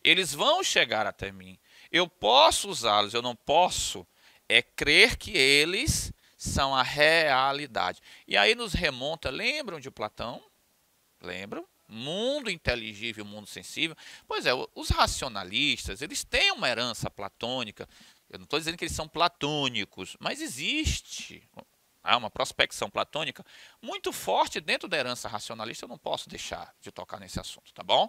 Eles vão chegar até mim, eu posso usá-los, eu não posso é crer que eles são a realidade. E aí nos remonta, lembram de Platão? Lembram? Mundo inteligível, mundo sensível. Pois é, os racionalistas, eles têm uma herança platônica. Eu não estou dizendo que eles são platônicos, mas existe há uma prospecção platônica muito forte dentro da herança racionalista. Eu não posso deixar de tocar nesse assunto, tá bom?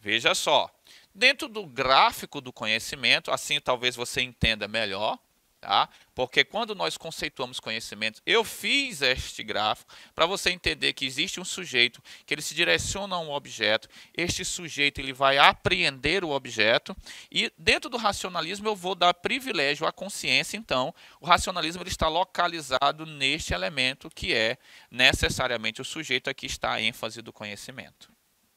Veja só. Dentro do gráfico do conhecimento, assim talvez você entenda melhor, tá? Porque quando nós conceituamos conhecimento, eu fiz este gráfico para você entender que existe um sujeito que ele se direciona a um objeto, este sujeito ele vai apreender o objeto e dentro do racionalismo eu vou dar privilégio à consciência, então, o racionalismo ele está localizado neste elemento que é necessariamente o sujeito aqui é está a ênfase do conhecimento.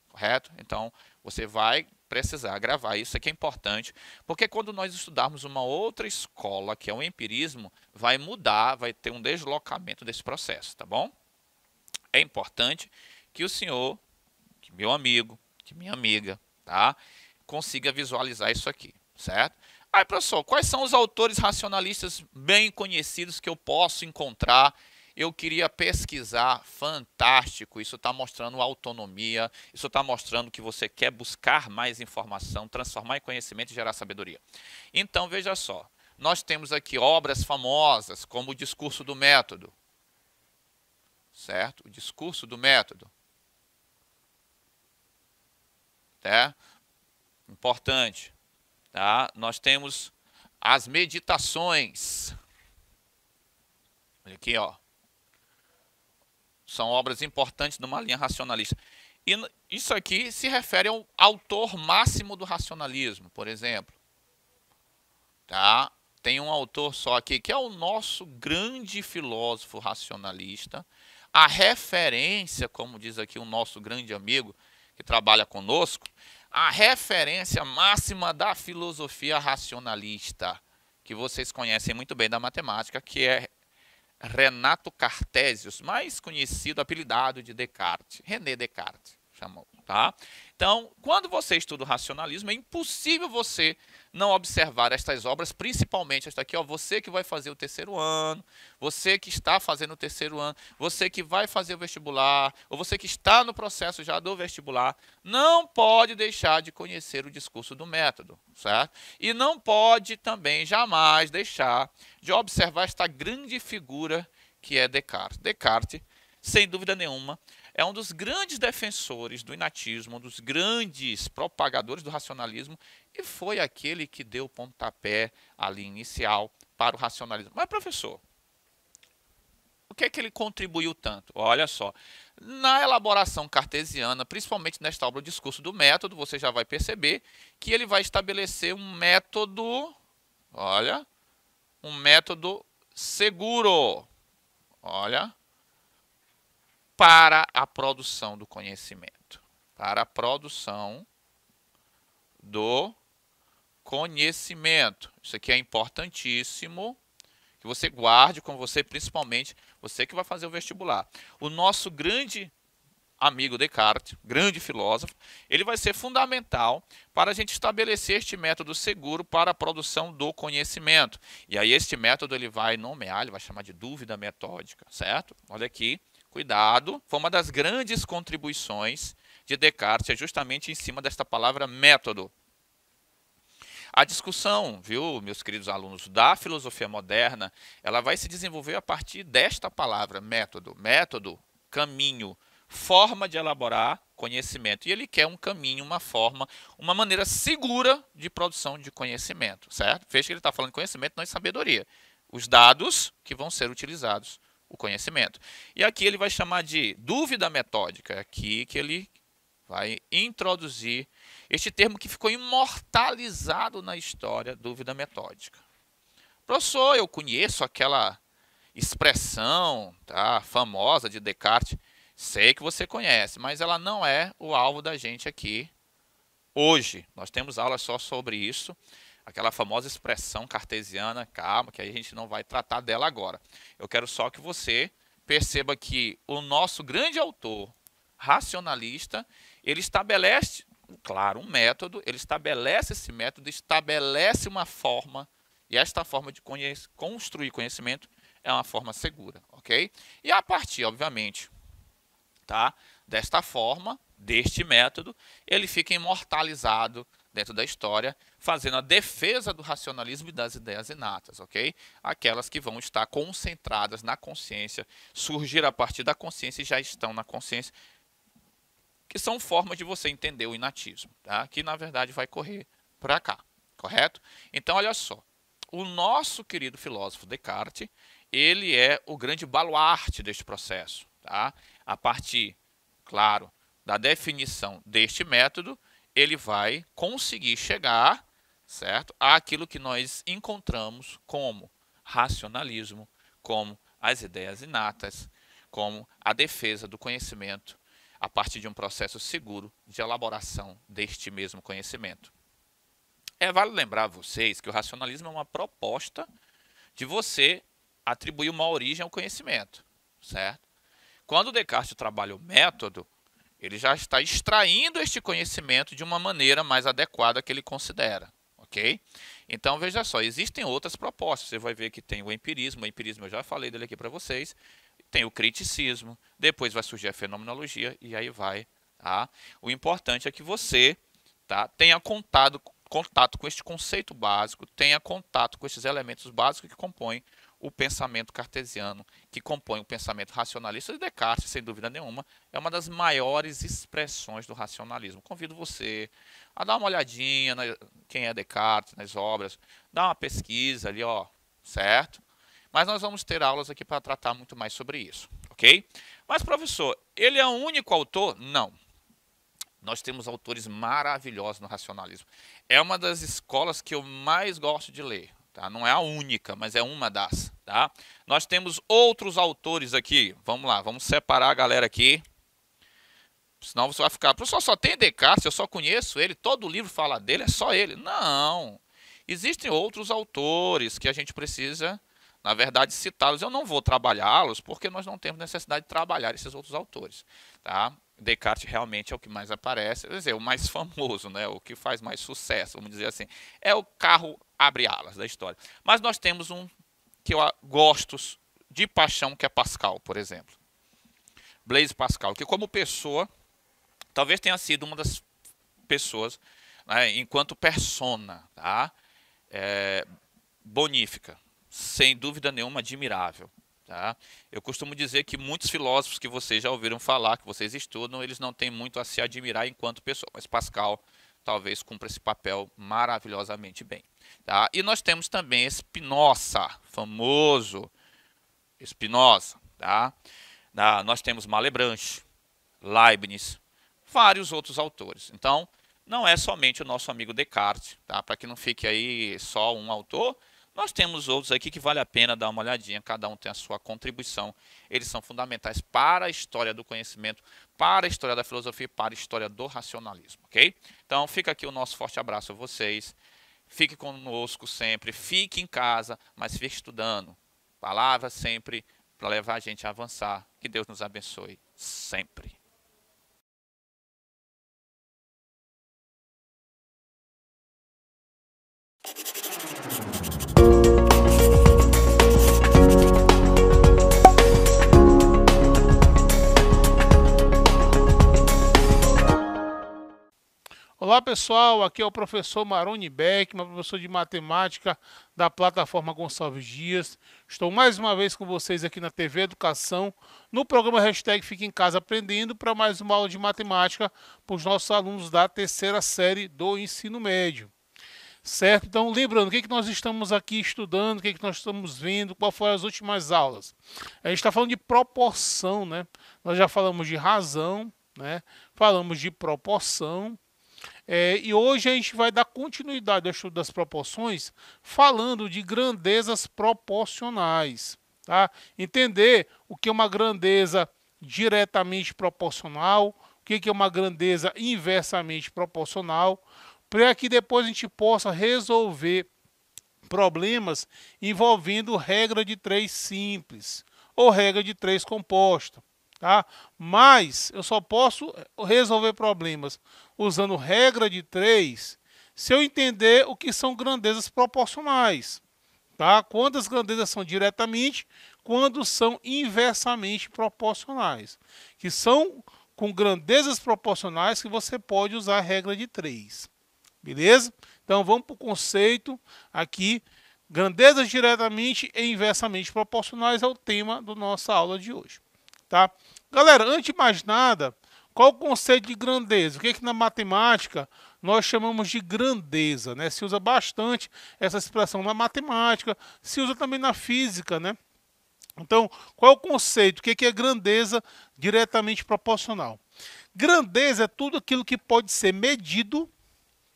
Correto? Então, você vai precisar gravar. Isso aqui é, é importante, porque quando nós estudarmos uma outra escola, que é o empirismo, vai mudar, vai ter um deslocamento desse processo, tá bom? É importante que o senhor, que meu amigo, que minha amiga, tá? Consiga visualizar isso aqui, certo? Aí, professor, quais são os autores racionalistas bem conhecidos que eu posso encontrar eu queria pesquisar, fantástico. Isso está mostrando autonomia, isso está mostrando que você quer buscar mais informação, transformar em conhecimento e gerar sabedoria. Então, veja só, nós temos aqui obras famosas, como o discurso do método. Certo? O discurso do método. Tá? Importante. Tá? Nós temos as meditações. Olha aqui, ó. São obras importantes numa linha racionalista. E isso aqui se refere ao autor máximo do racionalismo, por exemplo. Tá? Tem um autor só aqui que é o nosso grande filósofo racionalista, a referência, como diz aqui o nosso grande amigo que trabalha conosco, a referência máxima da filosofia racionalista, que vocês conhecem muito bem da matemática, que é Renato Cartésios, mais conhecido, apelidado de Descartes, René Descartes chamou, tá? Então, quando você estuda o racionalismo, é impossível você não observar estas obras, principalmente esta aqui, ó, você que vai fazer o terceiro ano, você que está fazendo o terceiro ano, você que vai fazer o vestibular, ou você que está no processo já do vestibular, não pode deixar de conhecer o discurso do método, certo? E não pode também jamais deixar de observar esta grande figura que é Descartes. Descartes, sem dúvida nenhuma, é um dos grandes defensores do inatismo, um dos grandes propagadores do racionalismo e foi aquele que deu o pontapé ali inicial para o racionalismo. Mas, professor, o que é que ele contribuiu tanto? Olha só, na elaboração cartesiana, principalmente nesta obra, o discurso do método, você já vai perceber que ele vai estabelecer um método, olha, um método seguro. Olha, para a produção do conhecimento. Para a produção do conhecimento. Isso aqui é importantíssimo que você guarde com você, principalmente você que vai fazer o vestibular. O nosso grande amigo Descartes, grande filósofo, ele vai ser fundamental para a gente estabelecer este método seguro para a produção do conhecimento. E aí este método ele vai nomear, ele vai chamar de dúvida metódica, certo? Olha aqui, Cuidado, foi uma das grandes contribuições de Descartes, é justamente em cima desta palavra método. A discussão, viu, meus queridos alunos, da filosofia moderna, ela vai se desenvolver a partir desta palavra, método. Método, caminho, forma de elaborar conhecimento. E ele quer um caminho, uma forma, uma maneira segura de produção de conhecimento, certo? Veja que ele está falando de conhecimento, não de sabedoria. Os dados que vão ser utilizados o conhecimento. E aqui ele vai chamar de dúvida metódica, é aqui que ele vai introduzir este termo que ficou imortalizado na história, dúvida metódica. Professor, eu conheço aquela expressão tá, famosa de Descartes, sei que você conhece, mas ela não é o alvo da gente aqui hoje. Nós temos aula só sobre isso aquela famosa expressão cartesiana, calma, que a gente não vai tratar dela agora. Eu quero só que você perceba que o nosso grande autor racionalista, ele estabelece, claro, um método, ele estabelece esse método, estabelece uma forma, e esta forma de construir conhecimento é uma forma segura, ok? E a partir, obviamente, tá? Desta forma, deste método, ele fica imortalizado dentro da história, fazendo a defesa do racionalismo e das ideias inatas, ok? Aquelas que vão estar concentradas na consciência, surgir a partir da consciência e já estão na consciência, que são formas de você entender o inatismo, tá? que na verdade vai correr para cá, correto? Então, olha só, o nosso querido filósofo Descartes, ele é o grande baluarte deste processo, tá? a partir, claro, da definição deste método, ele vai conseguir chegar, certo? aquilo que nós encontramos como racionalismo, como as ideias inatas, como a defesa do conhecimento a partir de um processo seguro de elaboração deste mesmo conhecimento. É vale lembrar a vocês que o racionalismo é uma proposta de você atribuir uma origem ao conhecimento, certo? Quando Descartes trabalha o método, ele já está extraindo este conhecimento de uma maneira mais adequada que ele considera, ok? Então veja só, existem outras propostas. Você vai ver que tem o empirismo, o empirismo eu já falei dele aqui para vocês. Tem o criticismo, depois vai surgir a fenomenologia e aí vai. Tá? O importante é que você tá, tenha contado contato com este conceito básico, tenha contato com esses elementos básicos que compõem o pensamento cartesiano que compõe o pensamento racionalista de Descartes, sem dúvida nenhuma, é uma das maiores expressões do racionalismo. Convido você a dar uma olhadinha na, quem é Descartes, nas obras, dar uma pesquisa ali, ó, certo? Mas nós vamos ter aulas aqui para tratar muito mais sobre isso, ok? Mas professor, ele é o único autor? Não. Nós temos autores maravilhosos no racionalismo. É uma das escolas que eu mais gosto de ler Tá? Não é a única, mas é uma das. Tá? Nós temos outros autores aqui. Vamos lá, vamos separar a galera aqui. Senão você vai ficar, professor, só tem Descartes, eu só conheço ele, todo livro fala dele, é só ele. Não. Existem outros autores que a gente precisa, na verdade, citá-los. Eu não vou trabalhá-los porque nós não temos necessidade de trabalhar esses outros autores. Tá? Descartes realmente é o que mais aparece, quer dizer, o mais (laughs) famoso, né? o que faz mais sucesso, vamos dizer assim. É o carro abre alas da história. Mas nós temos um que eu gosto de paixão, que é Pascal, por exemplo. Blaise Pascal, que como pessoa, talvez tenha sido uma das pessoas, né, enquanto persona, tá? É, bonífica, sem dúvida nenhuma admirável. Tá? Eu costumo dizer que muitos filósofos que vocês já ouviram falar, que vocês estudam, eles não têm muito a se admirar enquanto pessoa, mas Pascal talvez cumpra esse papel maravilhosamente bem. Tá? E nós temos também Spinoza, famoso Spinoza. Tá? Ah, nós temos Malebranche, Leibniz, vários outros autores. Então, não é somente o nosso amigo Descartes, tá? para que não fique aí só um autor, nós temos outros aqui que vale a pena dar uma olhadinha, cada um tem a sua contribuição. Eles são fundamentais para a história do conhecimento, para a história da filosofia, para a história do racionalismo, ok? Então fica aqui o nosso forte abraço a vocês. Fique conosco sempre, fique em casa, mas fique estudando. Palavra sempre para levar a gente a avançar. Que Deus nos abençoe sempre. Olá pessoal, aqui é o professor Maroni uma professor de matemática da plataforma Gonçalves Dias. Estou mais uma vez com vocês aqui na TV Educação, no programa Hashtag Fique em Casa Aprendendo, para mais uma aula de matemática para os nossos alunos da terceira série do ensino médio. Certo? Então, lembrando, o que, é que nós estamos aqui estudando, o que, é que nós estamos vendo, qual foram as últimas aulas. A gente está falando de proporção, né? Nós já falamos de razão, né? Falamos de proporção é, e hoje a gente vai dar continuidade ao estudo das proporções falando de grandezas proporcionais. Tá? Entender o que é uma grandeza diretamente proporcional, o que é uma grandeza inversamente proporcional, para que depois a gente possa resolver problemas envolvendo regra de três simples ou regra de três composta. Tá? Mas eu só posso resolver problemas usando regra de três se eu entender o que são grandezas proporcionais. Tá? Quantas grandezas são diretamente, quando são inversamente proporcionais, que são com grandezas proporcionais que você pode usar a regra de três. Beleza? Então vamos para o conceito aqui. Grandezas diretamente e inversamente proporcionais é o tema da nossa aula de hoje. Tá? Galera, antes de mais nada, qual o conceito de grandeza? O que, é que na matemática nós chamamos de grandeza? Né? Se usa bastante essa expressão na matemática, se usa também na física. Né? Então, qual é o conceito? O que é, que é grandeza diretamente proporcional? Grandeza é tudo aquilo que pode ser medido,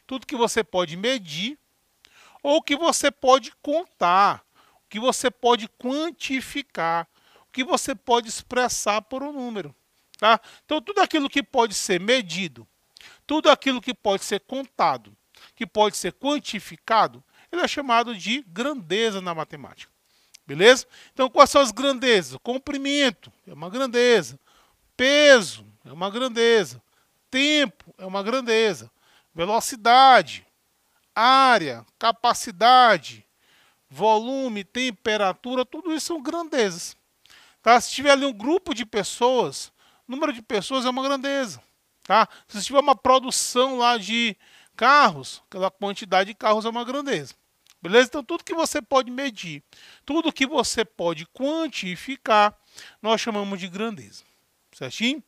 tudo que você pode medir, ou que você pode contar, que você pode quantificar que você pode expressar por um número. Tá? Então, tudo aquilo que pode ser medido, tudo aquilo que pode ser contado, que pode ser quantificado, ele é chamado de grandeza na matemática. Beleza? Então, quais são as grandezas? Comprimento é uma grandeza. Peso é uma grandeza. Tempo é uma grandeza. Velocidade, área, capacidade, volume, temperatura, tudo isso são grandezas. Tá? Se tiver ali um grupo de pessoas, o número de pessoas é uma grandeza. Tá? Se tiver uma produção lá de carros, aquela quantidade de carros é uma grandeza. Beleza? Então, tudo que você pode medir, tudo que você pode quantificar, nós chamamos de grandeza. Certinho?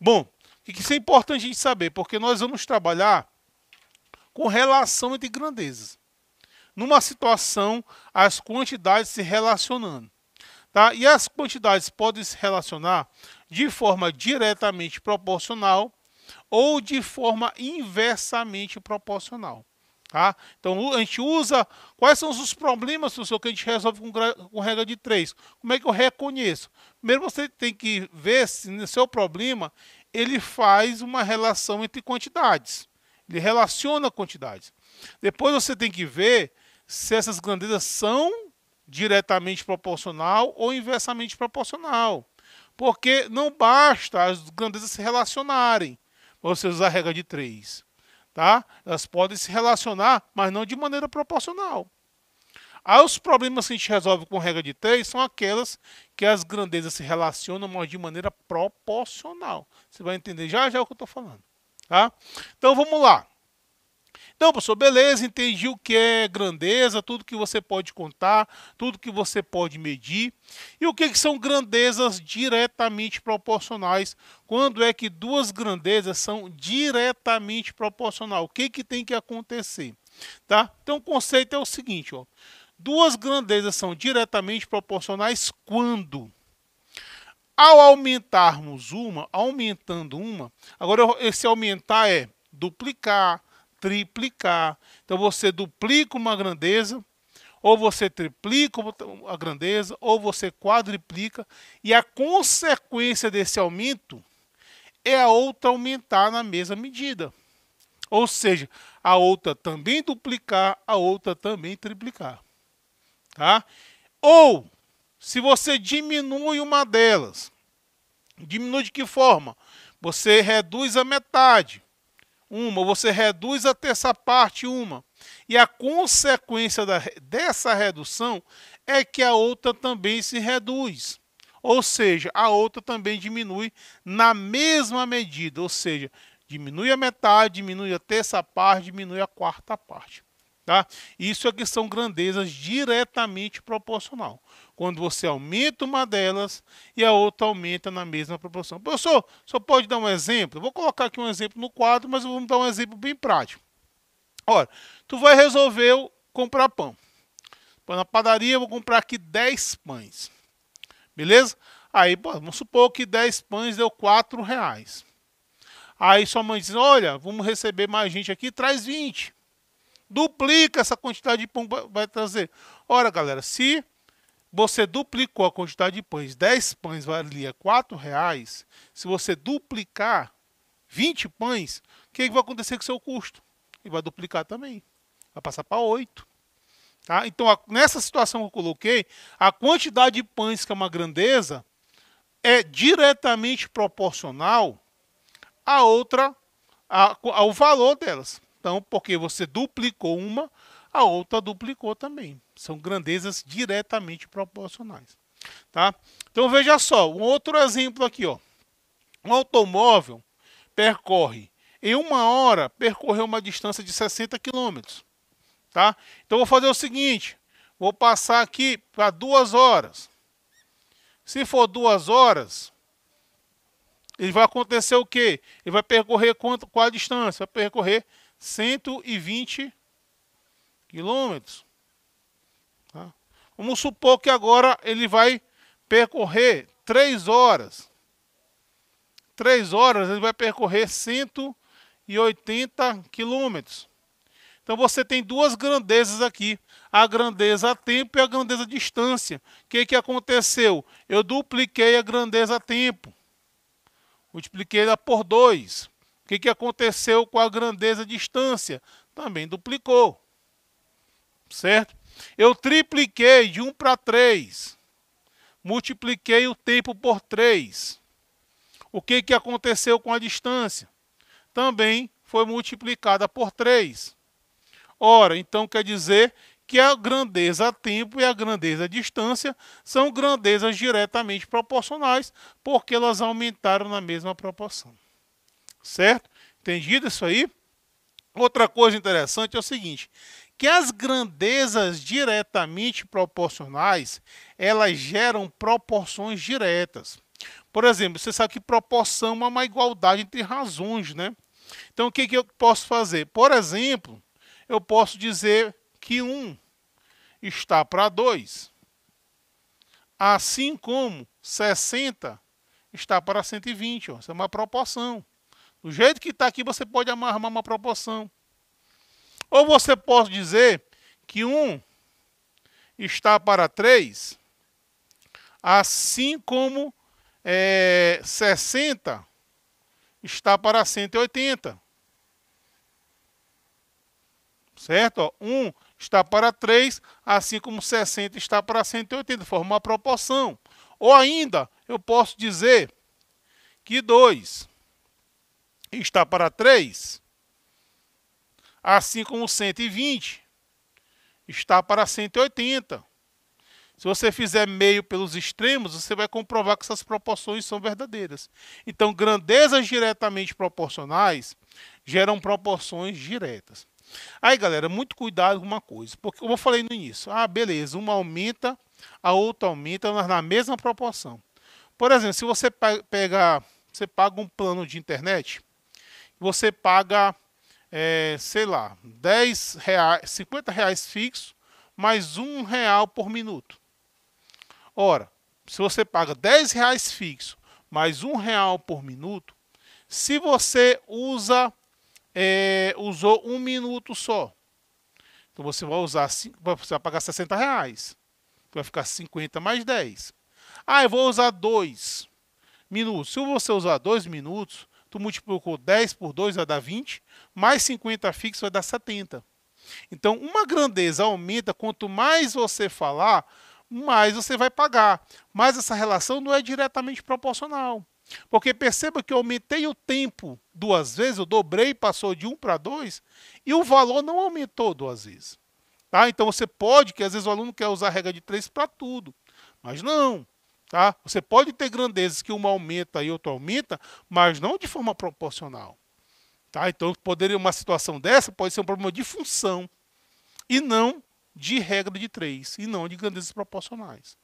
Bom, o que isso é importante a gente saber? Porque nós vamos trabalhar com relação entre grandezas. Numa situação, as quantidades se relacionando. Tá? E as quantidades podem se relacionar de forma diretamente proporcional ou de forma inversamente proporcional. Tá? Então a gente usa. Quais são os problemas, professor, que a gente resolve com, com regra de 3? Como é que eu reconheço? Primeiro você tem que ver se no seu problema ele faz uma relação entre quantidades. Ele relaciona quantidades. Depois você tem que ver se essas grandezas são diretamente proporcional ou inversamente proporcional. Porque não basta as grandezas se relacionarem. Você usar a regra de 3. Tá? Elas podem se relacionar, mas não de maneira proporcional. Aí os problemas que a gente resolve com regra de 3 são aquelas que as grandezas se relacionam, mas de maneira proporcional. Você vai entender já já é o que eu estou falando. Tá? Então vamos lá. Então, pessoal, beleza, entendi o que é grandeza, tudo que você pode contar, tudo que você pode medir. E o que, que são grandezas diretamente proporcionais? Quando é que duas grandezas são diretamente proporcionais? O que, que tem que acontecer? Tá? Então, o conceito é o seguinte, ó. Duas grandezas são diretamente proporcionais quando ao aumentarmos uma, aumentando uma, agora esse aumentar é duplicar, triplicar. Então você duplica uma grandeza, ou você triplica a grandeza, ou você quadriplica, e a consequência desse aumento é a outra aumentar na mesma medida. Ou seja, a outra também duplicar, a outra também triplicar. Tá? Ou, se você diminui uma delas, diminui de que forma? Você reduz a metade uma, você reduz a terça parte uma. E a consequência da, dessa redução é que a outra também se reduz. Ou seja, a outra também diminui na mesma medida. Ou seja, diminui a metade, diminui a terça parte, diminui a quarta parte. Tá? Isso é são grandezas diretamente proporcional quando você aumenta uma delas e a outra aumenta na mesma proporção. Professor, só pode dar um exemplo? vou colocar aqui um exemplo no quadro, mas vamos dar um exemplo bem prático. Olha, tu vai resolver comprar pão. Na padaria eu vou comprar aqui 10 pães. Beleza? Aí, vamos supor que 10 pães deu 4 reais. Aí sua mãe diz, olha, vamos receber mais gente aqui, traz 20. Duplica essa quantidade de pão vai trazer. Ora, galera, se você duplicou a quantidade de pães, 10 pães valia 4 reais, se você duplicar 20 pães, o que, é que vai acontecer com o seu custo? E vai duplicar também, vai passar para 8. Tá? Então, a, nessa situação que eu coloquei, a quantidade de pães, que é uma grandeza, é diretamente proporcional à outra, ao valor delas. Então, porque você duplicou uma, a outra duplicou também. São grandezas diretamente proporcionais. Tá? Então veja só, um outro exemplo aqui. Ó. Um automóvel percorre, em uma hora, percorreu uma distância de 60 km. Tá? Então vou fazer o seguinte, vou passar aqui para duas horas. Se for duas horas, ele vai acontecer o quê? Ele vai percorrer quanto, qual a distância? Vai percorrer 120 km quilômetros. Tá? Vamos supor que agora ele vai percorrer 3 horas. 3 horas ele vai percorrer 180 quilômetros. Então você tem duas grandezas aqui, a grandeza tempo e a grandeza distância. O que, que aconteceu? Eu dupliquei a grandeza tempo, multipliquei ela por 2. O que, que aconteceu com a grandeza distância? Também duplicou certo? Eu tripliquei de 1 para 3. Multipliquei o tempo por 3. O que, que aconteceu com a distância? Também foi multiplicada por 3. Ora, então quer dizer que a grandeza tempo e a grandeza distância são grandezas diretamente proporcionais, porque elas aumentaram na mesma proporção. Certo? Entendido isso aí? Outra coisa interessante é o seguinte: que as grandezas diretamente proporcionais, elas geram proporções diretas. Por exemplo, você sabe que proporção é uma igualdade entre razões, né? Então, o que, que eu posso fazer? Por exemplo, eu posso dizer que 1 está para 2, assim como 60 está para 120. Ó. Isso é uma proporção. Do jeito que está aqui, você pode amarrar uma proporção. Ou você pode dizer que 1 está para 3, assim como é, 60 está para 180. Certo? 1 está para 3, assim como 60 está para 180, forma uma proporção. Ou ainda, eu posso dizer que 2 está para 3, Assim como 120 está para 180. Se você fizer meio pelos extremos, você vai comprovar que essas proporções são verdadeiras. Então, grandezas diretamente proporcionais geram proporções diretas. Aí, galera, muito cuidado com uma coisa, porque eu falei no início, ah, beleza, uma aumenta, a outra aumenta, mas na mesma proporção. Por exemplo, se você pega, você paga um plano de internet, você paga é, sei lá, 10 reais, 50 reais fixo, mais um real por minuto. Ora, se você paga 10 reais fixo, mais um real por minuto, se você usa é, usou um minuto só, então você vai usar você vai pagar 60 reais, vai ficar 50 mais 10. Ah, eu vou usar dois minutos. Se você usar dois minutos, tu multiplicou 10 por 2 vai dar 20, mais 50 fixo vai dar 70. Então, uma grandeza aumenta quanto mais você falar, mais você vai pagar. Mas essa relação não é diretamente proporcional. Porque perceba que eu aumentei o tempo duas vezes, eu dobrei, passou de 1 um para 2, e o valor não aumentou duas vezes. Tá? Então você pode, que às vezes o aluno quer usar a regra de 3 para tudo. Mas não. Tá? Você pode ter grandezas que uma aumenta e outra aumenta, mas não de forma proporcional. Tá? Então, poderia uma situação dessa pode ser um problema de função e não de regra de três, e não de grandezas proporcionais.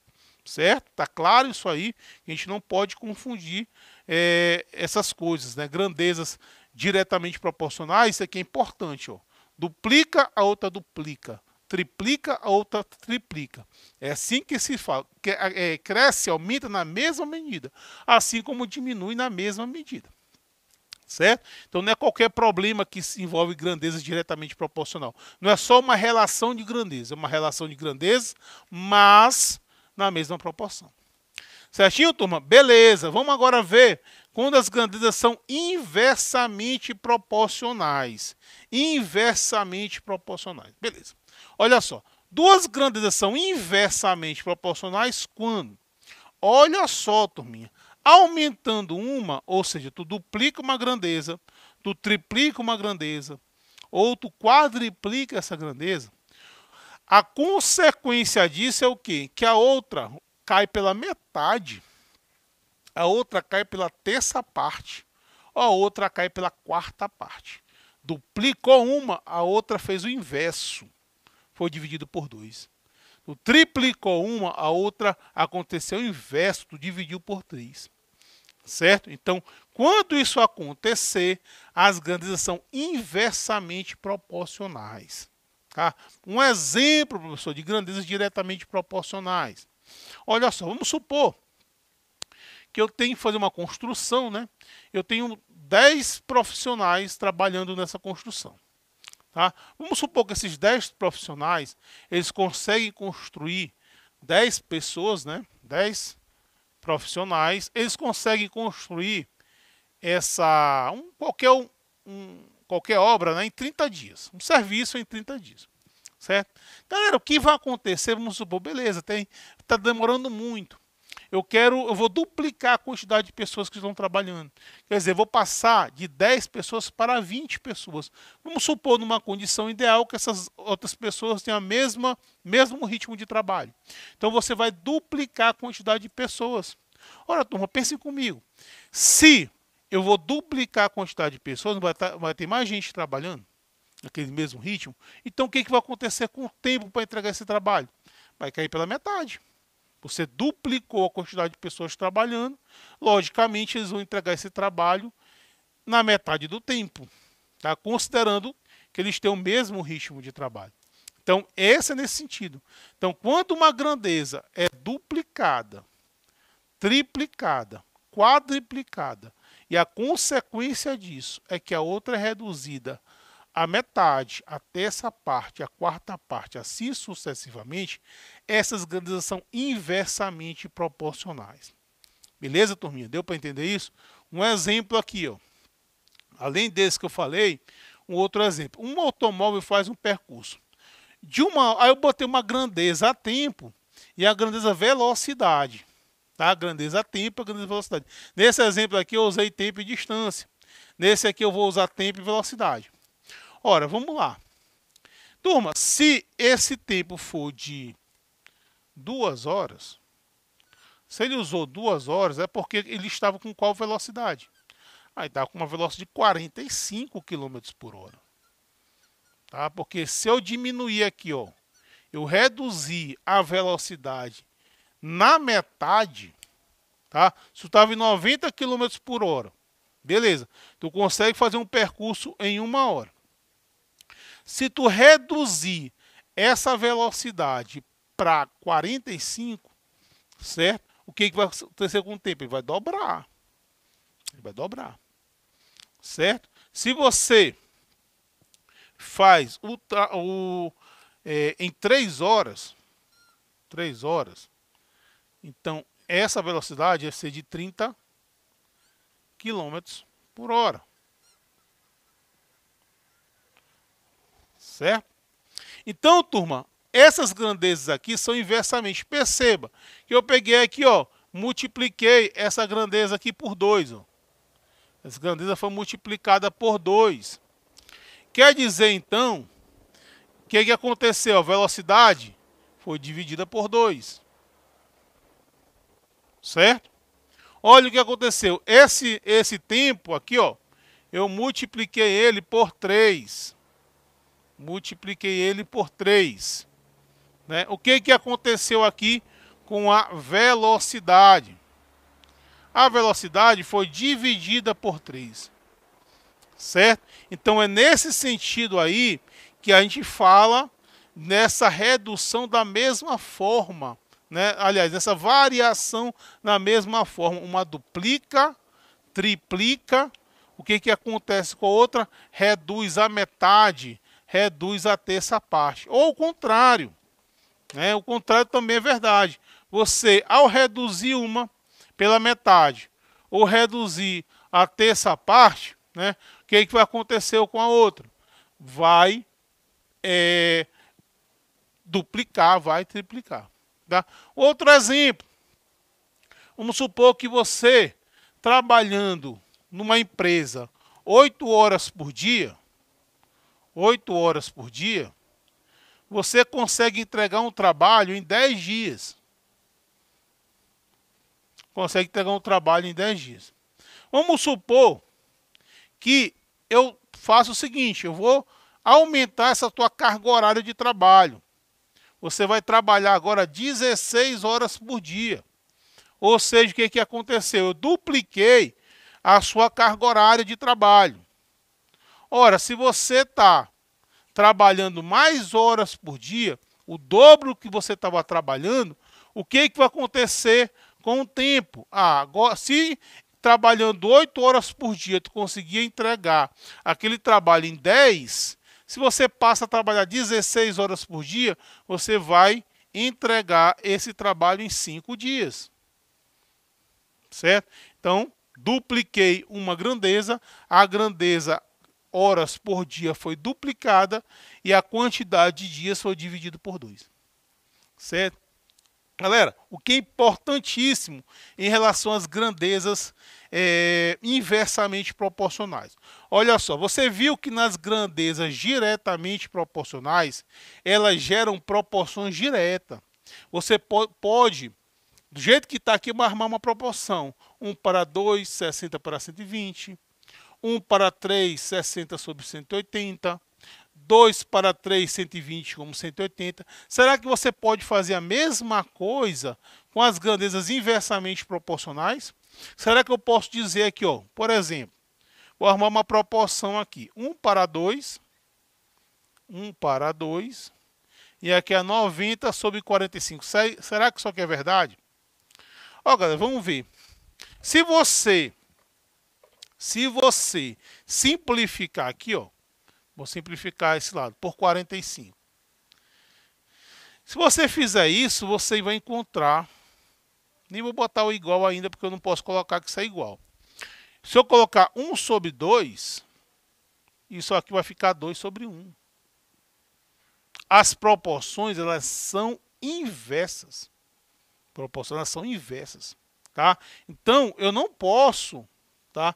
Certo? Tá claro isso aí? A gente não pode confundir é, essas coisas, né? Grandezas diretamente proporcionais, isso aqui é importante, ó. Duplica, a outra duplica triplica, a outra triplica. É assim que se fala. É, cresce, aumenta na mesma medida, assim como diminui na mesma medida. Certo? Então não é qualquer problema que se envolve grandeza diretamente proporcional. Não é só uma relação de grandeza, é uma relação de grandeza, mas na mesma proporção. Certinho, turma? Beleza. Vamos agora ver quando as grandezas são inversamente proporcionais. Inversamente proporcionais. Beleza. Olha só, duas grandezas são inversamente proporcionais quando, olha só, turminha, aumentando uma, ou seja, tu duplica uma grandeza, tu triplica uma grandeza, ou tu quadriplica essa grandeza, a consequência disso é o quê? Que a outra cai pela metade, a outra cai pela terça parte, a outra cai pela quarta parte. Duplicou uma, a outra fez o inverso foi dividido por 2. No triplicou uma, a outra aconteceu o inverso, tu dividiu por 3. Certo? Então, quando isso acontecer, as grandezas são inversamente proporcionais. Tá? Um exemplo, professor, de grandezas diretamente proporcionais. Olha só, vamos supor que eu tenho que fazer uma construção, né? Eu tenho 10 profissionais trabalhando nessa construção. Tá? Vamos supor que esses 10 profissionais, eles conseguem construir 10 pessoas, né? 10 profissionais, eles conseguem construir essa um, qualquer, um, qualquer obra né, em 30 dias, um serviço em 30 dias, certo? Galera, o que vai acontecer? Vamos supor, beleza, tem está demorando muito eu quero, eu vou duplicar a quantidade de pessoas que estão trabalhando. Quer dizer, vou passar de 10 pessoas para 20 pessoas. Vamos supor numa condição ideal que essas outras pessoas tenham a mesma mesmo ritmo de trabalho. Então você vai duplicar a quantidade de pessoas. Ora, turma, pense comigo. Se eu vou duplicar a quantidade de pessoas, vai, tá, vai ter mais gente trabalhando naquele mesmo ritmo. Então o que, que vai acontecer com o tempo para entregar esse trabalho? Vai cair pela metade. Você duplicou a quantidade de pessoas trabalhando, logicamente eles vão entregar esse trabalho na metade do tempo, tá? considerando que eles têm o mesmo ritmo de trabalho. Então, esse é nesse sentido. Então, quando uma grandeza é duplicada, triplicada, quadriplicada, e a consequência disso é que a outra é reduzida à metade, à terça parte, à quarta parte, assim sucessivamente, essas grandezas são inversamente proporcionais. Beleza, turminha? Deu para entender isso? Um exemplo aqui, ó. Além desse que eu falei, um outro exemplo. Um automóvel faz um percurso. De uma, aí eu botei uma grandeza a tempo e a grandeza velocidade. Tá? A grandeza tempo e a grandeza velocidade. Nesse exemplo aqui eu usei tempo e distância. Nesse aqui eu vou usar tempo e velocidade. Ora, vamos lá. Turma, se esse tempo for de duas horas. Se ele usou duas horas, é porque ele estava com qual velocidade? Aí ah, estava com uma velocidade de 45 km por hora. Tá? Porque se eu diminuir aqui, ó, eu reduzir a velocidade na metade, tá? Se eu estava em 90 km por hora, beleza. Tu consegue fazer um percurso em uma hora. Se tu reduzir essa velocidade para 45, certo? O que, que vai acontecer com o tempo? Ele vai dobrar. Ele vai dobrar. Certo? Se você faz o, o é, em 3 horas, 3 horas, então essa velocidade vai ser de 30 km por hora. Certo? Então, turma, essas grandezas aqui são inversamente. Perceba que eu peguei aqui, ó, multipliquei essa grandeza aqui por 2. Essa grandeza foi multiplicada por 2. Quer dizer, então, o que, que aconteceu? A velocidade foi dividida por 2. Certo? Olha o que aconteceu. Esse, esse tempo aqui, ó, eu multipliquei ele por 3. Multipliquei ele por 3. Né? O que, que aconteceu aqui com a velocidade? A velocidade foi dividida por 3. Certo? Então é nesse sentido aí que a gente fala nessa redução da mesma forma. Né? Aliás, nessa variação na mesma forma. Uma duplica, triplica. O que, que acontece com a outra? Reduz a metade, reduz a terça parte. Ou o contrário. Né? O contrário também é verdade. Você, ao reduzir uma pela metade ou reduzir a terça parte, né? o que, é que vai acontecer com a outra? Vai é, duplicar, vai triplicar. Tá? Outro exemplo. Vamos supor que você, trabalhando numa empresa oito horas por dia, oito horas por dia, você consegue entregar um trabalho em 10 dias. Consegue entregar um trabalho em 10 dias. Vamos supor que eu faça o seguinte, eu vou aumentar essa tua carga horária de trabalho. Você vai trabalhar agora 16 horas por dia. Ou seja, o que, é que aconteceu? Eu dupliquei a sua carga horária de trabalho. Ora, se você está trabalhando mais horas por dia, o dobro que você estava trabalhando, o que, que vai acontecer com o tempo? Ah, agora, se trabalhando 8 horas por dia tu conseguia entregar aquele trabalho em 10, se você passa a trabalhar 16 horas por dia, você vai entregar esse trabalho em 5 dias. Certo? Então, dupliquei uma grandeza, a grandeza horas por dia foi duplicada e a quantidade de dias foi dividida por dois. Certo? Galera, o que é importantíssimo em relação às grandezas é, inversamente proporcionais. Olha só, você viu que nas grandezas diretamente proporcionais, elas geram proporções diretas. Você po pode, do jeito que está aqui, armar uma proporção. 1 para 2, 60 para 120, 1 para 3, 60 sobre 180. 2 para 3, 120 como 180. Será que você pode fazer a mesma coisa com as grandezas inversamente proporcionais? Será que eu posso dizer aqui, ó, por exemplo, vou arrumar uma proporção aqui, 1 para 2, 1 para 2, e aqui é 90 sobre 45. Será que isso aqui é verdade? Ó, galera, vamos ver. Se você se você simplificar aqui, ó, vou simplificar esse lado, por 45. Se você fizer isso, você vai encontrar... Nem vou botar o igual ainda, porque eu não posso colocar que isso é igual. Se eu colocar 1 sobre 2, isso aqui vai ficar 2 sobre 1. As proporções, elas são inversas. Proporções, elas são inversas. Tá? Então, eu não posso Tá?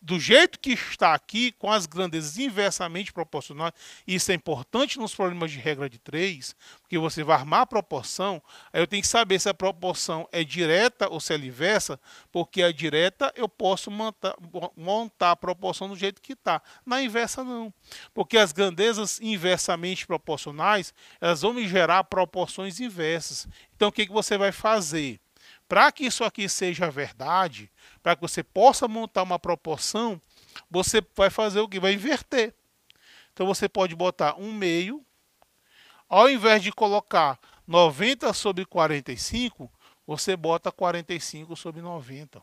Do jeito que está aqui, com as grandezas inversamente proporcionais, isso é importante nos problemas de regra de 3, porque você vai armar a proporção, aí eu tenho que saber se a proporção é direta ou se ela é inversa, porque a direta eu posso montar, montar a proporção do jeito que está. Na inversa, não. Porque as grandezas inversamente proporcionais, elas vão me gerar proporções inversas. Então, o que, que você vai fazer? Para que isso aqui seja verdade, para que você possa montar uma proporção, você vai fazer o que? Vai inverter. Então você pode botar um meio, ao invés de colocar 90 sobre 45, você bota 45 sobre 90.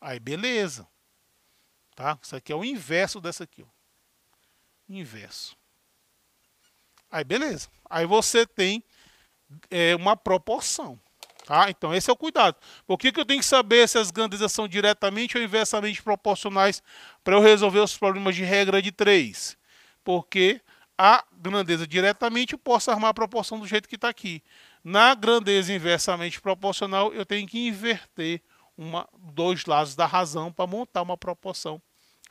Aí beleza. Tá? Isso aqui é o inverso dessa aqui. Ó. Inverso. Aí beleza. Aí você tem é, uma proporção. Tá? Então, esse é o cuidado. Por que, que eu tenho que saber se as grandezas são diretamente ou inversamente proporcionais para eu resolver os problemas de regra de 3? Porque a grandeza diretamente eu posso armar a proporção do jeito que está aqui. Na grandeza inversamente proporcional, eu tenho que inverter uma, dois lados da razão para montar uma proporção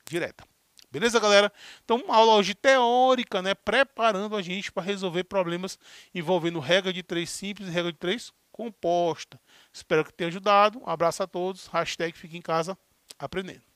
direta. Beleza, galera? Então, aula hoje teórica, né? Preparando a gente para resolver problemas envolvendo regra de três simples e regra de três composta. Espero que tenha ajudado. Um abraço a todos. Hashtag Fique em Casa Aprendendo.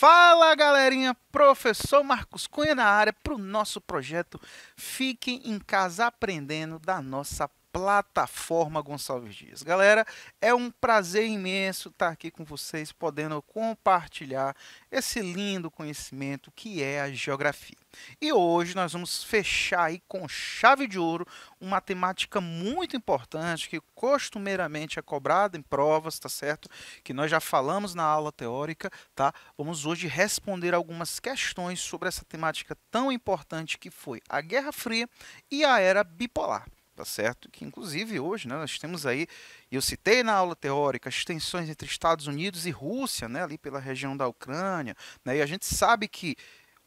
Fala galerinha, professor Marcos Cunha na área para o nosso projeto Fiquem em Casa Aprendendo da nossa plataforma Gonçalves Dias. Galera, é um prazer imenso estar aqui com vocês, podendo compartilhar esse lindo conhecimento que é a geografia. E hoje nós vamos fechar aí com chave de ouro uma temática muito importante que costumeiramente é cobrada em provas, tá certo? Que nós já falamos na aula teórica, tá? Vamos hoje responder algumas questões sobre essa temática tão importante que foi a Guerra Fria e a Era Bipolar tá certo? Que inclusive hoje, né, nós temos aí, eu citei na aula teórica, as tensões entre Estados Unidos e Rússia, né, ali pela região da Ucrânia, né, e a gente sabe que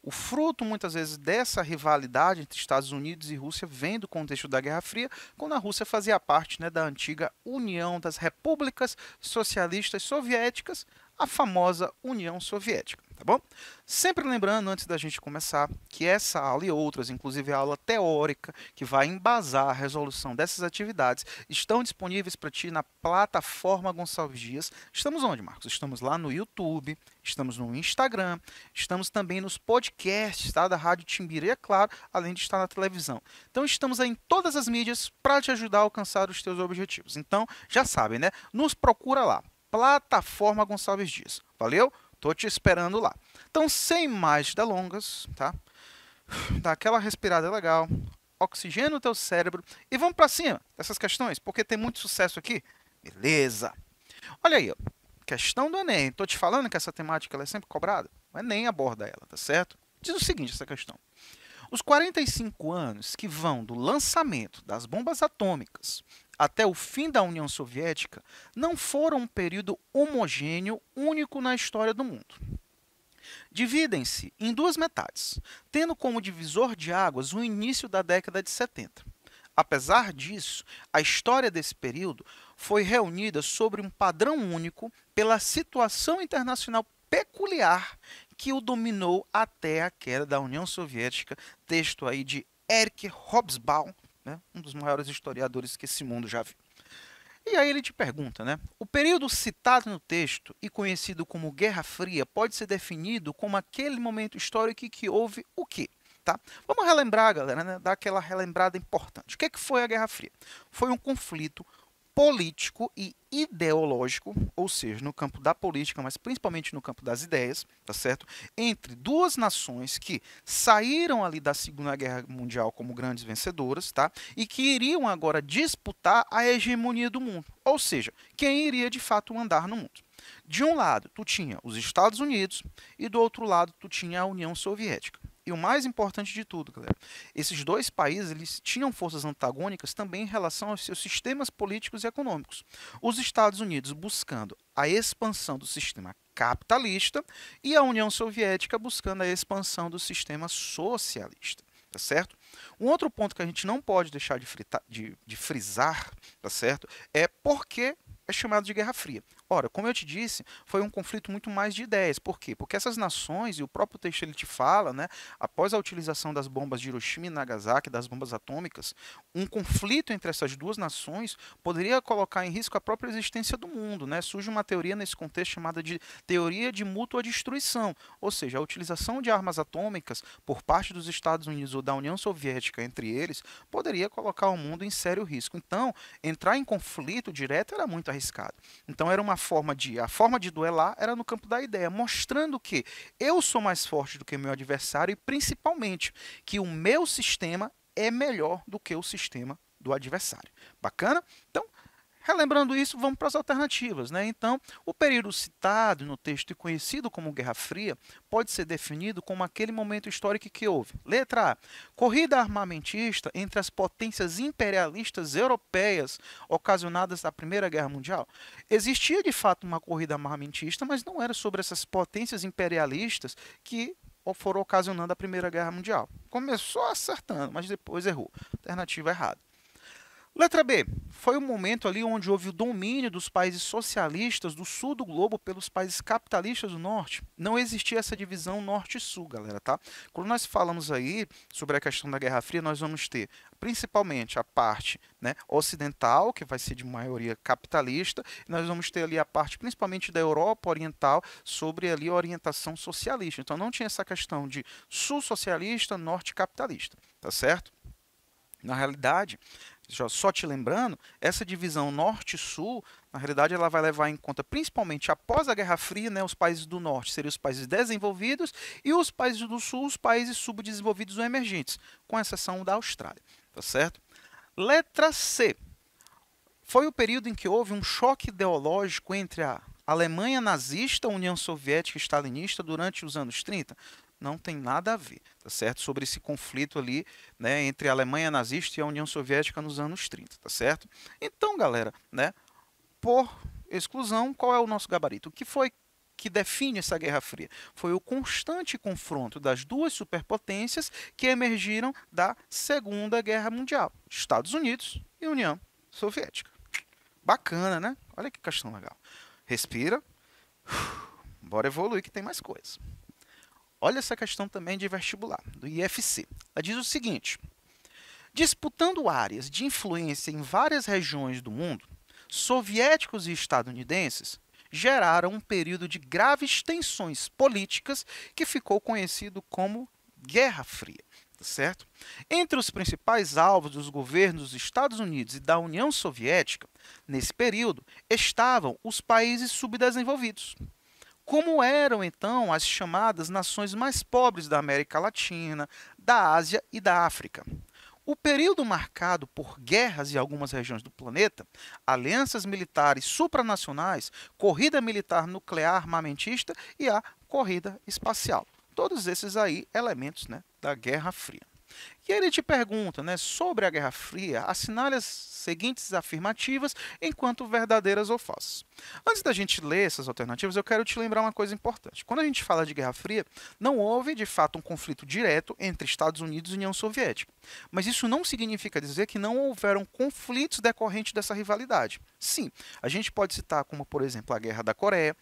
o fruto, muitas vezes, dessa rivalidade entre Estados Unidos e Rússia vem do contexto da Guerra Fria, quando a Rússia fazia parte né, da antiga União das Repúblicas Socialistas Soviéticas, a famosa União Soviética tá bom? Sempre lembrando, antes da gente começar, que essa aula e outras, inclusive a aula teórica, que vai embasar a resolução dessas atividades, estão disponíveis para ti na plataforma Gonçalves Dias. Estamos onde, Marcos? Estamos lá no YouTube, estamos no Instagram, estamos também nos podcasts tá? da Rádio Timbira, e é claro, além de estar na televisão. Então, estamos em todas as mídias para te ajudar a alcançar os teus objetivos. Então, já sabem, né? Nos procura lá, plataforma Gonçalves Dias. Valeu? Tô te esperando lá. Então, sem mais delongas, tá? Dá aquela respirada legal, oxigênio o teu cérebro e vamos para cima dessas questões, porque tem muito sucesso aqui. Beleza. Olha aí, ó. questão do Enem. Tô te falando que essa temática é sempre cobrada. O Enem aborda ela, tá certo? Diz o seguinte essa questão. Os 45 anos que vão do lançamento das bombas atômicas até o fim da União Soviética não foram um período homogêneo único na história do mundo. Dividem-se em duas metades, tendo como divisor de águas o início da década de 70. Apesar disso, a história desse período foi reunida sobre um padrão único pela situação internacional peculiar que o dominou até a queda da União Soviética, texto aí de Eric Hobsbawm, né? um dos maiores historiadores que esse mundo já viu. E aí ele te pergunta, né? O período citado no texto e conhecido como Guerra Fria pode ser definido como aquele momento histórico em que houve o quê? Tá? Vamos relembrar, galera, né? dar aquela relembrada importante. O que, é que foi a Guerra Fria? Foi um conflito político e ideológico, ou seja, no campo da política, mas principalmente no campo das ideias, tá certo? Entre duas nações que saíram ali da Segunda Guerra Mundial como grandes vencedoras, tá? E que iriam agora disputar a hegemonia do mundo, ou seja, quem iria de fato andar no mundo. De um lado, tu tinha os Estados Unidos e do outro lado, tu tinha a União Soviética. E o mais importante de tudo, galera, esses dois países eles tinham forças antagônicas também em relação aos seus sistemas políticos e econômicos. Os Estados Unidos buscando a expansão do sistema capitalista e a União Soviética buscando a expansão do sistema socialista, tá certo? Um outro ponto que a gente não pode deixar de, fritar, de, de frisar, tá certo? É por que é chamado de Guerra Fria. Ora, como eu te disse, foi um conflito muito mais de ideias. Por quê? Porque essas nações, e o próprio texto ele te fala, né, após a utilização das bombas de Hiroshima e Nagasaki, das bombas atômicas, um conflito entre essas duas nações poderia colocar em risco a própria existência do mundo. Né? Surge uma teoria nesse contexto chamada de teoria de mútua destruição, ou seja, a utilização de armas atômicas por parte dos Estados Unidos ou da União Soviética entre eles poderia colocar o mundo em sério risco. Então, entrar em conflito direto era muito arriscado. Então era uma forma de. A forma de duelar era no campo da ideia, mostrando que eu sou mais forte do que meu adversário e principalmente que o meu sistema é melhor do que o sistema do adversário. Bacana? Então, Relembrando isso, vamos para as alternativas. Né? Então, o período citado no texto e conhecido como Guerra Fria pode ser definido como aquele momento histórico que houve. Letra A. Corrida armamentista entre as potências imperialistas europeias ocasionadas da Primeira Guerra Mundial. Existia de fato uma corrida armamentista, mas não era sobre essas potências imperialistas que foram ocasionando a Primeira Guerra Mundial. Começou acertando, mas depois errou. Alternativa errada. Letra B. Foi o um momento ali onde houve o domínio dos países socialistas do sul do globo pelos países capitalistas do norte. Não existia essa divisão norte-sul, galera, tá? Quando nós falamos aí sobre a questão da Guerra Fria, nós vamos ter principalmente a parte né, ocidental, que vai ser de maioria capitalista, e nós vamos ter ali a parte principalmente da Europa Oriental sobre ali a orientação socialista. Então não tinha essa questão de sul socialista, norte capitalista, tá certo? Na realidade, só te lembrando, essa divisão norte-sul, na realidade, ela vai levar em conta principalmente após a Guerra Fria, né, os países do norte seriam os países desenvolvidos e os países do sul, os países subdesenvolvidos ou emergentes, com exceção da Austrália, tá certo? Letra C. Foi o período em que houve um choque ideológico entre a Alemanha nazista, União Soviética e stalinista durante os anos 30? não tem nada a ver, tá certo? Sobre esse conflito ali, né, entre a Alemanha nazista e a União Soviética nos anos 30, tá certo? Então, galera, né, por exclusão, qual é o nosso gabarito? O que foi que define essa Guerra Fria? Foi o constante confronto das duas superpotências que emergiram da Segunda Guerra Mundial, Estados Unidos e União Soviética. Bacana, né? Olha que questão legal. Respira. Bora evoluir que tem mais coisa. Olha essa questão também de vestibular, do IFC. Ela diz o seguinte: disputando áreas de influência em várias regiões do mundo, soviéticos e estadunidenses geraram um período de graves tensões políticas que ficou conhecido como Guerra Fria, tá certo? Entre os principais alvos dos governos dos Estados Unidos e da União Soviética, nesse período, estavam os países subdesenvolvidos, como eram então as chamadas nações mais pobres da América Latina, da Ásia e da África? O período marcado por guerras em algumas regiões do planeta, alianças militares supranacionais, corrida militar nuclear armamentista e a corrida espacial. Todos esses aí elementos né, da Guerra Fria. E ele te pergunta, né, sobre a Guerra Fria, assinale as seguintes afirmativas enquanto verdadeiras ou falsas. Antes da gente ler essas alternativas, eu quero te lembrar uma coisa importante. Quando a gente fala de Guerra Fria, não houve de fato um conflito direto entre Estados Unidos e União Soviética. Mas isso não significa dizer que não houveram conflitos decorrentes dessa rivalidade. Sim, a gente pode citar como, por exemplo, a Guerra da Coreia,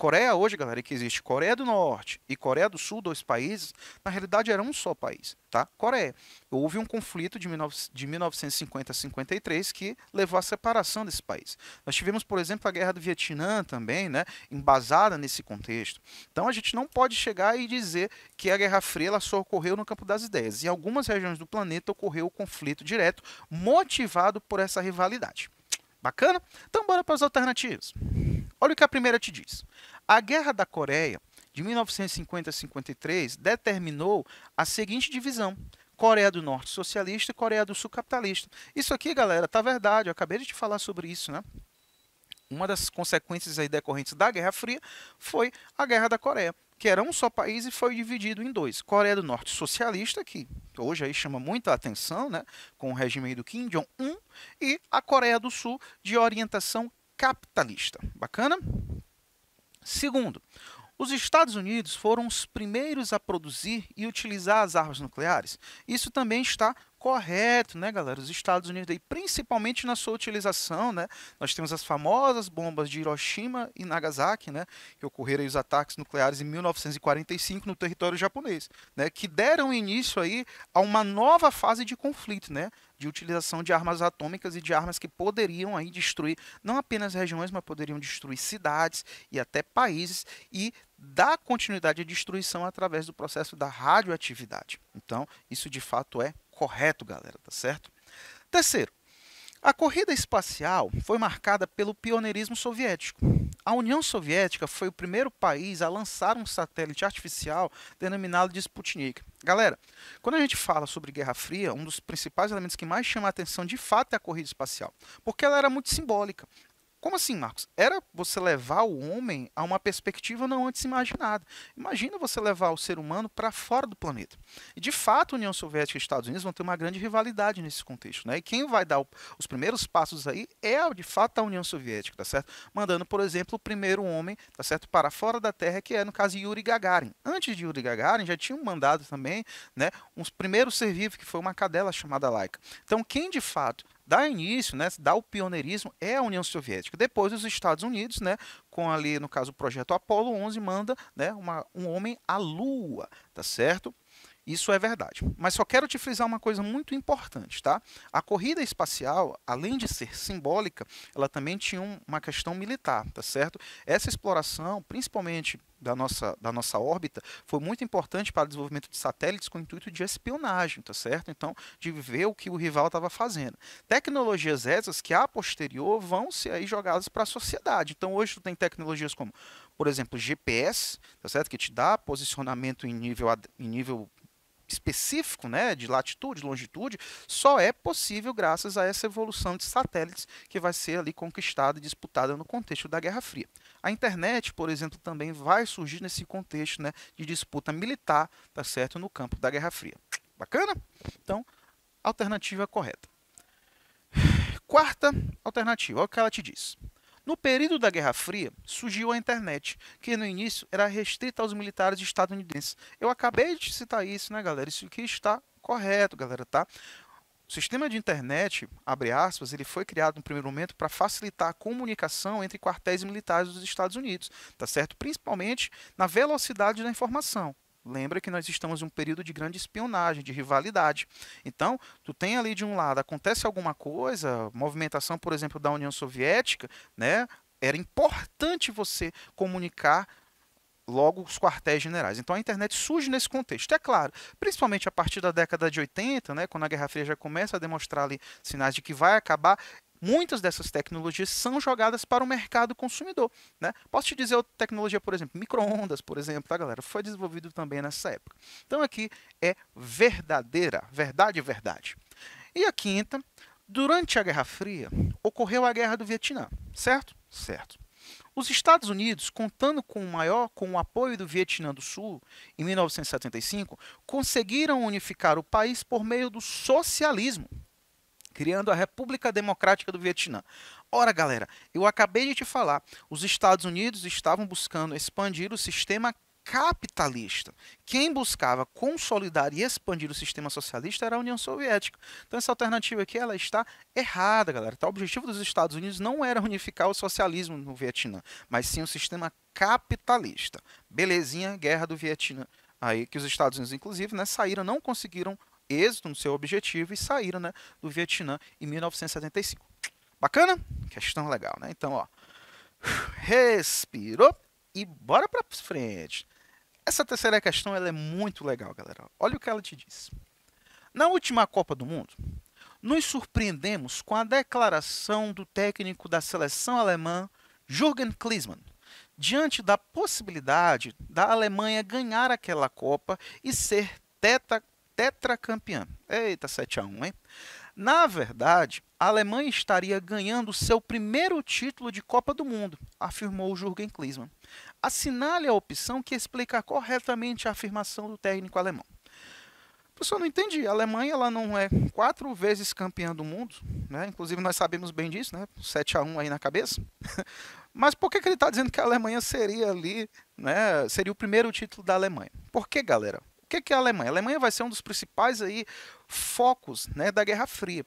Coreia hoje, galera, que existe Coreia do Norte e Coreia do Sul, dois países, na realidade era um só país, tá? Coreia. Houve um conflito de, 19, de 1950 a 53 que levou à separação desse país. Nós tivemos, por exemplo, a Guerra do Vietnã também, né, embasada nesse contexto. Então a gente não pode chegar e dizer que a Guerra Fria ela só ocorreu no campo das ideias. Em algumas regiões do planeta ocorreu o conflito direto motivado por essa rivalidade. Bacana? Então bora para as alternativas. Olha o que a primeira te diz. A Guerra da Coreia, de 1950 a 53, determinou a seguinte divisão: Coreia do Norte socialista e Coreia do Sul capitalista. Isso aqui, galera, tá verdade. Eu acabei de te falar sobre isso, né? Uma das consequências aí decorrentes da Guerra Fria foi a Guerra da Coreia, que era um só país e foi dividido em dois. Coreia do Norte socialista, que hoje aí chama muita atenção, né, com o regime do Kim Jong-un, e a Coreia do Sul de orientação capitalista. Bacana? Segundo, os Estados Unidos foram os primeiros a produzir e utilizar as armas nucleares. Isso também está correto, né, galera? Os Estados Unidos, aí, principalmente na sua utilização, né? Nós temos as famosas bombas de Hiroshima e Nagasaki, né? Que ocorreram os ataques nucleares em 1945 no território japonês, né? Que deram início aí a uma nova fase de conflito, né? de utilização de armas atômicas e de armas que poderiam aí destruir não apenas regiões, mas poderiam destruir cidades e até países e dar continuidade à destruição através do processo da radioatividade. Então, isso de fato é correto, galera, tá certo? Terceiro, a corrida espacial foi marcada pelo pioneirismo soviético. A União Soviética foi o primeiro país a lançar um satélite artificial denominado de Sputnik. Galera, quando a gente fala sobre Guerra Fria, um dos principais elementos que mais chama a atenção de fato é a corrida espacial, porque ela era muito simbólica. Como assim, Marcos? Era você levar o homem a uma perspectiva não antes imaginada. Imagina você levar o ser humano para fora do planeta. E, de fato, União Soviética e Estados Unidos vão ter uma grande rivalidade nesse contexto. Né? E quem vai dar o, os primeiros passos aí é, de fato, a União Soviética, tá certo? Mandando, por exemplo, o primeiro homem, tá certo, para fora da Terra, que é, no caso, Yuri Gagarin. Antes de Yuri Gagarin, já tinham mandado também né, Uns primeiros ser vivo, que foi uma cadela chamada Laika. Então, quem, de fato, dá início, né, dá o pioneirismo é a União Soviética. Depois os Estados Unidos, né, com ali no caso o projeto Apollo 11 manda, né, uma, um homem à lua, tá certo? Isso é verdade. Mas só quero te frisar uma coisa muito importante, tá? A corrida espacial, além de ser simbólica, ela também tinha uma questão militar, tá certo? Essa exploração, principalmente da nossa, da nossa órbita foi muito importante para o desenvolvimento de satélites com intuito de espionagem, tá certo? Então, de ver o que o rival estava fazendo. Tecnologias essas que a posterior vão ser aí jogadas para a sociedade. Então, hoje tu tem tecnologias como, por exemplo, GPS, tá certo? Que te dá posicionamento em nível, em nível específico, né, de latitude, longitude, só é possível graças a essa evolução de satélites que vai ser ali conquistada e disputada no contexto da Guerra Fria. A internet, por exemplo, também vai surgir nesse contexto, né, de disputa militar, tá certo, no campo da Guerra Fria. Bacana? Então, alternativa correta. (sighs) Quarta alternativa, olha o que ela te diz. No período da Guerra Fria, surgiu a internet, que no início era restrita aos militares estadunidenses. Eu acabei de citar isso, né, galera? Isso aqui está correto, galera, tá? O sistema de internet, abre aspas, ele foi criado no primeiro momento para facilitar a comunicação entre quartéis militares dos Estados Unidos, tá certo? Principalmente na velocidade da informação. Lembra que nós estamos em um período de grande espionagem, de rivalidade. Então, tu tem ali de um lado, acontece alguma coisa, movimentação, por exemplo, da União Soviética, né? Era importante você comunicar logo os quartéis generais. Então a internet surge nesse contexto. É claro, principalmente a partir da década de 80, né, quando a Guerra Fria já começa a demonstrar ali sinais de que vai acabar, muitas dessas tecnologias são jogadas para o mercado consumidor. Né? Posso te dizer outra tecnologia, por exemplo, microondas, por exemplo, tá, galera? Foi desenvolvido também nessa época. Então aqui é verdadeira, verdade, verdade. E a quinta, durante a Guerra Fria, ocorreu a Guerra do Vietnã, certo? Certo. Os Estados Unidos, contando com o maior com o apoio do Vietnã do Sul em 1975, conseguiram unificar o país por meio do socialismo criando a República Democrática do Vietnã. Ora, galera, eu acabei de te falar, os Estados Unidos estavam buscando expandir o sistema capitalista. Quem buscava consolidar e expandir o sistema socialista era a União Soviética. Então essa alternativa aqui ela está errada, galera. Então, o objetivo dos Estados Unidos não era unificar o socialismo no Vietnã, mas sim o sistema capitalista. Belezinha, guerra do Vietnã. Aí que os Estados Unidos, inclusive, nessa né, ira não conseguiram êxito no seu objetivo e saíram né, do Vietnã em 1975. Bacana? Questão legal, né? Então, ó, respirou e bora para frente. Essa terceira questão ela é muito legal, galera. Olha o que ela te diz. Na última Copa do Mundo, nos surpreendemos com a declaração do técnico da seleção alemã Jürgen Klinsmann diante da possibilidade da Alemanha ganhar aquela Copa e ser teta tetracampeã. Eita, 7 a 1, hein? Na verdade, a Alemanha estaria ganhando seu primeiro título de Copa do Mundo, afirmou Jürgen Klinsmann. Assinale a opção que explica corretamente a afirmação do técnico alemão. Pessoal, não entendi. A Alemanha ela não é quatro vezes campeã do mundo, né? Inclusive nós sabemos bem disso, né? 7 a 1 aí na cabeça. (laughs) Mas por que, que ele está dizendo que a Alemanha seria ali, né? Seria o primeiro título da Alemanha? Por que, galera? que, que é a Alemanha? A Alemanha vai ser um dos principais aí, focos né, da Guerra Fria.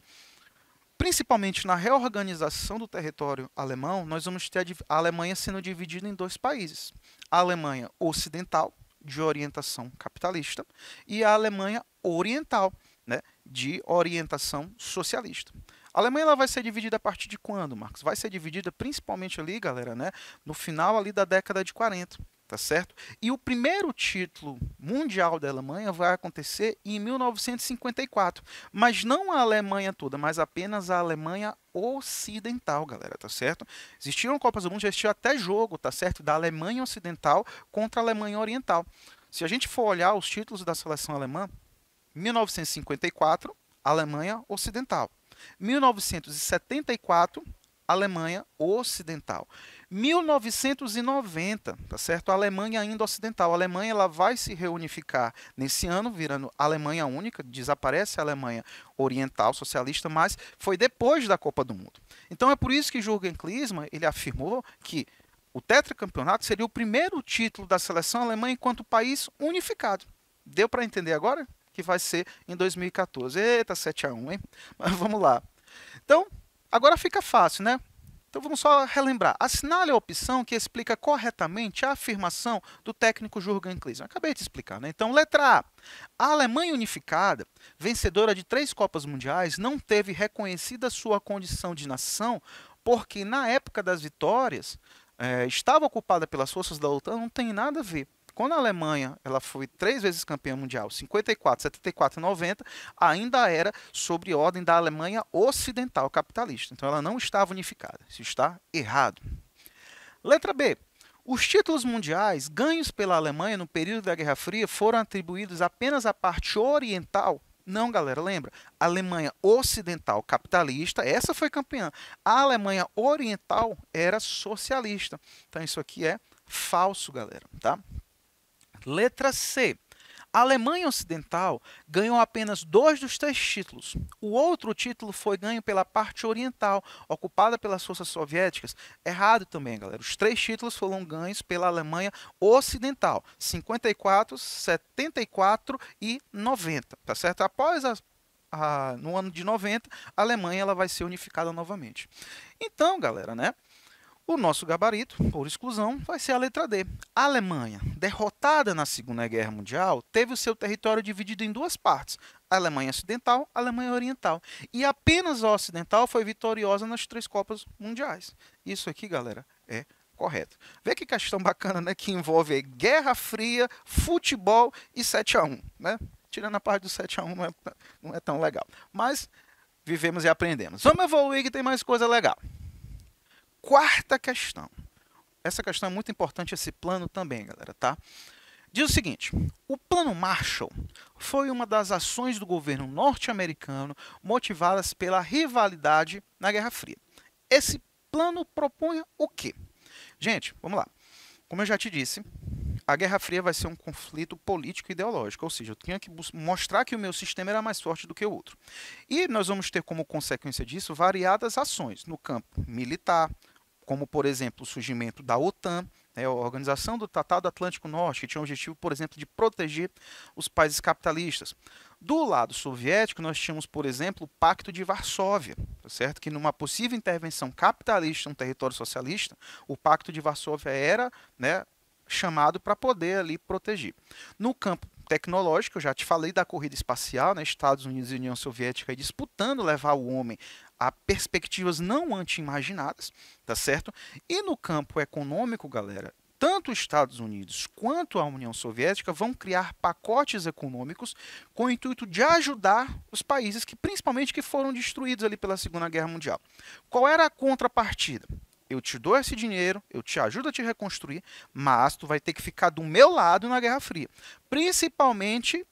Principalmente na reorganização do território alemão, nós vamos ter a Alemanha sendo dividida em dois países: a Alemanha Ocidental, de orientação capitalista, e a Alemanha Oriental, né, de orientação socialista. A Alemanha ela vai ser dividida a partir de quando, Marcos? Vai ser dividida principalmente ali, galera, né, no final ali da década de 40 tá certo? E o primeiro título mundial da Alemanha vai acontecer em 1954, mas não a Alemanha toda, mas apenas a Alemanha Ocidental, galera, tá certo? Existiram Copas do Mundo, já existiu até jogo, tá certo? Da Alemanha Ocidental contra a Alemanha Oriental. Se a gente for olhar os títulos da seleção alemã, 1954, Alemanha Ocidental. 1974, Alemanha Ocidental. 1990, tá certo? A Alemanha ainda ocidental. A Alemanha ela vai se reunificar nesse ano, virando Alemanha única, desaparece a Alemanha oriental socialista, mas foi depois da Copa do Mundo. Então é por isso que Jürgen Klinsmann, ele afirmou que o tetracampeonato seria o primeiro título da seleção alemã enquanto país unificado. Deu para entender agora? Que vai ser em 2014. Eita, 7 a 1, hein? (laughs) Mas vamos lá. Então, agora fica fácil, né? Então vamos só relembrar. Assinale a opção que explica corretamente a afirmação do técnico Jürgen Klinsmann. Acabei de explicar, né? Então, letra A. A Alemanha unificada, vencedora de três Copas Mundiais, não teve reconhecida sua condição de nação porque na época das vitórias é, estava ocupada pelas forças da OTAN, não tem nada a ver. Quando a Alemanha ela foi três vezes campeã mundial, 54, 74 e 90, ainda era sobre ordem da Alemanha ocidental capitalista. Então ela não estava unificada. Isso está errado. Letra B. Os títulos mundiais ganhos pela Alemanha no período da Guerra Fria foram atribuídos apenas à parte oriental não, galera, lembra? A Alemanha ocidental capitalista, essa foi campeã. A Alemanha oriental era socialista. Então isso aqui é falso, galera, tá? Letra C. A Alemanha Ocidental ganhou apenas dois dos três títulos. O outro título foi ganho pela parte oriental, ocupada pelas forças soviéticas. Errado também, galera. Os três títulos foram ganhos pela Alemanha Ocidental: 54, 74 e 90. Tá certo? Após a, a, no ano de 90, a Alemanha ela vai ser unificada novamente. Então, galera, né? O nosso gabarito, por exclusão, vai ser a letra D. A Alemanha, derrotada na Segunda Guerra Mundial, teve o seu território dividido em duas partes: a Alemanha Ocidental, a Alemanha Oriental. E apenas a Ocidental foi vitoriosa nas três Copas Mundiais. Isso aqui, galera, é correto. Vê que questão bacana, né? Que envolve Guerra Fria, futebol e 7 a 1 né? Tirando a parte do 7 a 1 não é, não é tão legal. Mas vivemos e aprendemos. Vamos evoluir que tem mais coisa legal quarta questão. Essa questão é muito importante, esse plano também, galera, tá? Diz o seguinte: o Plano Marshall foi uma das ações do governo norte-americano motivadas pela rivalidade na Guerra Fria. Esse plano propunha o quê? Gente, vamos lá. Como eu já te disse, a Guerra Fria vai ser um conflito político ideológico, ou seja, eu tinha que mostrar que o meu sistema era mais forte do que o outro. E nós vamos ter como consequência disso variadas ações no campo militar, como, por exemplo, o surgimento da OTAN, né, a Organização do Tratado Atlântico Norte, que tinha o objetivo, por exemplo, de proteger os países capitalistas. Do lado soviético, nós tínhamos, por exemplo, o Pacto de Varsóvia, tá certo? Que numa possível intervenção capitalista no território socialista, o Pacto de Varsóvia era né, chamado para poder ali proteger. No campo tecnológico, eu já te falei da corrida espacial, né, Estados Unidos e União Soviética disputando levar o homem a perspectivas não anti-imaginadas, tá certo? E no campo econômico, galera, tanto os Estados Unidos quanto a União Soviética vão criar pacotes econômicos com o intuito de ajudar os países que principalmente que foram destruídos ali pela Segunda Guerra Mundial. Qual era a contrapartida? Eu te dou esse dinheiro, eu te ajudo a te reconstruir, mas tu vai ter que ficar do meu lado na Guerra Fria, principalmente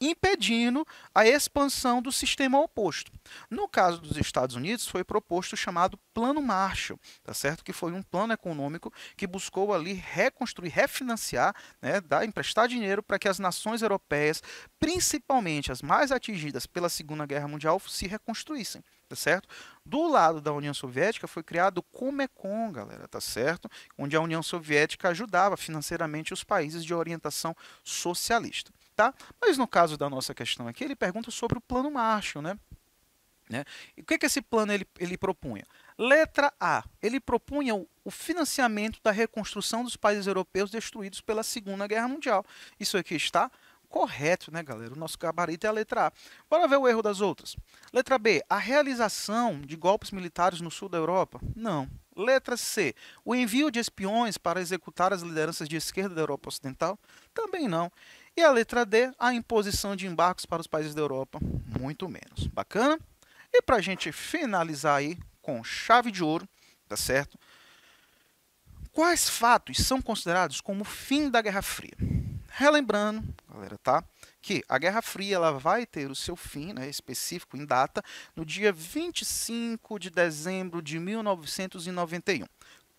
impedindo a expansão do sistema oposto. No caso dos Estados Unidos, foi proposto o chamado Plano Marshall, tá certo? Que foi um plano econômico que buscou ali reconstruir, refinanciar, né, dar, emprestar dinheiro para que as nações europeias, principalmente as mais atingidas pela Segunda Guerra Mundial, se reconstruíssem. Tá certo? Do lado da União Soviética foi criado o Comecon, galera, tá certo? Onde a União Soviética ajudava financeiramente os países de orientação socialista. Tá? Mas no caso da nossa questão aqui, ele pergunta sobre o plano Marshall. Né? Né? E o que, é que esse plano ele, ele propunha? Letra A. Ele propunha o, o financiamento da reconstrução dos países europeus destruídos pela Segunda Guerra Mundial. Isso aqui está correto, né, galera? O nosso gabarito é a letra A. Bora ver o erro das outras. Letra B, a realização de golpes militares no sul da Europa? Não. Letra C, o envio de espiões para executar as lideranças de esquerda da Europa Ocidental? Também não. E a letra D, a imposição de embarques para os países da Europa, muito menos. Bacana? E para a gente finalizar aí com chave de ouro, tá certo? Quais fatos são considerados como o fim da Guerra Fria? Relembrando, galera, tá? Que a Guerra Fria ela vai ter o seu fim né, específico em data no dia 25 de dezembro de 1991,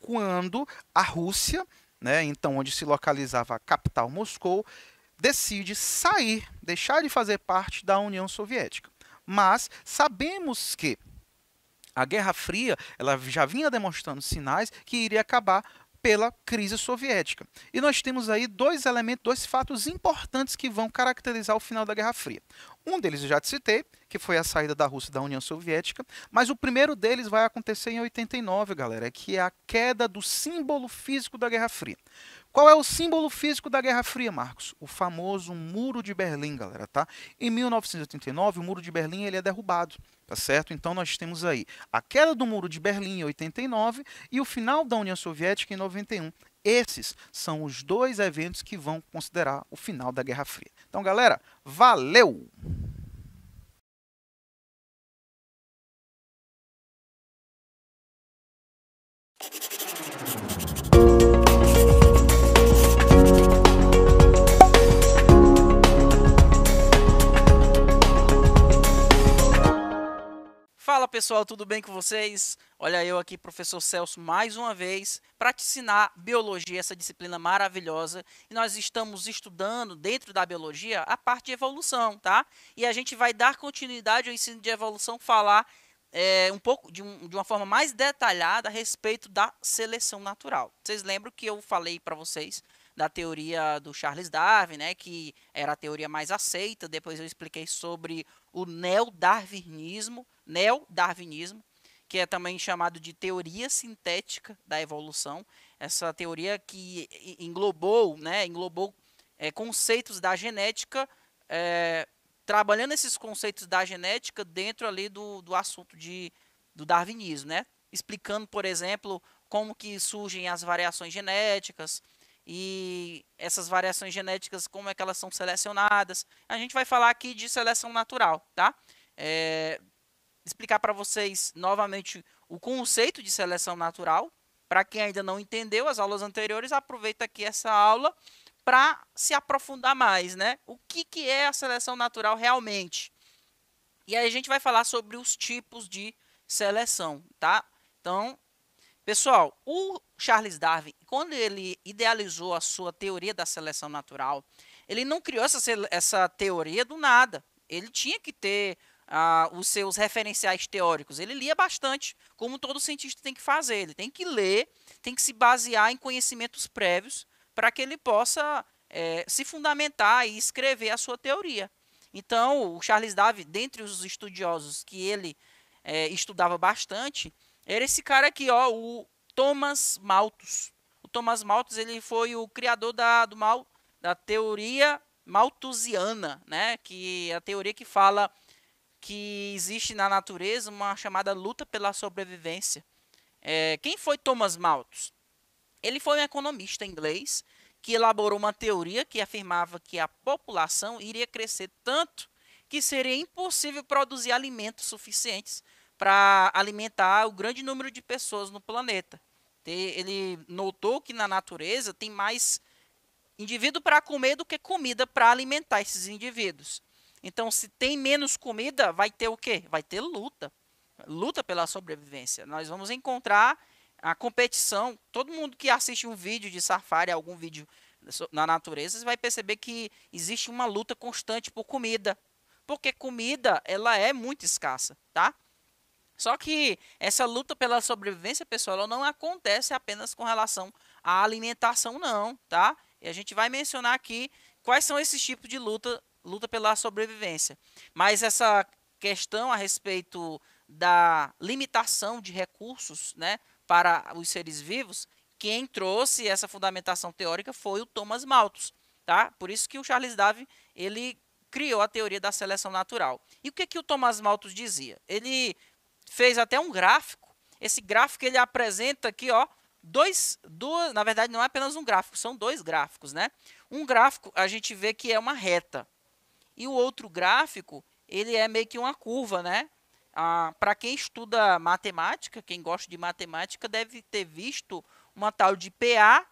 quando a Rússia, né, então onde se localizava a capital Moscou, decide sair, deixar de fazer parte da União Soviética. Mas sabemos que a Guerra Fria ela já vinha demonstrando sinais que iria acabar pela crise soviética. E nós temos aí dois elementos, dois fatos importantes que vão caracterizar o final da Guerra Fria. Um deles eu já te citei, que foi a saída da Rússia da União Soviética, mas o primeiro deles vai acontecer em 89, galera, que é a queda do símbolo físico da Guerra Fria. Qual é o símbolo físico da Guerra Fria, Marcos? O famoso Muro de Berlim, galera, tá? Em 1989, o Muro de Berlim ele é derrubado, tá certo? Então nós temos aí a queda do Muro de Berlim em 89 e o final da União Soviética em 91. Esses são os dois eventos que vão considerar o final da Guerra Fria. Então, galera, valeu! Fala pessoal, tudo bem com vocês? Olha eu aqui, professor Celso, mais uma vez, para te ensinar biologia, essa disciplina maravilhosa. E nós estamos estudando dentro da biologia a parte de evolução, tá? E a gente vai dar continuidade ao ensino de evolução, falar é, um pouco de, um, de, uma forma mais detalhada a respeito da seleção natural. Vocês lembram que eu falei para vocês da teoria do Charles Darwin, né, que era a teoria mais aceita. Depois eu expliquei sobre o neodarwinismo, neodarwinismo, darwinismo que é também chamado de teoria sintética da evolução. Essa teoria que englobou, né, englobou é, conceitos da genética, é, trabalhando esses conceitos da genética dentro ali do, do assunto de, do darwinismo, né? Explicando, por exemplo, como que surgem as variações genéticas e essas variações genéticas, como é que elas são selecionadas. A gente vai falar aqui de seleção natural, tá? É, explicar para vocês novamente o conceito de seleção natural. Para quem ainda não entendeu as aulas anteriores, aproveita aqui essa aula para se aprofundar mais, né? O que, que é a seleção natural realmente? E aí a gente vai falar sobre os tipos de seleção, tá? Então, pessoal, o Charles Darwin, quando ele idealizou a sua teoria da seleção natural, ele não criou essa, essa teoria do nada. Ele tinha que ter ah, os seus referenciais teóricos. Ele lia bastante, como todo cientista tem que fazer. Ele tem que ler, tem que se basear em conhecimentos prévios para que ele possa é, se fundamentar e escrever a sua teoria. Então, o Charles Darwin, dentre os estudiosos que ele é, estudava bastante, era esse cara aqui, ó, o Thomas Malthus. O Thomas Malthus ele foi o criador da, do mal, da teoria malthusiana, né, que é a teoria que fala que existe na natureza uma chamada luta pela sobrevivência. É, quem foi Thomas Malthus? Ele foi um economista inglês que elaborou uma teoria que afirmava que a população iria crescer tanto que seria impossível produzir alimentos suficientes para alimentar o grande número de pessoas no planeta. Ele notou que na natureza tem mais indivíduo para comer do que comida para alimentar esses indivíduos. Então, se tem menos comida, vai ter o quê? Vai ter luta. Luta pela sobrevivência. Nós vamos encontrar a competição. Todo mundo que assiste um vídeo de safari, algum vídeo na natureza, vai perceber que existe uma luta constante por comida. Porque comida, ela é muito escassa, tá? Só que essa luta pela sobrevivência, pessoal, não acontece apenas com relação à alimentação, não, tá? E a gente vai mencionar aqui quais são esses tipos de luta luta pela sobrevivência. Mas essa questão a respeito da limitação de recursos né, para os seres vivos, quem trouxe essa fundamentação teórica foi o Thomas Malthus. Tá? Por isso que o Charles Darwin ele criou a teoria da seleção natural. E o que, que o Thomas Malthus dizia? Ele fez até um gráfico. Esse gráfico ele apresenta aqui, ó, dois, duas, na verdade não é apenas um gráfico, são dois gráficos, né? Um gráfico a gente vê que é uma reta, e o outro gráfico, ele é meio que uma curva, né? Ah, Para quem estuda matemática, quem gosta de matemática, deve ter visto uma tal de PA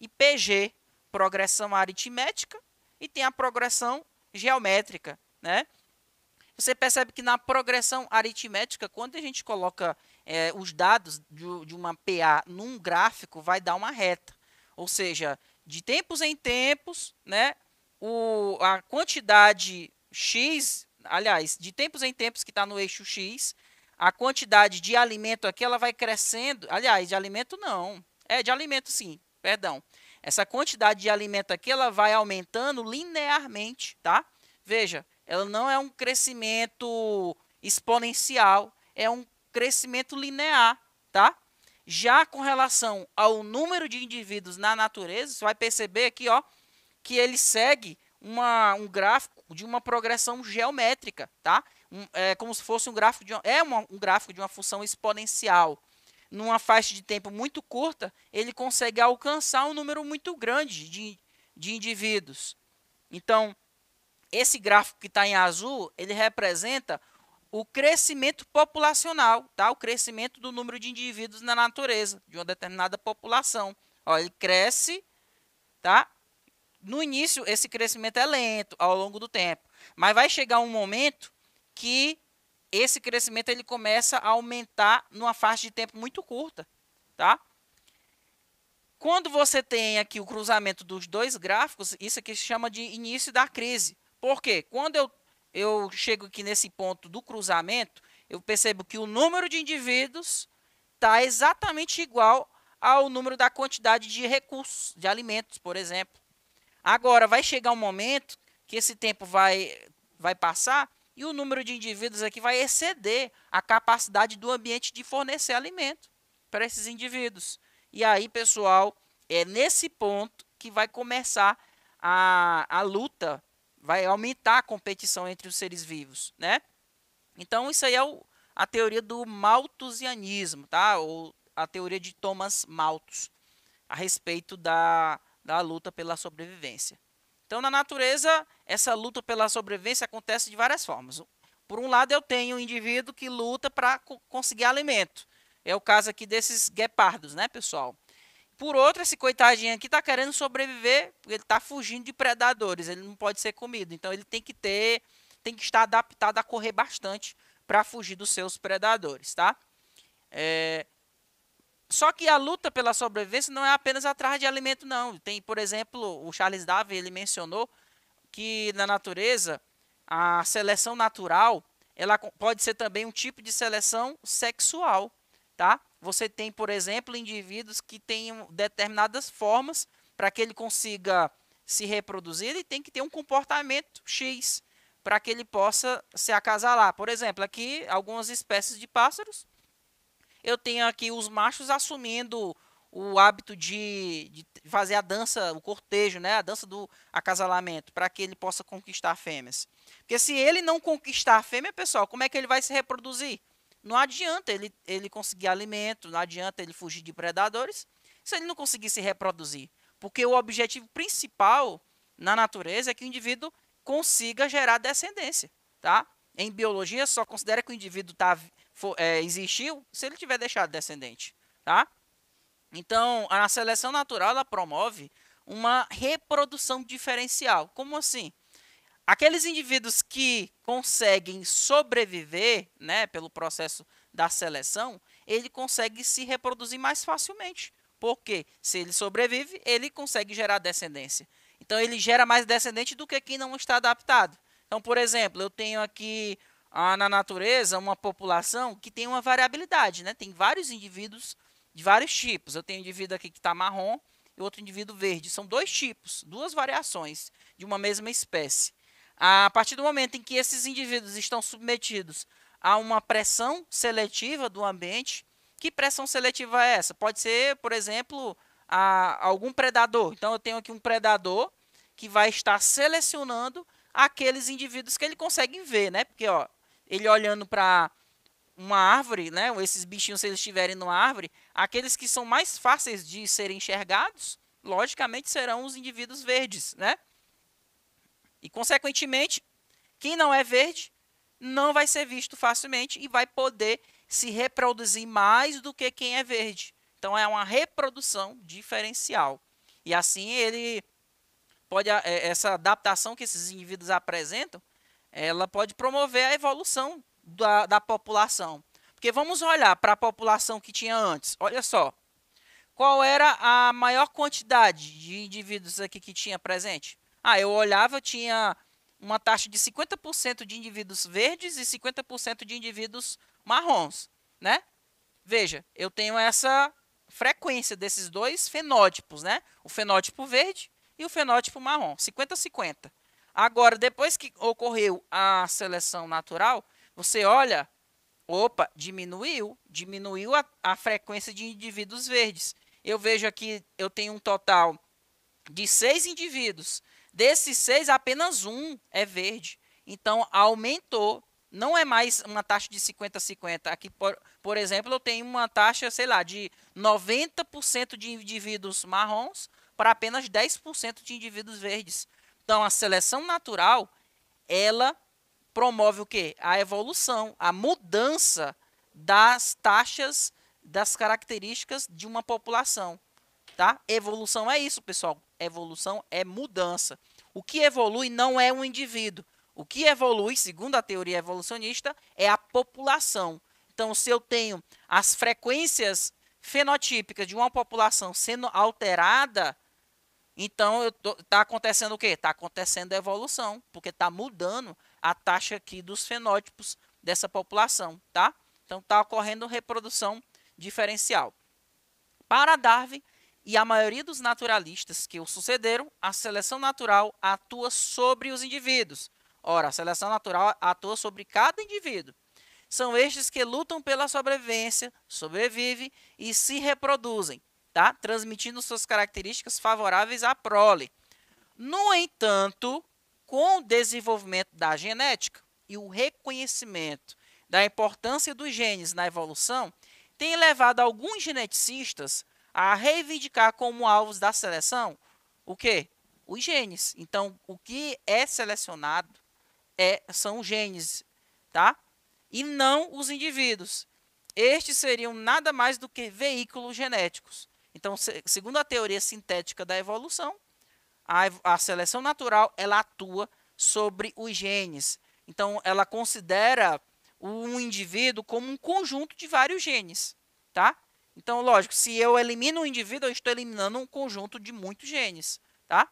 e PG, progressão aritmética, e tem a progressão geométrica, né? Você percebe que na progressão aritmética, quando a gente coloca é, os dados de, de uma PA num gráfico, vai dar uma reta. Ou seja, de tempos em tempos, né, o, a quantidade X, aliás, de tempos em tempos que está no eixo X, a quantidade de alimento aqui ela vai crescendo. Aliás, de alimento não. É, de alimento sim, perdão. Essa quantidade de alimento aqui ela vai aumentando linearmente, tá? Veja, ela não é um crescimento exponencial, é um crescimento linear, tá? Já com relação ao número de indivíduos na natureza, você vai perceber aqui, ó, que ele segue uma, um gráfico de uma progressão geométrica, tá? Um, é como se fosse um gráfico de uma, é uma, um gráfico de uma função exponencial. Numa faixa de tempo muito curta, ele consegue alcançar um número muito grande de, de indivíduos. Então, esse gráfico que está em azul, ele representa o crescimento populacional, tá? o crescimento do número de indivíduos na natureza, de uma determinada população. Ó, ele cresce tá? no início esse crescimento é lento ao longo do tempo, mas vai chegar um momento que esse crescimento ele começa a aumentar numa faixa de tempo muito curta, tá? Quando você tem aqui o cruzamento dos dois gráficos, isso aqui se chama de início da crise. Por quê? Quando eu, eu chego aqui nesse ponto do cruzamento, eu percebo que o número de indivíduos está exatamente igual ao número da quantidade de recursos, de alimentos, por exemplo. Agora, vai chegar um momento que esse tempo vai, vai passar e o número de indivíduos aqui vai exceder a capacidade do ambiente de fornecer alimento para esses indivíduos. E aí, pessoal, é nesse ponto que vai começar a, a luta, vai aumentar a competição entre os seres vivos, né? Então, isso aí é o, a teoria do malthusianismo, tá? Ou a teoria de Thomas Malthus, a respeito da, da luta pela sobrevivência. Então, na natureza, essa luta pela sobrevivência acontece de várias formas. Por um lado, eu tenho um indivíduo que luta para conseguir alimento. É o caso aqui desses guepardos, né, pessoal? Por outro, esse coitadinho aqui está querendo sobreviver, ele está fugindo de predadores, ele não pode ser comido. Então, ele tem que ter, tem que estar adaptado a correr bastante para fugir dos seus predadores, tá? É, só que a luta pela sobrevivência não é apenas atrás de alimento, não. Tem, por exemplo, o Charles Darwin ele mencionou que na natureza a seleção natural ela pode ser também um tipo de seleção sexual, tá? Você tem, por exemplo, indivíduos que têm determinadas formas para que ele consiga se reproduzir, ele tem que ter um comportamento X para que ele possa se acasalar. Por exemplo, aqui algumas espécies de pássaros eu tenho aqui os machos assumindo o hábito de, de fazer a dança, o cortejo, né? a dança do acasalamento, para que ele possa conquistar fêmeas. Porque se ele não conquistar a fêmea, pessoal, como é que ele vai se reproduzir? Não adianta ele, ele conseguir alimento, não adianta ele fugir de predadores, se ele não conseguir se reproduzir. Porque o objetivo principal na natureza é que o indivíduo consiga gerar descendência. Tá? Em biologia, só considera que o indivíduo está for, é, existiu se ele tiver deixado descendente, tá? Então, a seleção natural ela promove uma reprodução diferencial. Como assim? Aqueles indivíduos que conseguem sobreviver, né, pelo processo da seleção, ele consegue se reproduzir mais facilmente. Porque se ele sobrevive, ele consegue gerar descendência. Então ele gera mais descendente do que quem não está adaptado. Então, por exemplo, eu tenho aqui na natureza uma população que tem uma variabilidade, né? Tem vários indivíduos de vários tipos. Eu tenho um indivíduo aqui que está marrom e outro indivíduo verde. São dois tipos, duas variações de uma mesma espécie. A partir do momento em que esses indivíduos estão submetidos a uma pressão seletiva do ambiente, que pressão seletiva é essa? Pode ser, por exemplo, a algum predador. Então, eu tenho aqui um predador que vai estar selecionando aqueles indivíduos que ele consegue ver, né? Porque ó, ele olhando para uma árvore, né? Esses bichinhos, se eles estiverem numa árvore, aqueles que são mais fáceis de serem enxergados, logicamente serão os indivíduos verdes, né? E, consequentemente, quem não é verde não vai ser visto facilmente e vai poder se reproduzir mais do que quem é verde. Então, é uma reprodução diferencial. E assim ele pode eh, essa adaptação que esses indivíduos apresentam ela pode promover a evolução da, da população. Porque vamos olhar para a população que tinha antes. Olha só. Qual era a maior quantidade de indivíduos aqui que tinha presente? Ah, eu olhava, eu tinha uma taxa de 50% de indivíduos verdes e 50% de indivíduos marrons, né? Veja, eu tenho essa frequência desses dois fenótipos, né? O fenótipo verde e o fenótipo marrom, 50 50. Agora, depois que ocorreu a seleção natural, você olha, opa, diminuiu, diminuiu a, a frequência de indivíduos verdes. Eu vejo aqui, eu tenho um total de seis indivíduos. Desses seis, apenas um é verde. Então, aumentou. Não é mais uma taxa de 50-50. Aqui, por, por exemplo, eu tenho uma taxa, sei lá, de 90% de indivíduos marrons para apenas 10% de indivíduos verdes. Então a seleção natural, ela promove o quê? A evolução, a mudança das taxas, das características de uma população, tá? Evolução é isso, pessoal. Evolução é mudança. O que evolui não é um indivíduo. O que evolui, segundo a teoria evolucionista, é a população. Então, se eu tenho as frequências fenotípicas de uma população sendo alterada, então, está acontecendo o quê? Está acontecendo a evolução, porque está mudando a taxa aqui dos fenótipos dessa população, tá? Então, está ocorrendo reprodução diferencial. Para Darwin e a maioria dos naturalistas que o sucederam, a seleção natural atua sobre os indivíduos. Ora, a seleção natural atua sobre cada indivíduo. São estes que lutam pela sobrevivência, sobrevivem e se reproduzem tá? transmitindo suas características favoráveis à prole. No entanto, com o desenvolvimento da genética e o reconhecimento da importância dos genes na evolução, tem levado alguns geneticistas a reivindicar como alvos da seleção o quê? Os genes. Então, o que é selecionado é, são os genes, tá? E não os indivíduos. Estes seriam nada mais do que veículos genéticos. Então, segundo a teoria sintética da evolução, a, a seleção natural ela atua sobre os genes. Então, ela considera um indivíduo como um conjunto de vários genes, tá? Então, lógico, se eu elimino um indivíduo, eu estou eliminando um conjunto de muitos genes, tá?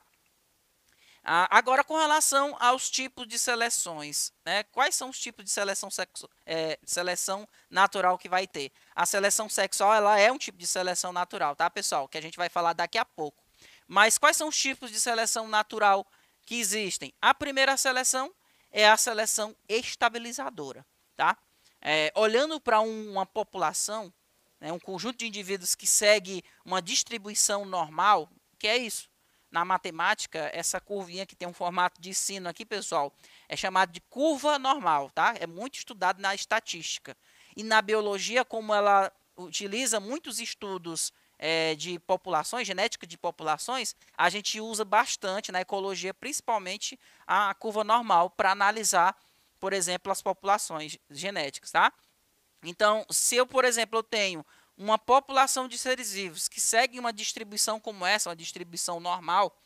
Ah, agora, com relação aos tipos de seleções, né? quais são os tipos de seleção, sexo, é, seleção natural que vai ter? A seleção sexual ela é um tipo de seleção natural, tá, pessoal? Que a gente vai falar daqui a pouco. Mas quais são os tipos de seleção natural que existem? A primeira seleção é a seleção estabilizadora, tá? É, olhando para um, uma população, né, um conjunto de indivíduos que segue uma distribuição normal, que é isso? na matemática, essa curvinha que tem um formato de sino aqui, pessoal, é chamada de curva normal, tá? É muito estudado na estatística. E na biologia, como ela utiliza muitos estudos é, de populações, genética de populações, a gente usa bastante na ecologia, principalmente a curva normal, para analisar, por exemplo, as populações genéticas, tá? Então, se eu, por exemplo, eu tenho uma população de seres vivos que segue uma distribuição como essa, uma distribuição normal,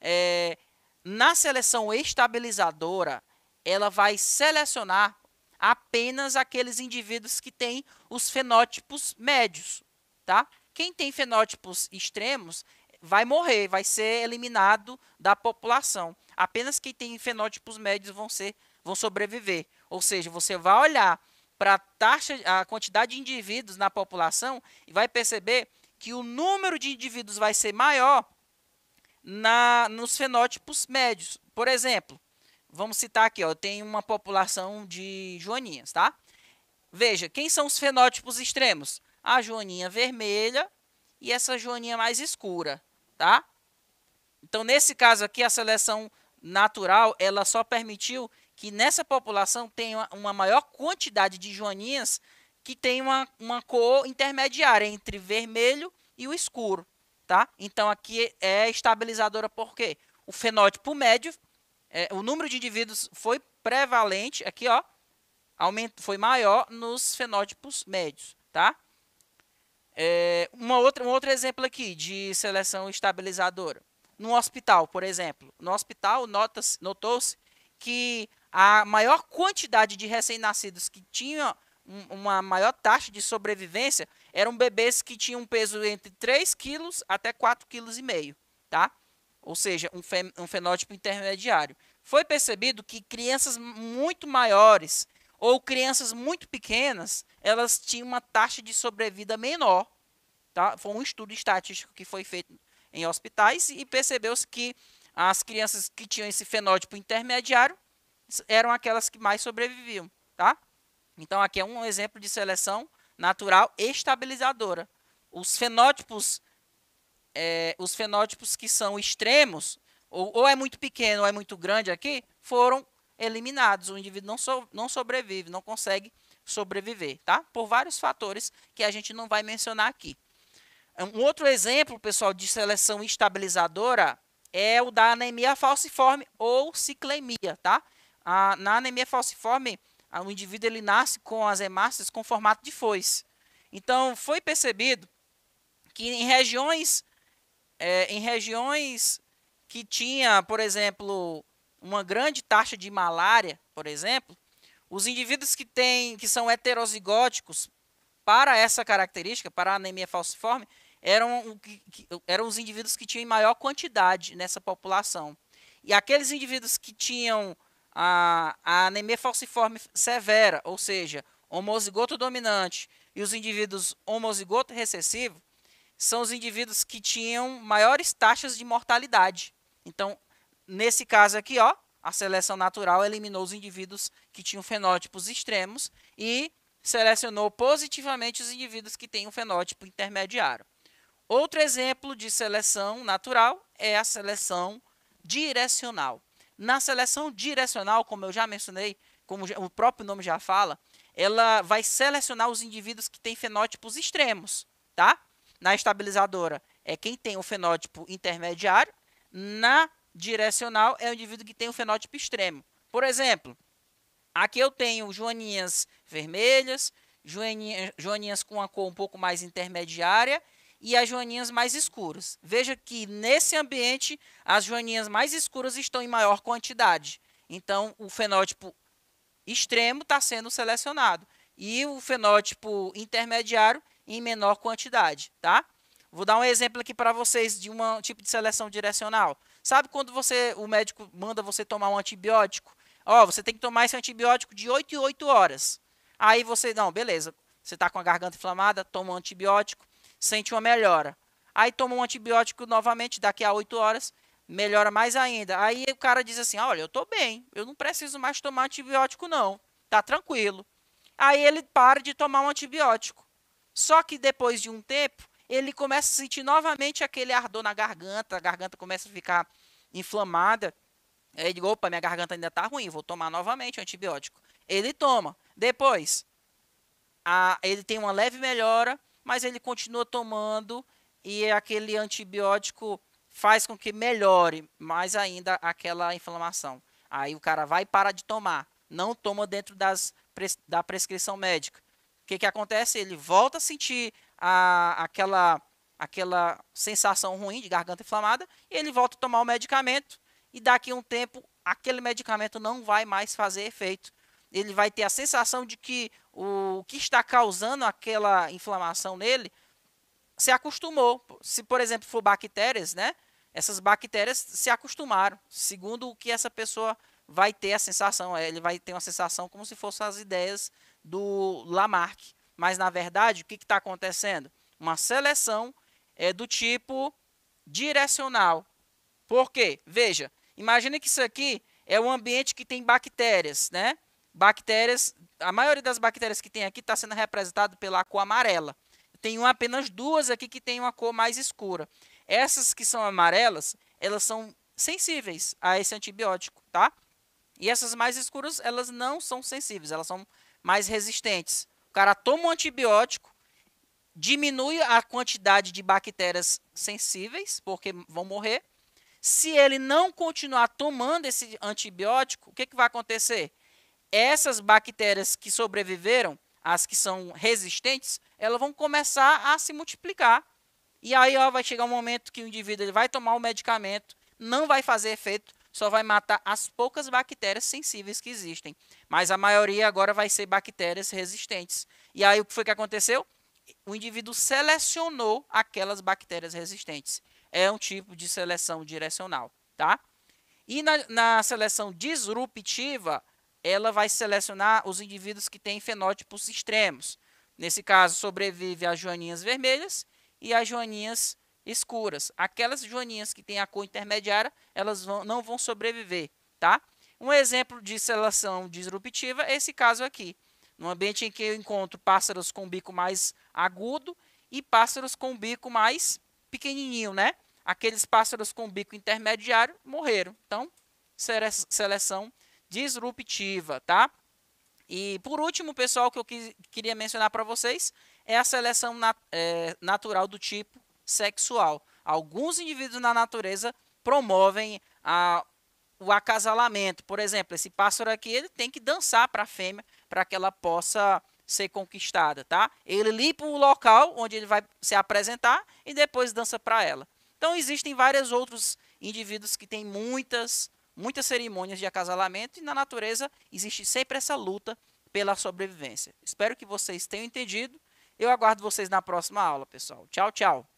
é, na seleção estabilizadora, ela vai selecionar apenas aqueles indivíduos que têm os fenótipos médios, tá? Quem tem fenótipos extremos vai morrer, vai ser eliminado da população. Apenas quem tem fenótipos médios vão ser vão sobreviver. Ou seja, você vai olhar para a taxa, a quantidade de indivíduos na população e vai perceber que o número de indivíduos vai ser maior na, nos fenótipos médios. Por exemplo, vamos citar aqui, ó, eu tenho uma população de joaninhas, tá? Veja, quem são os fenótipos extremos? A joaninha vermelha e essa joaninha mais escura, tá? Então, nesse caso aqui, a seleção natural, ela só permitiu que nessa população tem uma, maior quantidade de joaninhas que tem uma, uma cor intermediária entre vermelho e o escuro, tá? Então aqui é estabilizadora porque o fenótipo médio, é, o número de indivíduos foi prevalente aqui, ó, aumento, foi maior nos fenótipos médios, tá? É, uma outra, um outro exemplo aqui de seleção estabilizadora. No hospital, por exemplo. No hospital, notou-se que a maior quantidade de recém-nascidos que tinham uma maior taxa de sobrevivência eram bebês que tinham um peso entre 3 quilos até 4,5 kg, tá? Ou seja, um, um fenótipo intermediário. Foi percebido que crianças muito maiores ou crianças muito pequenas, elas tinham uma taxa de sobrevida menor, tá? Foi um estudo estatístico que foi feito em hospitais e percebeu-se que as crianças que tinham esse fenótipo intermediário eram aquelas que mais sobreviviam, tá? Então aqui é um exemplo de seleção natural estabilizadora. Os fenótipos, é, os fenótipos que são extremos, ou, ou, é muito pequeno ou é muito grande aqui, foram eliminados. O indivíduo não, so, não sobrevive, não consegue sobreviver, tá? Por vários fatores que a gente não vai mencionar aqui. Um outro exemplo, pessoal, de seleção estabilizadora é o da anemia falciforme ou ciclemia, tá? a, na anemia falciforme, a, o indivíduo ele nasce com as hemácias com formato de foice. Então, foi percebido que em regiões, é, em regiões que tinha, por exemplo, uma grande taxa de malária, por exemplo, os indivíduos que, têm, que são heterozigóticos para essa característica, para a anemia falciforme, eram, eram os indivíduos que tinham maior quantidade nessa população. E aqueles indivíduos que tinham a, a anemia falciforme severa, ou seja, homozigoto dominante, e os indivíduos homozigoto recessivo, são os indivíduos que tinham maiores taxas de mortalidade. Então, nesse caso aqui, ó, a seleção natural eliminou os indivíduos que tinham fenótipos extremos e selecionou positivamente os indivíduos que têm um fenótipo intermediário. Outro exemplo de seleção natural é a seleção direcional. Na seleção direcional, como eu já mencionei, como o próprio nome já fala, ela vai selecionar os indivíduos que têm fenótipos extremos, tá? Na estabilizadora é quem tem o fenótipo intermediário, na direcional é o indivíduo que tem o fenótipo extremo. Por exemplo, aqui eu tenho joaninhas vermelhas, joaninhas, com a cor um pouco mais intermediária e as joaninhas mais escuras. Veja que nesse ambiente, as joaninhas mais escuras estão em maior quantidade. Então, o fenótipo extremo está sendo selecionado e o fenótipo intermediário em menor quantidade, tá? Vou dar um exemplo aqui para vocês de um tipo de seleção direcional. Sabe quando você, o médico manda você tomar um antibiótico? Ó, oh, você tem que tomar esse antibiótico de 8 em 8 horas. Aí você, não, beleza, você está com a garganta inflamada, toma um antibiótico sente uma melhora. Aí toma um antibiótico novamente, daqui a 8 horas, melhora mais ainda. Aí o cara diz assim: olha, eu estou bem, eu não preciso mais tomar antibiótico, não. Tá tranquilo. Aí ele para de tomar um antibiótico. Só que depois de um tempo, ele começa a sentir novamente aquele ardor na garganta, a garganta começa a ficar inflamada. Aí é, ele diz: opa, minha garganta ainda está ruim, vou tomar novamente o antibiótico. Ele toma. Depois, a, ele tem uma leve melhora, mas ele continua tomando e aquele antibiótico faz com que melhore mais ainda aquela inflamação. Aí o cara vai parar para de tomar, não toma dentro das, da prescrição médica. O que, que acontece? Ele volta a sentir a, aquela, aquela sensação ruim de garganta inflamada e ele volta a tomar o medicamento e daqui a um tempo aquele medicamento não vai mais fazer efeito. Ele vai ter a sensação de que o que está causando aquela inflamação nele se acostumou. Se, por exemplo, for bactérias, né? Essas bactérias se acostumaram, segundo o que essa pessoa vai ter a sensação. É, ele vai ter uma sensação como se fossem as ideias do Lamarck. Mas, na verdade, o que está acontecendo? Uma seleção é do tipo direcional. Por quê? Veja, imagine que isso aqui é um ambiente que tem bactérias, né? Bactérias, a maioria das bactérias que tem aqui está sendo representado pela cor amarela. tem tenho apenas duas aqui que tem uma cor mais escura. Essas que são amarelas, elas são sensíveis a esse antibiótico, tá? E essas mais escuras, elas não são sensíveis, elas são mais resistentes. O cara toma um antibiótico, diminui a quantidade de bactérias sensíveis, porque vão morrer. Se ele não continuar tomando esse antibiótico, o que, que vai acontecer? essas bactérias que sobreviveram, as que são resistentes, elas vão começar a se multiplicar. E aí ó, vai chegar um momento que o indivíduo ele vai tomar o medicamento, não vai fazer efeito, só vai matar as poucas bactérias sensíveis que existem. Mas a maioria agora vai ser bactérias resistentes. E aí o que foi que aconteceu? O indivíduo selecionou aquelas bactérias resistentes. É um tipo de seleção direcional, tá? E na, na seleção disruptiva, ela vai selecionar os indivíduos que têm fenótipos extremos. Nesse caso, sobrevive as joaninhas vermelhas e as joaninhas escuras. Aquelas joaninhas que têm a cor intermediária, elas vão, não vão sobreviver, tá? Um exemplo de seleção disruptiva é esse caso aqui. No ambiente em que eu encontro pássaros com bico mais agudo e pássaros com bico mais pequenininho, né? Aqueles pássaros com bico intermediário morreram. Então, seleção disruptiva, tá? E por último, pessoal, que eu quis, queria mencionar para vocês é a seleção nat é, natural do tipo sexual. Alguns indivíduos na natureza promovem a, o acasalamento. Por exemplo, esse pássaro aqui ele tem que dançar para a fêmea para que ela possa ser conquistada, tá? Ele limpa o local onde ele vai se apresentar e depois dança para ela. Então existem vários outros indivíduos que têm muitas muitas cerimônias de acasalamento e na natureza existe sempre essa luta pela sobrevivência. Espero que vocês tenham entendido. Eu aguardo vocês na próxima aula, pessoal. Tchau, tchau.